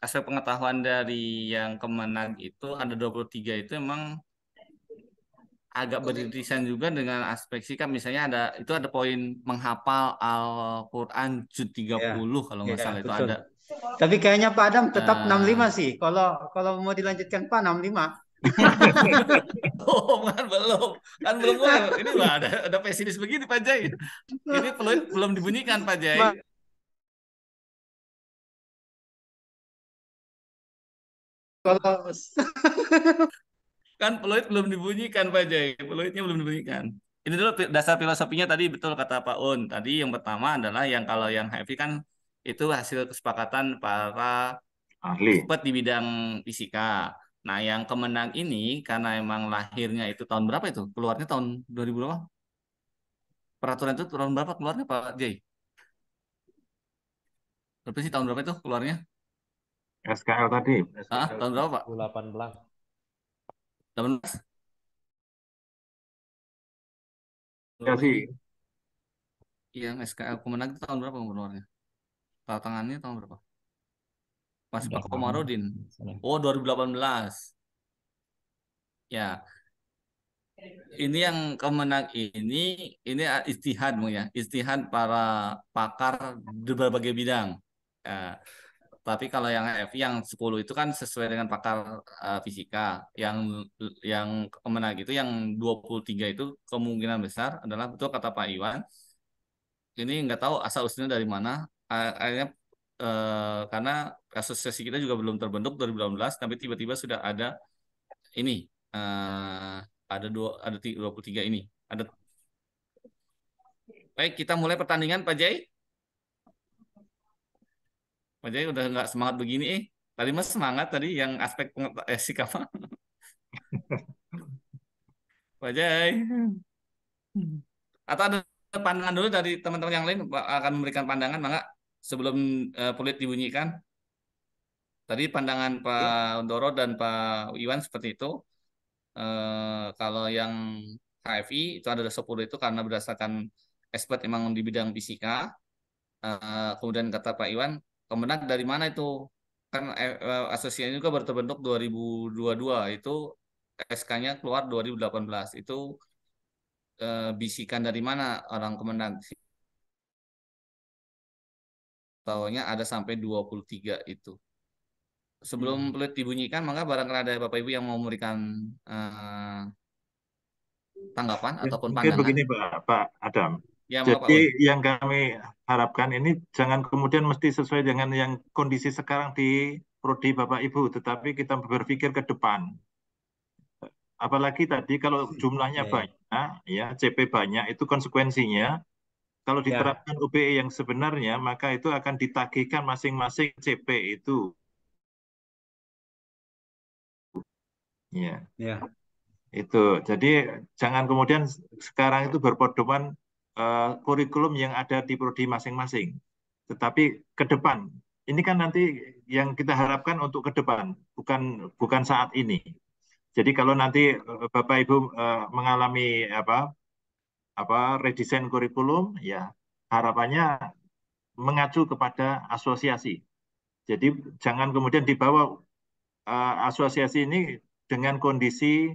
aspek pengetahuan dari yang kemenang itu ada 23 itu emang agak beririsan juga dengan aspek sih kan misalnya ada itu ada poin menghafal Al-Qur'an juz 30 ya. kalau nggak ya, salah betul. itu ada. Tapi kayaknya Pak Adam tetap uh, nah. 65 sih. Kalau kalau mau dilanjutkan Pak 65. Oh, kan belum kan belum mulai ini lah ada ada pesimis begini Pak Jai ini peluit belum dibunyikan Pak Jai kalau kan peluit belum dibunyikan Pak Jai peluitnya belum dibunyikan ini dulu dasar filosofinya tadi betul kata Pak Un tadi yang pertama adalah yang kalau yang heavy kan itu hasil kesepakatan para ahli di bidang fisika Nah, yang Kemenang ini karena emang lahirnya itu tahun berapa itu? Keluarnya tahun 2000 berapa? Peraturan itu tahun berapa keluarnya Pak Jay? Berapa sih tahun berapa itu keluarnya? SKL tadi. SKL ah, tahun berapa Pak? 2018. 2018. Ya sih. Yang SKL Kemenang itu tahun berapa keluarnya? tangannya tahun berapa? Mas Pak Komarudin. Oh, 2018. Ya. Ini yang kemenang ini ini istihad ya, istihad para pakar di berbagai bidang. Ya. Tapi kalau yang F yang 10 itu kan sesuai dengan pakar uh, fisika. Yang yang kemenang itu yang 23 itu kemungkinan besar adalah betul kata Pak Iwan. Ini nggak tahu asal usulnya dari mana. Akhirnya uh, karena asosiasi kita juga belum terbentuk 2018 tapi tiba-tiba sudah ada ini uh, ada dua ada 23 ini ada baik kita mulai pertandingan Pak Jai Pak Jai udah nggak semangat begini eh tadi mas semangat tadi yang aspek eh, sikap Pak Jai atau ada pandangan dulu dari teman-teman yang lain akan memberikan pandangan mangga sebelum uh, eh, pulit dibunyikan Tadi pandangan Pak iya. Undoro dan Pak Iwan seperti itu. E, kalau yang HFI itu ada 10 itu karena berdasarkan expert memang di bidang fisika. E, kemudian kata Pak Iwan, kemenang dari mana itu? Kan eh, asosiasi juga baru 2022 itu SK-nya keluar 2018 itu e, bisikan dari mana orang Kemenang tahunya ada sampai 23 itu sebelum peluit hmm. dibunyikan maka barangkali ada Bapak Ibu yang mau memberikan uh, tanggapan ya, ataupun pandangan. begini Pak, Adam. Ya, Jadi Pak yang kami harapkan ini jangan kemudian mesti sesuai dengan yang kondisi sekarang di prodi Bapak Ibu, tetapi kita berpikir ke depan. Apalagi tadi kalau hmm, jumlahnya okay. Ya. banyak, ya CP banyak itu konsekuensinya kalau ya. diterapkan ya. UPE yang sebenarnya maka itu akan ditagihkan masing-masing CP itu Ya. ya. Itu. Jadi jangan kemudian sekarang itu berpedoman uh, kurikulum yang ada di prodi masing-masing. Tetapi ke depan, ini kan nanti yang kita harapkan untuk ke depan, bukan bukan saat ini. Jadi kalau nanti eh, Bapak Ibu uh, mengalami apa apa redesign kurikulum, ya harapannya mengacu kepada asosiasi. Jadi jangan kemudian dibawa uh, asosiasi ini dengan kondisi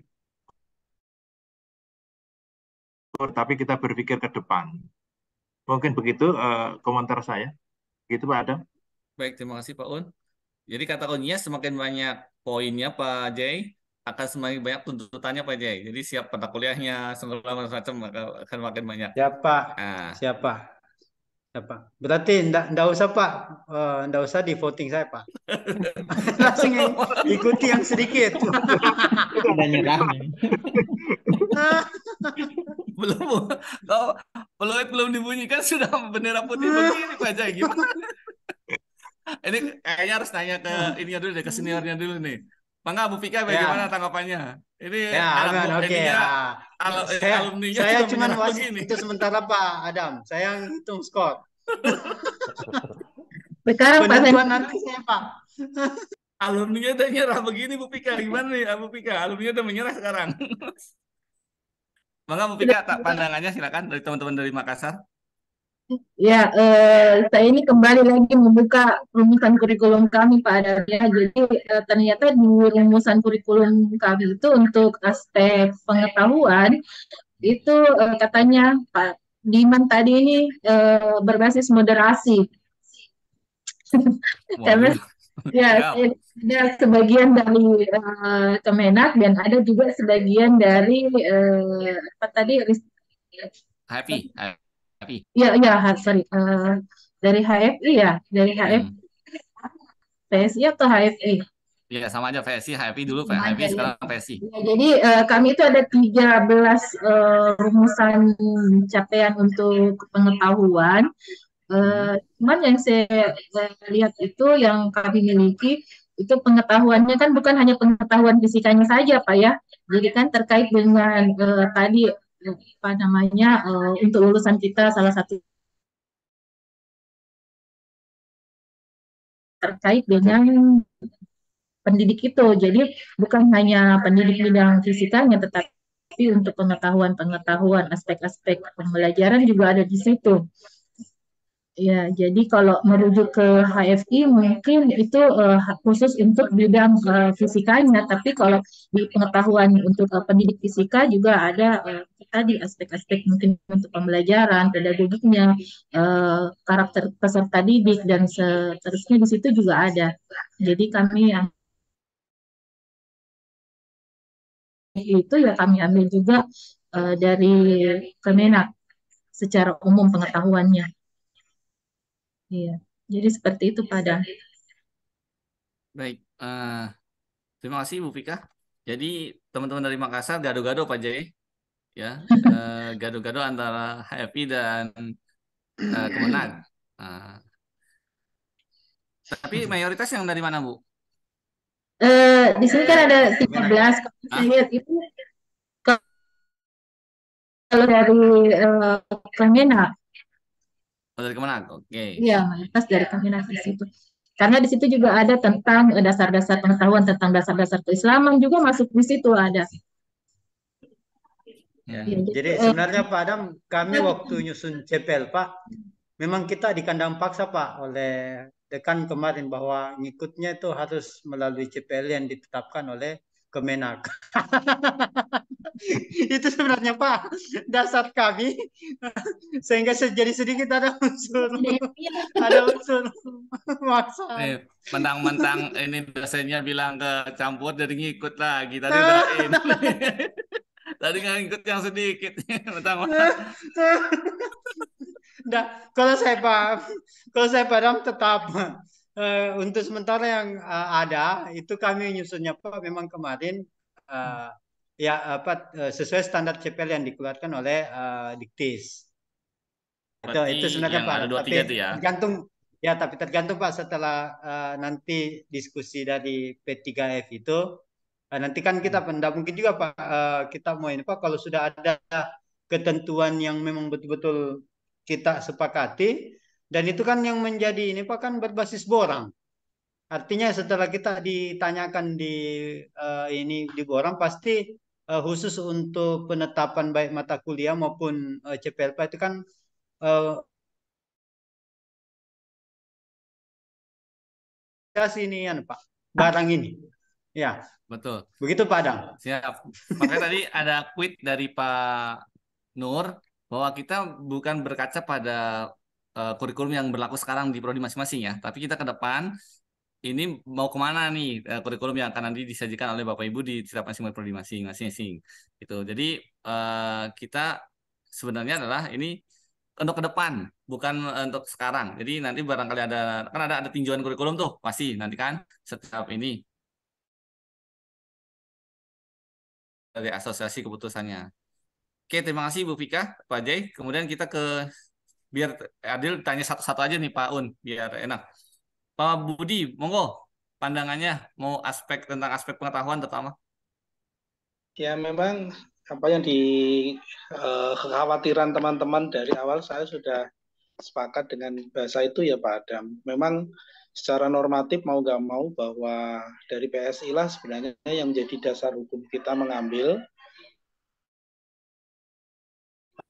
tapi kita berpikir ke depan. Mungkin begitu uh, komentar saya. Begitu Pak Adam. Baik, terima kasih Pak Un. Jadi kata kuncinya semakin banyak poinnya Pak Jai, akan semakin banyak tuntutannya Pak Jai. Jadi siap mata kuliahnya, segala macam akan makin banyak. Siapa? Nah. Siapa? apa Berarti ndak ndak usah Pak, uh, ndak usah di voting saya Pak. Langsung ikuti yang sedikit. Udah nyerah. belum kalau peluit belum dibunyikan sudah bendera putih begini Pak Jai gimana? ini kayaknya harus nanya ke ini dulu deh ke seniornya dulu nih. Mangga Bu Fika bagaimana ya. tanggapannya? Ini ya, alumni oke. Okay. Ya. Al eh, saya, saya cuma wasit itu sementara Pak Adam. Saya hitung skor. Sekarang Pak saya nanti saya Pak. alumninya udah nyerah begini Bu Pika. Gimana nih Bu Pika? Alumninya udah menyerah sekarang. Mangga Bu Pika tak pandangannya silakan dari teman-teman dari Makassar. Ya, eh, saya ini kembali lagi membuka rumusan kurikulum kami Pak Adarya. Jadi eh, ternyata di rumusan kurikulum kami itu untuk aspek pengetahuan itu eh, katanya Pak Diman tadi ini eh, berbasis moderasi. ya, ya. ada sebagian dari uh, Kemenak dan ada juga sebagian dari uh, apa tadi? Happy. Happy Iya, iya Hasan. Uh, eh, dari HFI e ya, dari HFI. E. Hmm. PSI atau HFI? E? Iya, sama aja PSI, HFI dulu, nah, HFI sekarang PSI. Ya, iya, jadi uh, kami itu ada 13 uh, eh, rumusan capaian untuk pengetahuan. Uh, cuman yang saya, lihat itu yang kami miliki itu pengetahuannya kan bukan hanya pengetahuan fisikanya saja Pak ya. Jadi kan terkait dengan uh, tadi apa namanya uh, untuk lulusan kita salah satu terkait dengan pendidik itu. Jadi bukan hanya pendidik bidang fisikanya, tetapi untuk pengetahuan-pengetahuan aspek-aspek pembelajaran juga ada di situ. Ya, jadi kalau merujuk ke HFI mungkin itu uh, khusus untuk bidang uh, fisikanya, tapi kalau di pengetahuan untuk uh, pendidik fisika juga ada uh, tadi aspek-aspek mungkin untuk pembelajaran, pedagogiknya, uh, karakter peserta didik dan seterusnya di situ juga ada. Jadi kami yang itu ya kami ambil juga uh, dari Kemenak secara umum pengetahuannya. Iya. Jadi seperti itu iya, pada. Baik. Uh, terima kasih Bu Pika. Jadi teman-teman dari Makassar gaduh-gaduh Pak Jai. Ya, eh, gaduh-gaduh uh, antara HFI dan uh, Kemenang. Uh, tapi mayoritas yang dari mana, Bu? Uh, di sini kan ada 13 kalau saya lihat itu kalau dari uh, Oh, dari Kemenak, oke. Okay. Iya, mayoritas dari Kemenak di situ. Karena di situ juga ada tentang dasar-dasar pengetahuan tentang dasar-dasar keislaman juga masuk di situ ada. Ya. Iya, jadi, eh, sebenarnya Pak Adam, kami iya. waktu nyusun CPL Pak, memang kita di kandang paksa Pak oleh dekan kemarin bahwa ngikutnya itu harus melalui CPL yang ditetapkan oleh Kemenak. itu sebenarnya Pak dasar kami sehingga jadi sedikit ada unsur iya. ada unsur masa. Eh, mentang-mentang ini dosennya bilang ke campur jadi ngikut lagi tadi doain. tadi ngikut yang sedikit mentang-mentang. nah, kalau saya pak kalau saya padam tetap uh, untuk sementara yang uh, ada itu kami nyusunnya Pak memang kemarin uh, ya apa uh, sesuai standar CPL yang dikeluarkan oleh uh, Diktis. itu, itu sebenarnya Pak, dua, tapi itu ya. tergantung ya tapi tergantung Pak setelah uh, nanti diskusi dari P3F itu uh, nanti kan kita pendak hmm. mungkin juga Pak uh, kita mau ini Pak kalau sudah ada ketentuan yang memang betul-betul kita sepakati dan itu kan yang menjadi ini Pak kan berbasis borang. Artinya setelah kita ditanyakan di uh, ini di borang pasti uh, khusus untuk penetapan baik mata kuliah maupun uh, eh, CPLP itu kan uh, ini ya Pak, barang ini. Ya. Betul. Begitu Pak Adam. Siap. Makanya tadi ada quit dari Pak Nur bahwa kita bukan berkaca pada uh, kurikulum yang berlaku sekarang di prodi masing-masing ya. Tapi kita ke depan ini mau kemana nih uh, kurikulum yang akan nanti disajikan oleh bapak ibu di setiap masing-masing prodi masing-masing. Gitu. Jadi uh, kita sebenarnya adalah ini untuk ke depan, bukan untuk sekarang. Jadi nanti barangkali ada kan ada ada tinjauan kurikulum tuh pasti nanti kan setiap ini dari asosiasi keputusannya. Oke, terima kasih Bu Fika, Pak Jay. Kemudian kita ke biar Adil tanya satu-satu aja nih Pak Un, biar enak. Pak Budi, monggo pandangannya mau aspek tentang aspek pengetahuan terutama. Ya memang apa yang di eh, kekhawatiran teman-teman dari awal saya sudah sepakat dengan bahasa itu ya Pak Adam. Memang secara normatif mau gak mau bahwa dari PSI lah sebenarnya yang menjadi dasar hukum kita mengambil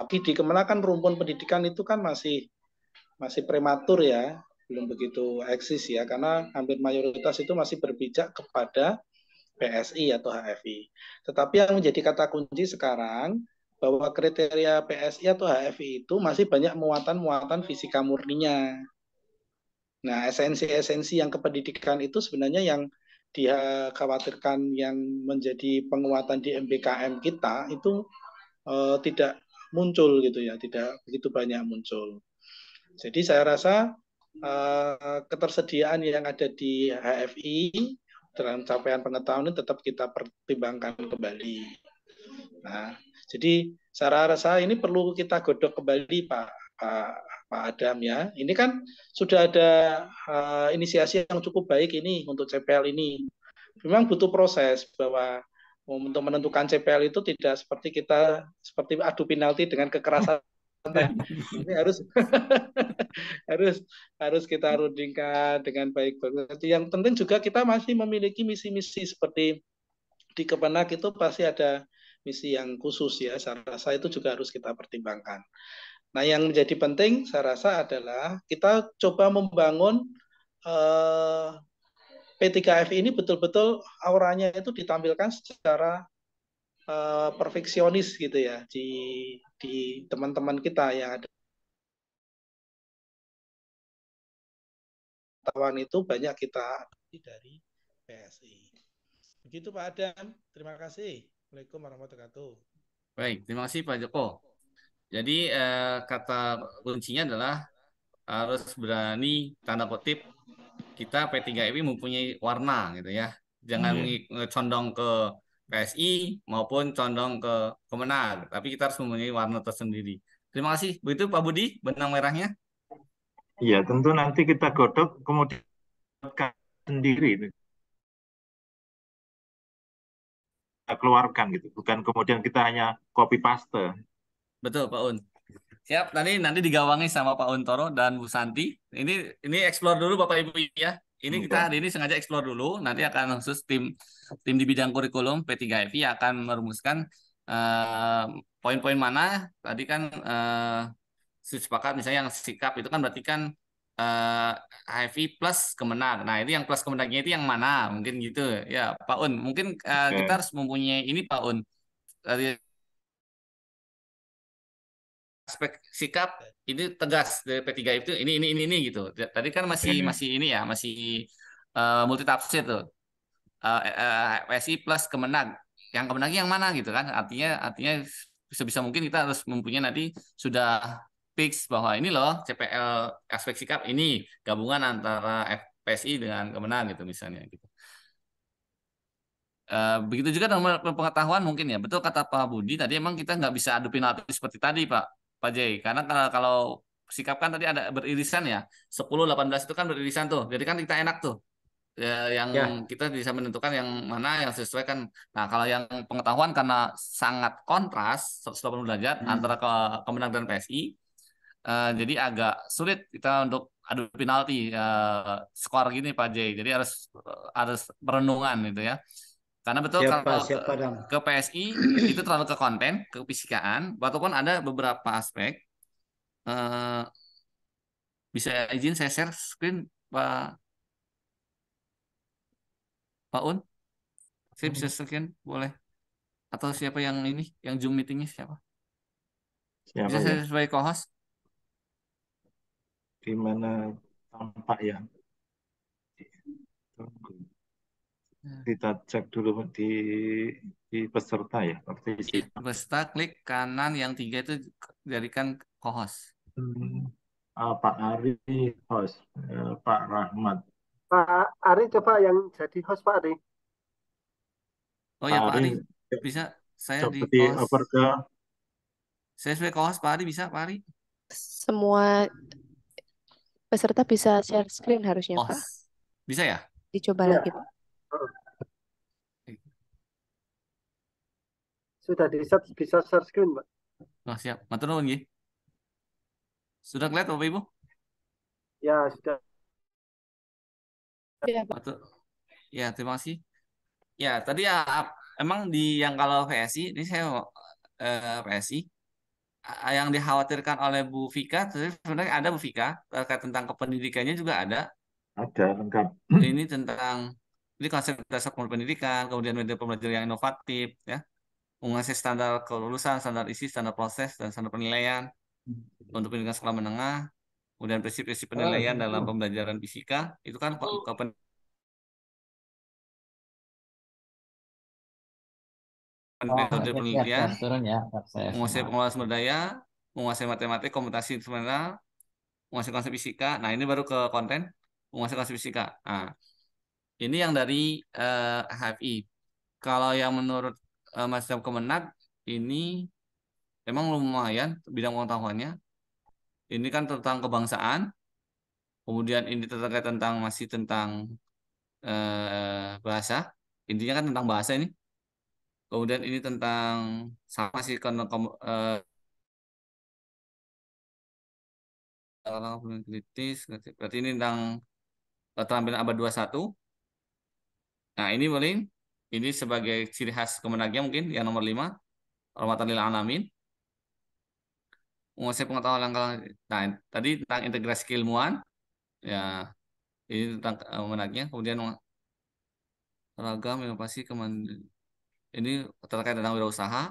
tapi di kemenakan rumpun pendidikan itu kan masih masih prematur ya, belum begitu eksis ya, karena hampir mayoritas itu masih berpijak kepada PSI atau HFI. Tetapi yang menjadi kata kunci sekarang bahwa kriteria PSI atau HFI itu masih banyak muatan-muatan fisika murninya. Nah, esensi-esensi yang kependidikan itu sebenarnya yang dikhawatirkan yang menjadi penguatan di MBKM kita itu eh, tidak muncul gitu ya, tidak begitu banyak muncul. Jadi saya rasa uh, ketersediaan yang ada di HFI dalam capaian pengetahuan ini tetap kita pertimbangkan kembali. Nah, jadi saya rasa ini perlu kita godok kembali Pak Pak, Pak Adam ya. Ini kan sudah ada uh, inisiasi yang cukup baik ini untuk CPL ini. Memang butuh proses bahwa untuk menentukan CPL itu tidak seperti kita seperti adu penalti dengan kekerasan iya. ini harus harus harus kita rundingkan dengan baik banget. Yang penting juga kita masih memiliki misi-misi seperti di Kepenak itu pasti ada misi yang khusus ya. Saya rasa itu juga harus kita pertimbangkan. Nah, yang menjadi penting saya rasa adalah kita coba membangun eh, P3F ini betul-betul auranya itu ditampilkan secara uh, perfeksionis gitu ya di di teman-teman kita ya ada tawan itu banyak kita dari PSI. Begitu Pak Adam, terima kasih. Assalamualaikum warahmatullahi wabarakatuh. Baik, terima kasih Pak Joko. Jadi eh, kata kuncinya adalah harus berani tanda kutip kita P3MI mempunyai warna gitu ya. Jangan hmm. Iya. condong ke PSI maupun condong ke Kemenar, tapi kita harus mempunyai warna tersendiri. Terima kasih. Begitu Pak Budi benang merahnya. Iya, tentu nanti kita godok kemudian sendiri kita keluarkan gitu bukan kemudian kita hanya copy paste betul Pak Un Ya, nanti nanti digawangi sama Pak Untoro dan Bu Santi. Ini ini explore dulu Bapak Ibu ya. Ini kita hmm. hari ini sengaja explore dulu. Nanti akan khusus tim tim di bidang kurikulum P3FI akan merumuskan eh, poin-poin uh, mana tadi kan uh, sepakat misalnya yang sikap itu kan berarti kan uh, eh, HIV plus kemenang. Nah, itu yang plus kemenangnya itu yang mana? Mungkin gitu. Ya, Pak Un, mungkin uh, okay. kita harus mempunyai ini Pak Un. Tadi aspek sikap ini tegas dari P3 itu ini ini ini ini gitu. Tadi kan masih hmm. masih ini ya, masih uh, eh, multi tafsir tuh. Uh, eh, uh, eh, PSI plus kemenang. Yang Kemenag yang mana gitu kan? Artinya artinya sebisa mungkin kita harus mempunyai nanti sudah fix bahwa ini loh CPL aspek sikap ini gabungan antara PSI dengan kemenang gitu misalnya gitu. Uh, begitu juga dengan pengetahuan mungkin ya betul kata Pak Budi tadi emang kita nggak bisa adu penalti seperti tadi Pak Pak Jay. Karena kalau sikap kan tadi ada beririsan ya. 10 18 itu kan beririsan tuh. Jadi kan kita enak tuh. Ya, yang ya. kita bisa menentukan yang mana yang sesuai kan. Nah, kalau yang pengetahuan karena sangat kontras 180 derajat hmm. antara ke Kemenang dan PSI. Uh, eh, jadi agak sulit kita untuk adu penalti uh, skor gini Pak Jay. Jadi harus harus perenungan gitu ya. Karena betul siapa, kalau siapa, ke, ke PSI itu terlalu ke konten, ke fisikaan, walaupun ada beberapa aspek. Uh, bisa izin saya share screen Pak Pak Un? Saya bisa mhm. screen boleh. Atau siapa yang ini yang Zoom meetingnya siapa? siapa bisa ya? saya sebagai co-host? Di mana tampak ya? Tunggu. Nah. kita cek dulu di di peserta ya Peserta klik kanan yang tiga itu jadikan co Hmm. Uh, Pak Ari host, uh, Pak Rahmat. Pak Ari coba yang jadi host Pak Ari. Oh ya Pak Ari, bisa saya coba di host. Saya sebagai co Pak Ari bisa Pak Ari? Semua peserta bisa share screen harusnya host. Pak. Bisa ya? Dicoba ya. lagi Pak. Sudah di set bisa share screen, Pak. Oh, siap. Matur nuwun nggih. Sudah kelihatan Bapak Ibu? Ya, sudah. Ya, Pak. Matur. Ya, terima kasih. Ya, tadi ya emang di yang kalau PSI ini saya eh, PSI yang dikhawatirkan oleh Bu Fika sebenarnya ada Bu Fika terkait tentang kependidikannya juga ada. Ada lengkap. Ini tentang jadi konsep dasar pendidikan, kemudian metode pembelajaran yang inovatif, ya, mengasih standar kelulusan, standar isi, standar proses, dan standar penilaian hmm. untuk pendidikan sekolah menengah, kemudian prinsip-prinsip ah, gitu. penilaian dalam pembelajaran fisika, itu kan hmm. oh. ke metode oh, penelitian, iya, ya, menguasai pengelolaan sumber daya, menguasai matematik, komputasi instrumental, menguasai konsep fisika. Nah, ini baru ke konten, menguasai konsep fisika. Nah, ini yang dari uh, eh, HFI. Kalau yang menurut uh, Mas Kemenak ini memang lumayan bidang pengetahuannya. Ini kan tentang kebangsaan. Kemudian ini terkait tentang masih tentang uh, bahasa. Intinya kan tentang bahasa ini. Kemudian ini tentang sama sih karena orang kritis berarti ini tentang keterampilan abad 21 Nah, ini paling ini sebagai ciri khas kemenagnya mungkin yang nomor 5 rahmatan lil alamin. Menguasai pengetahuan langkah nah, tadi tentang integrasi keilmuan ya ini tentang eh, kemenangnya. kemudian ragam inovasi kemen, ini terkait tentang wirausaha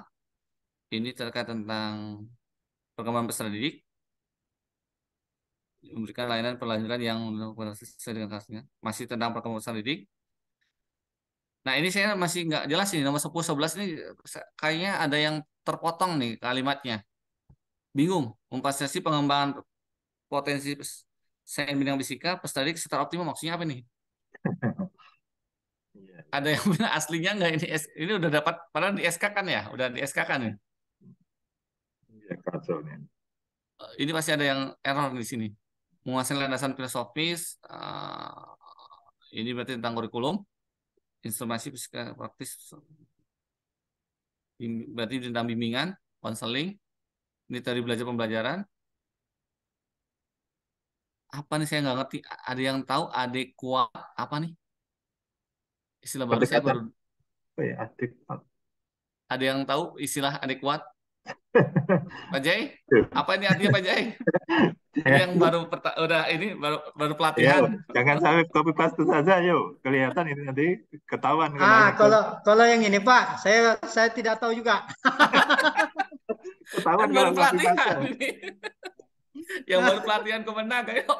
ini terkait tentang perkembangan peserta didik memberikan layanan pelajaran yang sesuai dengan kelasnya masih tentang perkembangan peserta didik Nah ini saya masih nggak jelas ini nomor 10 11 ini kayaknya ada yang terpotong nih kalimatnya. Bingung. Memfasilitasi pengembangan potensi saya bidang fisika pestarik secara optimal maksudnya apa nih? Iya, iya. ada yang bilang aslinya nggak ini ini udah dapat padahal di SK kan ya udah di SK kan ya? iya, nih eh, ini pasti ada yang error di sini menguasai landasan filosofis eh, ini berarti tentang kurikulum Informasi psikopraktis berarti tentang bimbingan, konseling, ini dari belajar pembelajaran. Apa nih saya nggak ngerti. Ada yang tahu adekuat apa nih? Istilah baru saya ya? baru. Oh ya, adekuat. Ada yang tahu istilah adekuat? Pak Jai, apa ini artinya Pak Jai? yang baru udah ini baru baru pelatihan. Ya, jangan sampai copy paste saja, yuk. Kelihatan ini nanti ketahuan. Ah, kalau kalau yang ini Pak, saya saya tidak tahu juga. ketahuan kan baru pelatihan. yang baru pelatihan kemenang, yuk.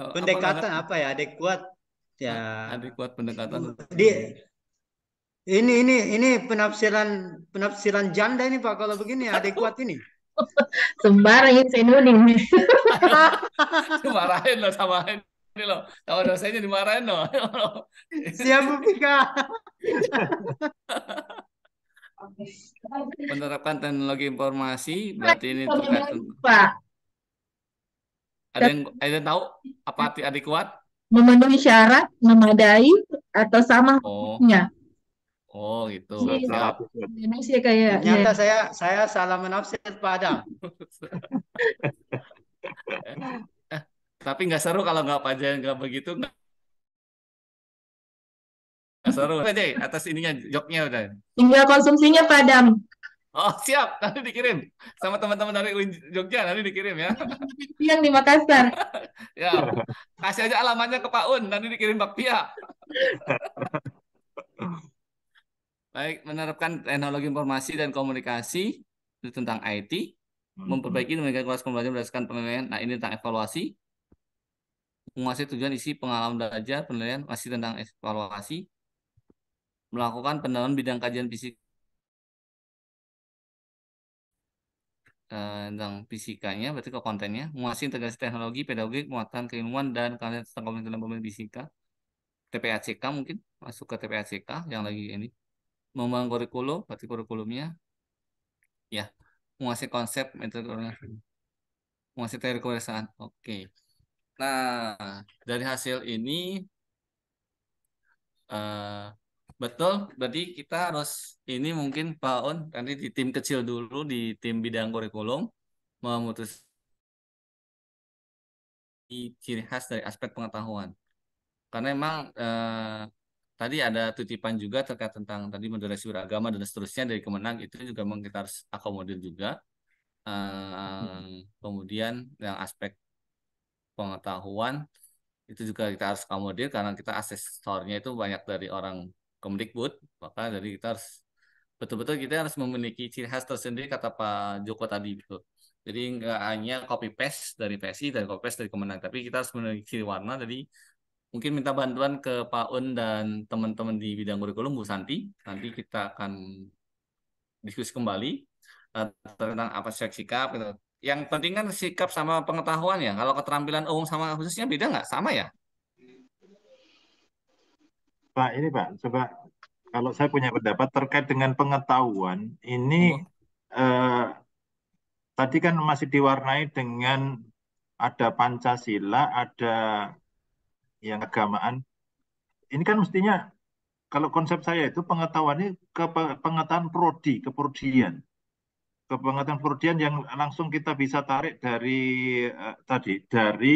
Oh, pendekatan apa, apa ya, kuat? Ya. kuat pendekatan. Di ini ini ini penafsiran penafsiran janda ini Pak kalau begini ada kuat ini. Sembarang ini saya nulis. Dimarahin loh sama ini loh. Sama dosennya dimarahin loh. Siap Bu Pika. Menerapkan teknologi informasi berarti ini terkait Pak. Ada yang ada yang tahu apa arti adekuat? Memenuhi syarat memadai atau sama oh. Oh gitu. Siap. Iya, iya. Indonesia kayak. Ternyata ya. saya saya salah menafsir Pak Adam. eh, tapi nggak seru kalau nggak Pak Jaya nggak begitu. Nggak seru Aja atas ininya joknya udah. Tinggal konsumsinya Pak Adam. Oh siap, nanti dikirim sama teman-teman dari Jogja nanti dikirim ya. Yang di Makassar. ya, kasih aja alamannya ke Pak Un nanti dikirim Pia. Baik, menerapkan teknologi informasi dan komunikasi itu tentang IT, hmm. memperbaiki dan meningkatkan kualitas pembelajaran berdasarkan penilaian. Nah, ini tentang evaluasi. Menguasai tujuan isi pengalaman belajar, penilaian masih tentang evaluasi. Melakukan pendalaman bidang kajian fisik eh, tentang fisikanya, berarti ke kontennya, menguasai integrasi teknologi, pedagogik, muatan keilmuan, dan kalian tentang komunitas dalam pemilihan fisika, TPACK mungkin, masuk ke TPACK yang lagi ini membangun kurikulum, berarti kurikulumnya, ya, menguasai konsep metode menguasai teori kewarisan. Oke. Nah, dari hasil ini, uh, betul, berarti kita harus, ini mungkin Pak On, nanti di tim kecil dulu, di tim bidang kurikulum, memutus ciri khas dari aspek pengetahuan. Karena emang uh, eh, tadi ada titipan juga terkait tentang tadi moderasi beragama dan seterusnya dari Kemenang itu juga memang kita harus akomodir juga. Uh, kemudian yang aspek pengetahuan itu juga kita harus akomodir karena kita asesornya itu banyak dari orang Kemdikbud, maka dari kita harus betul-betul kita harus memiliki ciri khas tersendiri kata Pak Joko tadi gitu. Jadi nggak hanya copy paste dari PSI dan copy paste dari Kemenang, tapi kita harus memiliki ciri warna dari mungkin minta bantuan ke Pak Un dan teman-teman di bidang kurikulum Bu Santi. Nanti kita akan diskusi kembali uh, tentang apa sih sikap gitu. Yang penting kan sikap sama pengetahuan ya. Kalau keterampilan umum sama khususnya beda nggak? Sama ya? Pak, ini Pak, coba kalau saya punya pendapat terkait dengan pengetahuan ini oh. eh, tadi kan masih diwarnai dengan ada Pancasila, ada yang agamaan ini kan mestinya kalau konsep saya itu pengetahuan ini ke pengetahuan prodi keprodian kepengetahuan prodian yang langsung kita bisa tarik dari uh, tadi dari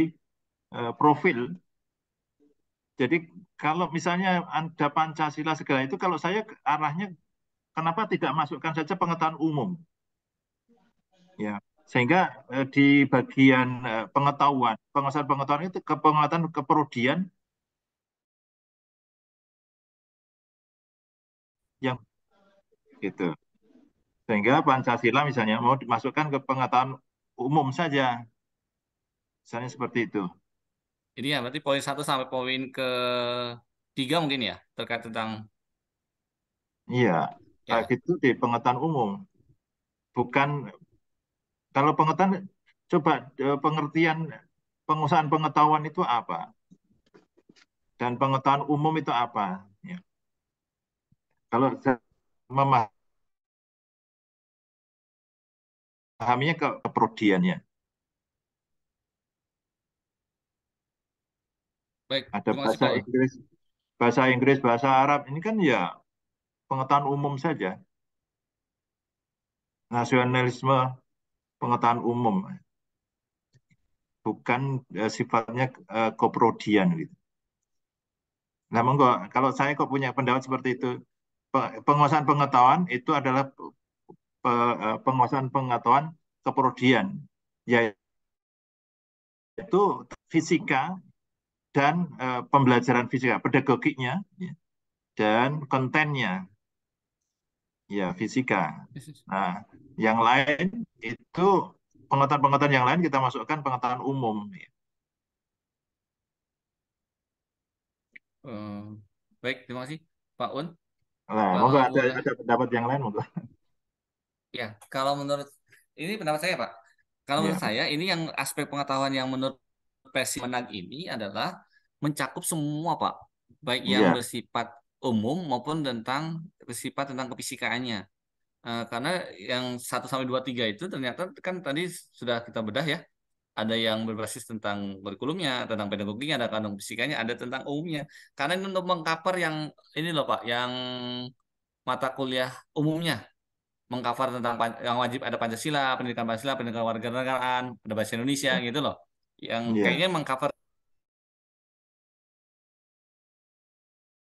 uh, profil jadi kalau misalnya ada Pancasila segala itu kalau saya arahnya kenapa tidak masukkan saja pengetahuan umum ya sehingga eh, di bagian eh, pengetahuan penguasaan pengetahuan itu ke penguatan keperodian yang gitu sehingga Pancasila misalnya mau dimasukkan ke pengetahuan umum saja misalnya seperti itu ini ya berarti poin satu sampai poin ke tiga mungkin ya terkait tentang iya ya. Nah, itu di pengetahuan umum bukan kalau pengetahuan, coba e, pengertian pengusahaan pengetahuan itu apa? Dan pengetahuan umum itu apa? Ya. Kalau memahaminya ke keprodiannya. Baik, ada bahasa Inggris, bahasa Inggris, bahasa Arab. Ini kan ya pengetahuan umum saja. Nasionalisme, pengetahuan umum bukan uh, sifatnya uh, eh, koprodian gitu. Nah, monggo kalau saya kok punya pendapat seperti itu. Penguasaan pengetahuan itu adalah pe, eh, penguasaan pengetahuan keprodian yaitu fisika dan uh, pembelajaran fisika, pedagogiknya ya, dan kontennya Ya, fisika. Nah, yang lain itu pengetahuan-pengetahuan yang lain kita masukkan pengetahuan umum. Uh, baik, terima kasih Pak Un. Nah, kalau, moga ada, ada pendapat yang lain moga. Ya, kalau menurut ini pendapat saya Pak. Kalau ya. menurut saya ini yang aspek pengetahuan yang menurut versi Menang ini adalah mencakup semua Pak, baik yang ya. bersifat umum maupun tentang bersifat tentang kefisikaannya. Uh, karena yang 1 sampai 2 3 itu ternyata kan tadi sudah kita bedah ya. Ada yang berbasis tentang kurikulumnya, tentang pedagoginya, ada kandung fisikanya, ada tentang umumnya. Karena ini untuk mengcover yang ini loh Pak, yang mata kuliah umumnya mengcover tentang yang wajib ada Pancasila, pendidikan Pancasila, pendidikan warga negaraan, ada bahasa Indonesia hmm. gitu loh. Yang yeah. kayaknya mengcover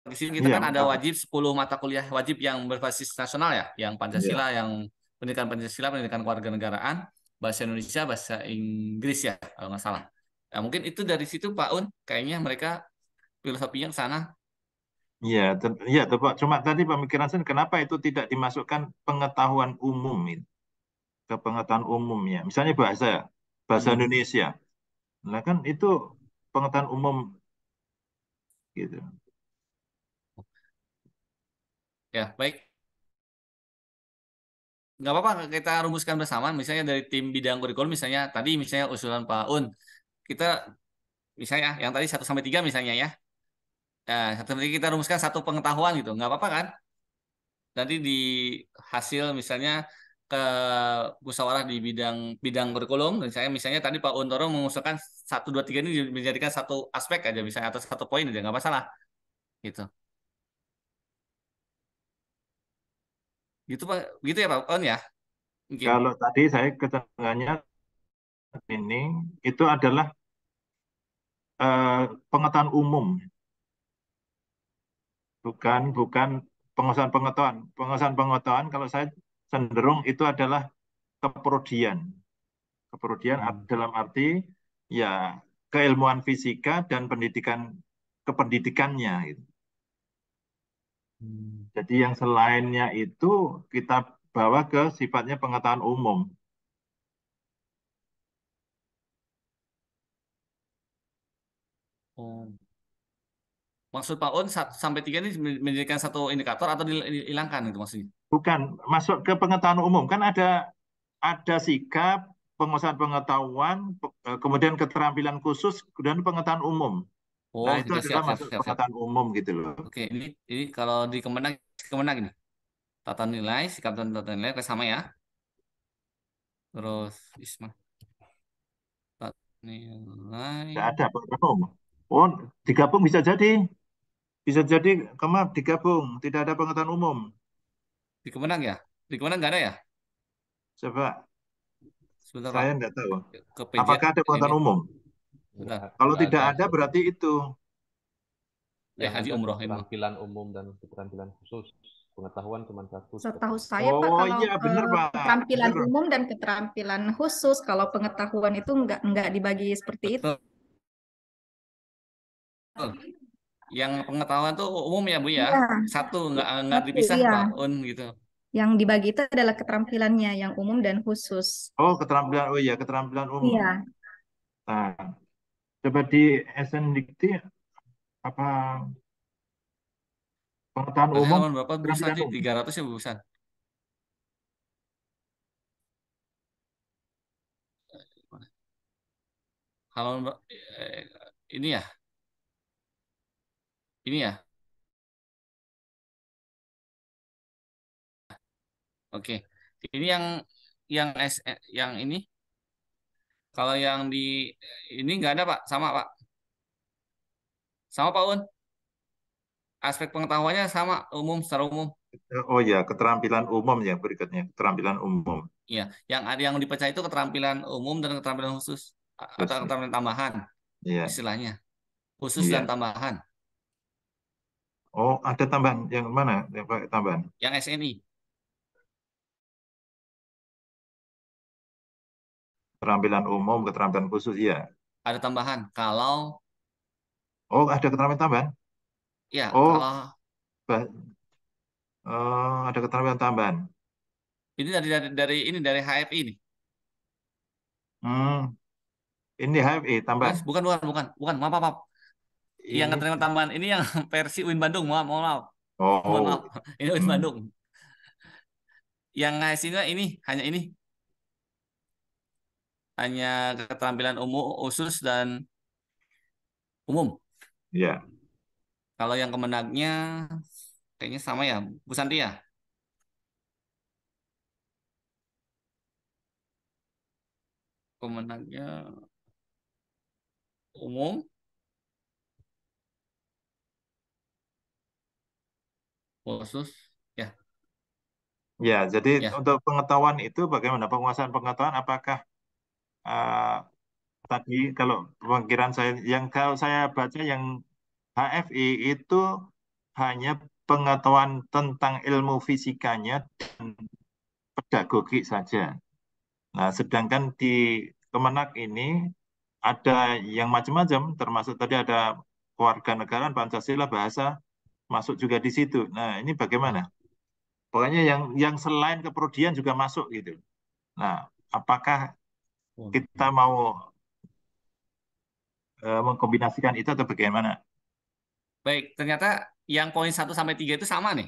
di sini kita iya, kan ada wajib 10 mata kuliah wajib yang berbasis nasional ya, yang iya. Pancasila, yang pendidikan Pancasila, pendidikan kewarganegaraan, bahasa Indonesia, bahasa Inggris ya, kalau nggak salah. Nah, mungkin itu dari situ Pak Un, kayaknya mereka filosofinya ke sana. Iya, iya Pak. Cuma tadi pemikiran saya kenapa itu tidak dimasukkan pengetahuan umum ini, ke pengetahuan ya. Misalnya bahasa, bahasa hmm. Indonesia. Nah kan itu pengetahuan umum gitu Ya, baik. Nggak apa-apa, kita rumuskan bersama. Misalnya dari tim bidang kurikulum, misalnya tadi misalnya usulan Pak Un. Kita, misalnya yang tadi satu sampai tiga misalnya ya. Nah, satu kita rumuskan satu pengetahuan gitu. Nggak apa-apa kan? Nanti di hasil misalnya ke musyawarah di bidang bidang kurikulum misalnya misalnya tadi Pak Untoro mengusulkan satu dua tiga ini dijadikan satu aspek aja misalnya atau satu poin aja nggak masalah gitu Gitu Pak, gitu ya Pak On ya? Mungkin. Kalau tadi saya keterangannya ini itu adalah uh, pengetahuan umum. Bukan bukan pengesahan-pengetahuan. Pengesahan-pengetahuan kalau saya cenderung itu adalah keprodian. Keprodian hmm. dalam arti ya keilmuan fisika dan pendidikan kependidikannya gitu. Jadi yang selainnya itu kita bawa ke sifatnya pengetahuan umum. Hmm. Maksud Pak Un sampai tiga ini menjadikan satu indikator atau dihilangkan itu maksudnya? Bukan, masuk ke pengetahuan umum kan ada ada sikap, penguasaan pengetahuan, kemudian keterampilan khusus, dan pengetahuan umum. Oh, nah, itu adalah siap, umum gitu loh. Oke, ini ini kalau di Kemenang Kemenang ini tata nilai, sikap dan tata nilai sama ya. Terus Isma. Tata nilai. Tidak ada umum. Oh, digabung bisa jadi. Bisa jadi kemap digabung, tidak ada pengetahuan umum. Di Kemenang ya? Di Kemenang enggak ada ya? Coba. Sebentar, saya enggak tahu. Ke PJ, Apakah ada pengetahuan umum? Benar. Iya. Kalau Benar. Iya, tidak kan? ada berarti itu. Ya, haji umroh Penampilan umum dan keterampilan khusus. Pengetahuan cuma satu. Setahu saya oh, Pak kalau iya, bener, eh, Pak. keterampilan bener. umum dan keterampilan khusus kalau pengetahuan itu enggak enggak dibagi seperti Betul. itu. Yang pengetahuan itu umum ya Bu ya. ya. Satu enggak enggak dipisah iya. Pak Un gitu. Yang dibagi itu adalah keterampilannya yang umum dan khusus. Oh, keterampilan. Oh iya, keterampilan umum. Iya. Nah, Coba di SN Dikti apa pengetahuan umum? berapa Bapak Bursa tiga ratus ya Bu Bursa. Halaman eh, ini ya. Ini ya. Oke. Ini yang yang S eh, yang ini kalau yang di ini nggak ada Pak, sama Pak. Sama Pak Un. Aspek pengetahuannya sama umum secara umum. Oh ya, keterampilan umum yang berikutnya, keterampilan umum. Iya, yang yang dipecah itu keterampilan umum dan keterampilan khusus atau keterampilan tambahan. Iya. Istilahnya. Khusus ya. dan tambahan. Oh, ada tambahan yang mana? Yang pakai tambahan? Yang SNI. Keterampilan umum, keterampilan khusus, iya. Ada tambahan. Kalau Oh, ada keterampilan tambahan? Iya, Oh, kalau bah- eh, ada keterampilan tambahan. ini dari, dari dari ini dari HFI ini. Hmm, ini HFI tambah tambahan. bukan, bukan, bukan, bukan. Maaf, maaf, maaf. Yang keterampilan tambahan ini yang versi Win Bandung. Maaf, maaf, maaf. Oh. maaf. oh, Ini Win hmm. Bandung. Yang ngasihnya ini hanya ini hanya keterampilan umum khusus dan umum. Iya. Kalau yang kemenangnya kayaknya sama ya, Bu Santi ya? Kemenangnya umum. Khusus Ya, iya, jadi ya. untuk pengetahuan itu bagaimana penguasaan pengetahuan apakah uh, tadi kalau pemikiran saya yang kalau saya baca yang HFI itu hanya pengetahuan tentang ilmu fisikanya dan pedagogi saja. Nah, sedangkan di Kemenak ini ada yang macam-macam, termasuk tadi ada keluarga negara, Pancasila, bahasa, masuk juga di situ. Nah, ini bagaimana? Pokoknya yang yang selain keprodian juga masuk gitu. Nah, apakah kita mau uh, mengkombinasikan itu atau bagaimana? Baik, ternyata yang poin 1 sampai 3 itu sama nih.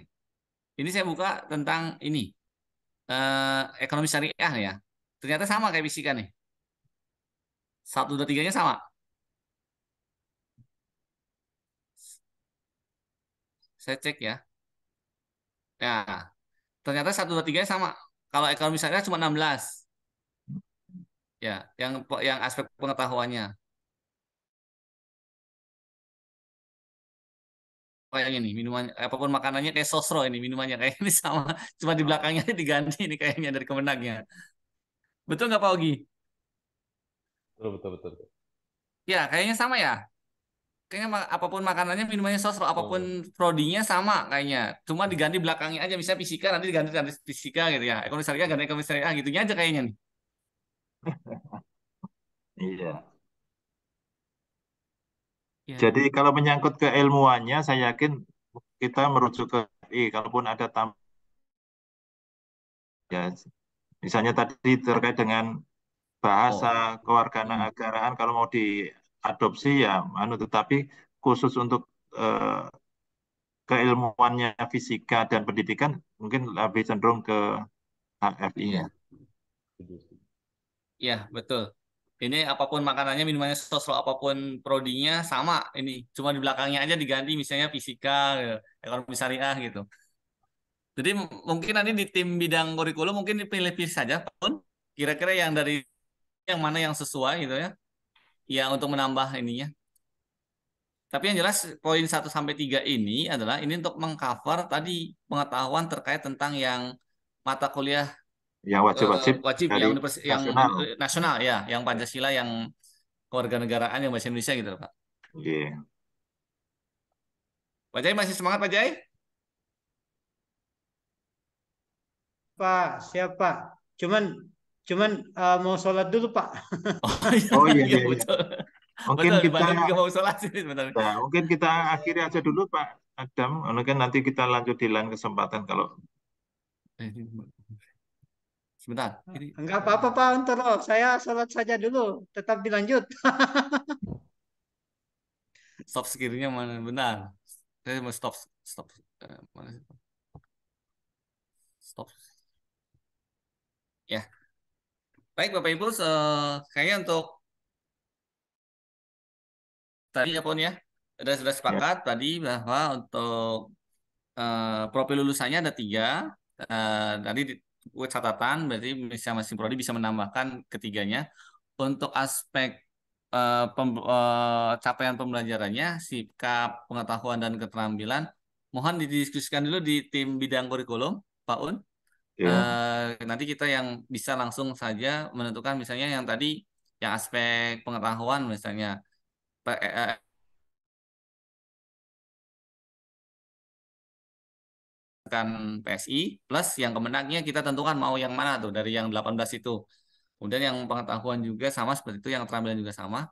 Ini saya buka tentang ini. Eh, uh, ekonomi syariah ya. Ternyata sama kayak bisikan nih. 1 2 3-nya sama. Saya cek ya. Ya. Ternyata 1 2 3-nya sama. Kalau ekonomi syariah cuma 16. Ya, yang yang aspek pengetahuannya. Oh, yang ini minuman apapun makanannya kayak sosro ini minumannya kayak ini sama cuma di belakangnya diganti ini kayaknya dari kemenangnya betul nggak Pak Ogi? Betul betul betul. Ya kayaknya sama ya. Kayaknya apapun makanannya minumannya sosro apapun oh. prodinya sama kayaknya. Cuma diganti belakangnya aja misalnya fisika nanti diganti nanti fisika gitu ya. Ekonomi syariah ganti ekonomi syariah gitu aja kayaknya nih. Iya. Ya. Jadi kalau menyangkut keilmuannya, saya yakin kita merujuk ke I, kalaupun ada tam ya, misalnya tadi terkait dengan bahasa oh. kewarganegaraan, kalau mau diadopsi ya, anu tetapi khusus untuk eh, keilmuannya fisika dan pendidikan mungkin lebih cenderung ke HFI ya. Iya. Iya, betul. Ini apapun makanannya, minumannya, sosro apapun prodinya sama ini. Cuma di belakangnya aja diganti misalnya fisika, gitu. ekonomi syariah gitu. Jadi mungkin nanti di tim bidang kurikulum mungkin dipilih-pilih saja pun kira-kira yang dari yang mana yang sesuai gitu ya. Ya untuk menambah ininya. Tapi yang jelas poin 1 sampai 3 ini adalah ini untuk mengcover tadi pengetahuan terkait tentang yang mata kuliah yang wajib-wajib uh, eh, wajib dari yang, nasional. yang nasional. ya, yang Pancasila, yang kewarganegaraan, yang bahasa Indonesia gitu, Pak. Iya. Yeah. Pak Jai masih semangat Pak Jai? Pak, siapa? Cuman cuman uh, mau sholat dulu Pak. Oh, oh iya, oh, iya, iya, betul. Mungkin betul, kita juga mau sholat sih sebentar. Nah, iya, mungkin kita akhiri aja dulu Pak Adam. Mungkin nanti kita lanjut di lain kesempatan kalau eh, Sebentar. Ah, Ini... Enggak apa-apa Pak Untoro, oh, saya sholat saja dulu. Tetap dilanjut. stop skillnya mana? Benar. Saya mau stop. Stop. Eh, stop. Ya. Baik Bapak Ibu, kayaknya untuk tadi ya pun ya sudah sudah sepakat ya. tadi bahwa untuk uh, profil lulusannya ada tiga uh, tadi gue catatan berarti bisa Mas Prodi bisa menambahkan ketiganya untuk aspek uh, pem, uh, capaian pembelajarannya sikap pengetahuan dan keterampilan mohon didiskusikan dulu di tim bidang kurikulum Pak Un yeah. Iya. uh, nanti kita yang bisa langsung saja menentukan misalnya yang tadi yang aspek pengetahuan misalnya eh, mendapatkan PSI plus yang kemenangnya kita tentukan mau yang mana tuh dari yang 18 itu. Kemudian yang pengetahuan juga sama seperti itu, yang terampilan juga sama.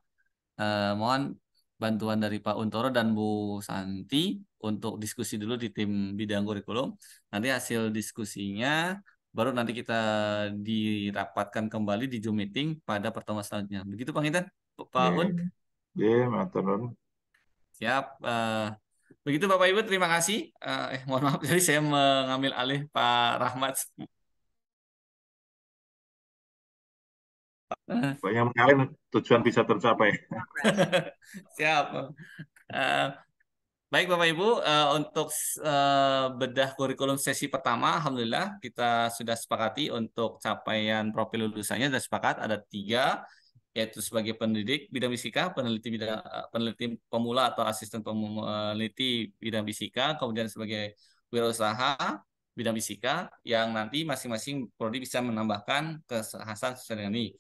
Eh, mohon bantuan dari Pak Untoro dan Bu Santi untuk diskusi dulu di tim bidang kurikulum. Nanti hasil diskusinya baru nanti kita dirapatkan kembali di Zoom meeting pada pertemuan selanjutnya. Begitu Pak Intan, Pak iya, iya. Un. Iya, yeah, Siap. Uh, Begitu Bapak Ibu, terima kasih. Uh, eh, mohon maaf, jadi saya mengambil alih Pak Rahmat. Banyak mengalir tujuan bisa tercapai. Siap. Uh, baik Bapak Ibu, uh, untuk uh, bedah kurikulum sesi pertama, Alhamdulillah kita sudah sepakati untuk capaian profil lulusannya sudah sepakat ada tiga yaitu sebagai pendidik bidang fisika, peneliti bidang eh, peneliti pemula atau asisten peneliti bidang fisika, kemudian sebagai wirausaha bidang fisika yang nanti masing-masing prodi bisa menambahkan kesehatan sesuai dengan ini.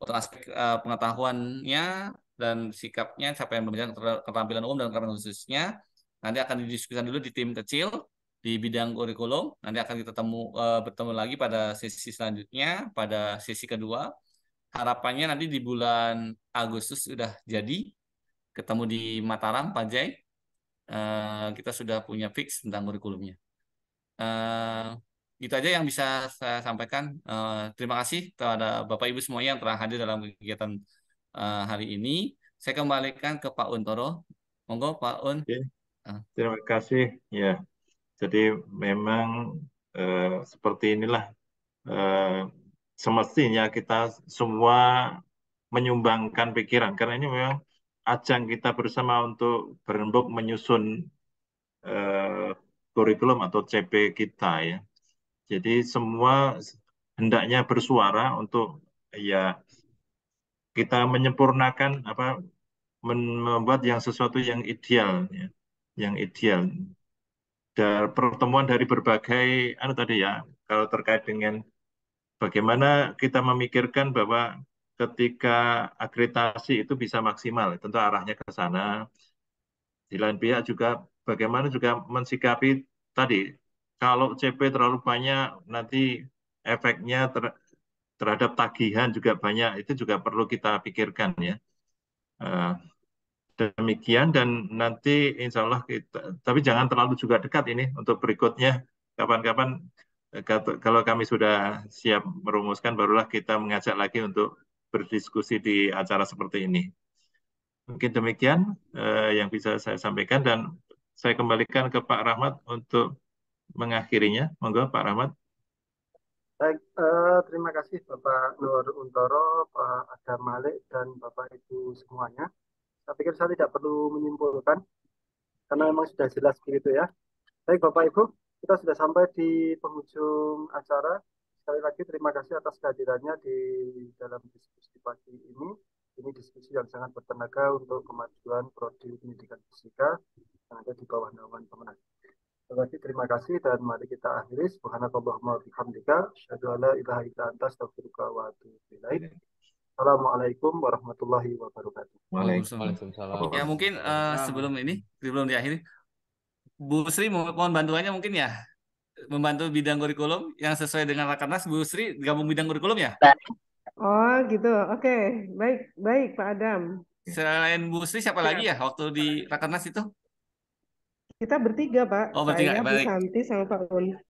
Untuk aspek uh, pengetahuannya dan sikapnya, capaian pembelajaran keterampilan umum dan keterampilan khususnya nanti akan didiskusikan dulu di tim kecil di bidang kurikulum. Nanti akan kita temu uh, bertemu lagi pada sesi selanjutnya pada sesi kedua harapannya nanti di bulan Agustus sudah jadi ketemu di Mataram Pajai uh, eh, kita sudah punya fix tentang kurikulumnya uh, itu aja yang bisa saya sampaikan uh, terima kasih kepada bapak ibu semuanya yang telah hadir dalam kegiatan uh, hari ini saya kembalikan ke Pak Untoro monggo Pak Un okay. Ah. terima kasih ya jadi memang uh, seperti inilah uh, semestinya kita semua menyumbangkan pikiran karena ini memang ajang kita bersama untuk berembuk menyusun eh, kurikulum atau CP kita ya. Jadi semua hendaknya bersuara untuk ya kita menyempurnakan apa membuat yang sesuatu yang ideal ya, yang ideal. Dan pertemuan dari berbagai anu tadi ya kalau terkait dengan bagaimana kita memikirkan bahwa ketika akreditasi itu bisa maksimal, tentu arahnya ke sana. Di lain pihak juga bagaimana juga mensikapi tadi, kalau CP terlalu banyak nanti efeknya ter, terhadap tagihan juga banyak, itu juga perlu kita pikirkan ya. Eh, demikian dan nanti insya Allah kita, tapi jangan terlalu juga dekat ini untuk berikutnya kapan-kapan kalau kami sudah siap merumuskan, barulah kita mengajak lagi untuk berdiskusi di acara seperti ini. Mungkin demikian eh, yang bisa saya sampaikan dan saya kembalikan ke Pak Rahmat untuk mengakhirinya. Monggo Pak Rahmat. Baik, eh, terima kasih Bapak Nur Untoro, Pak Adam Malik, dan Bapak Ibu semuanya. Saya pikir saya tidak perlu menyimpulkan, karena memang sudah jelas begitu ya. Baik Bapak Ibu, kita sudah sampai di penghujung acara. Sekali lagi terima kasih atas kehadirannya di dalam diskusi pagi ini. Ini diskusi yang sangat bertenaga untuk kemajuan prodi pendidikan fisika yang ada di bawah naungan pemenang. Sekali lagi terima kasih dan mari kita akhiri. Subhanakallahumma bihamdika. Asyhadu ilaha illa anta wa atubu Assalamualaikum warahmatullahi wabarakatuh. Waalaikumsalam. Ya mungkin uh, sebelum ini, sebelum diakhiri, Bu Sri mohon bantuannya mungkin ya membantu bidang kurikulum yang sesuai dengan rakernas Bu Sri gabung bidang kurikulum ya? Oh gitu, oke okay. baik baik Pak Adam. Selain Bu Sri siapa ya. lagi ya waktu di rakernas itu? Kita bertiga Pak. Oh bertiga. Saya, baik. Bu Santi sama Pak Un.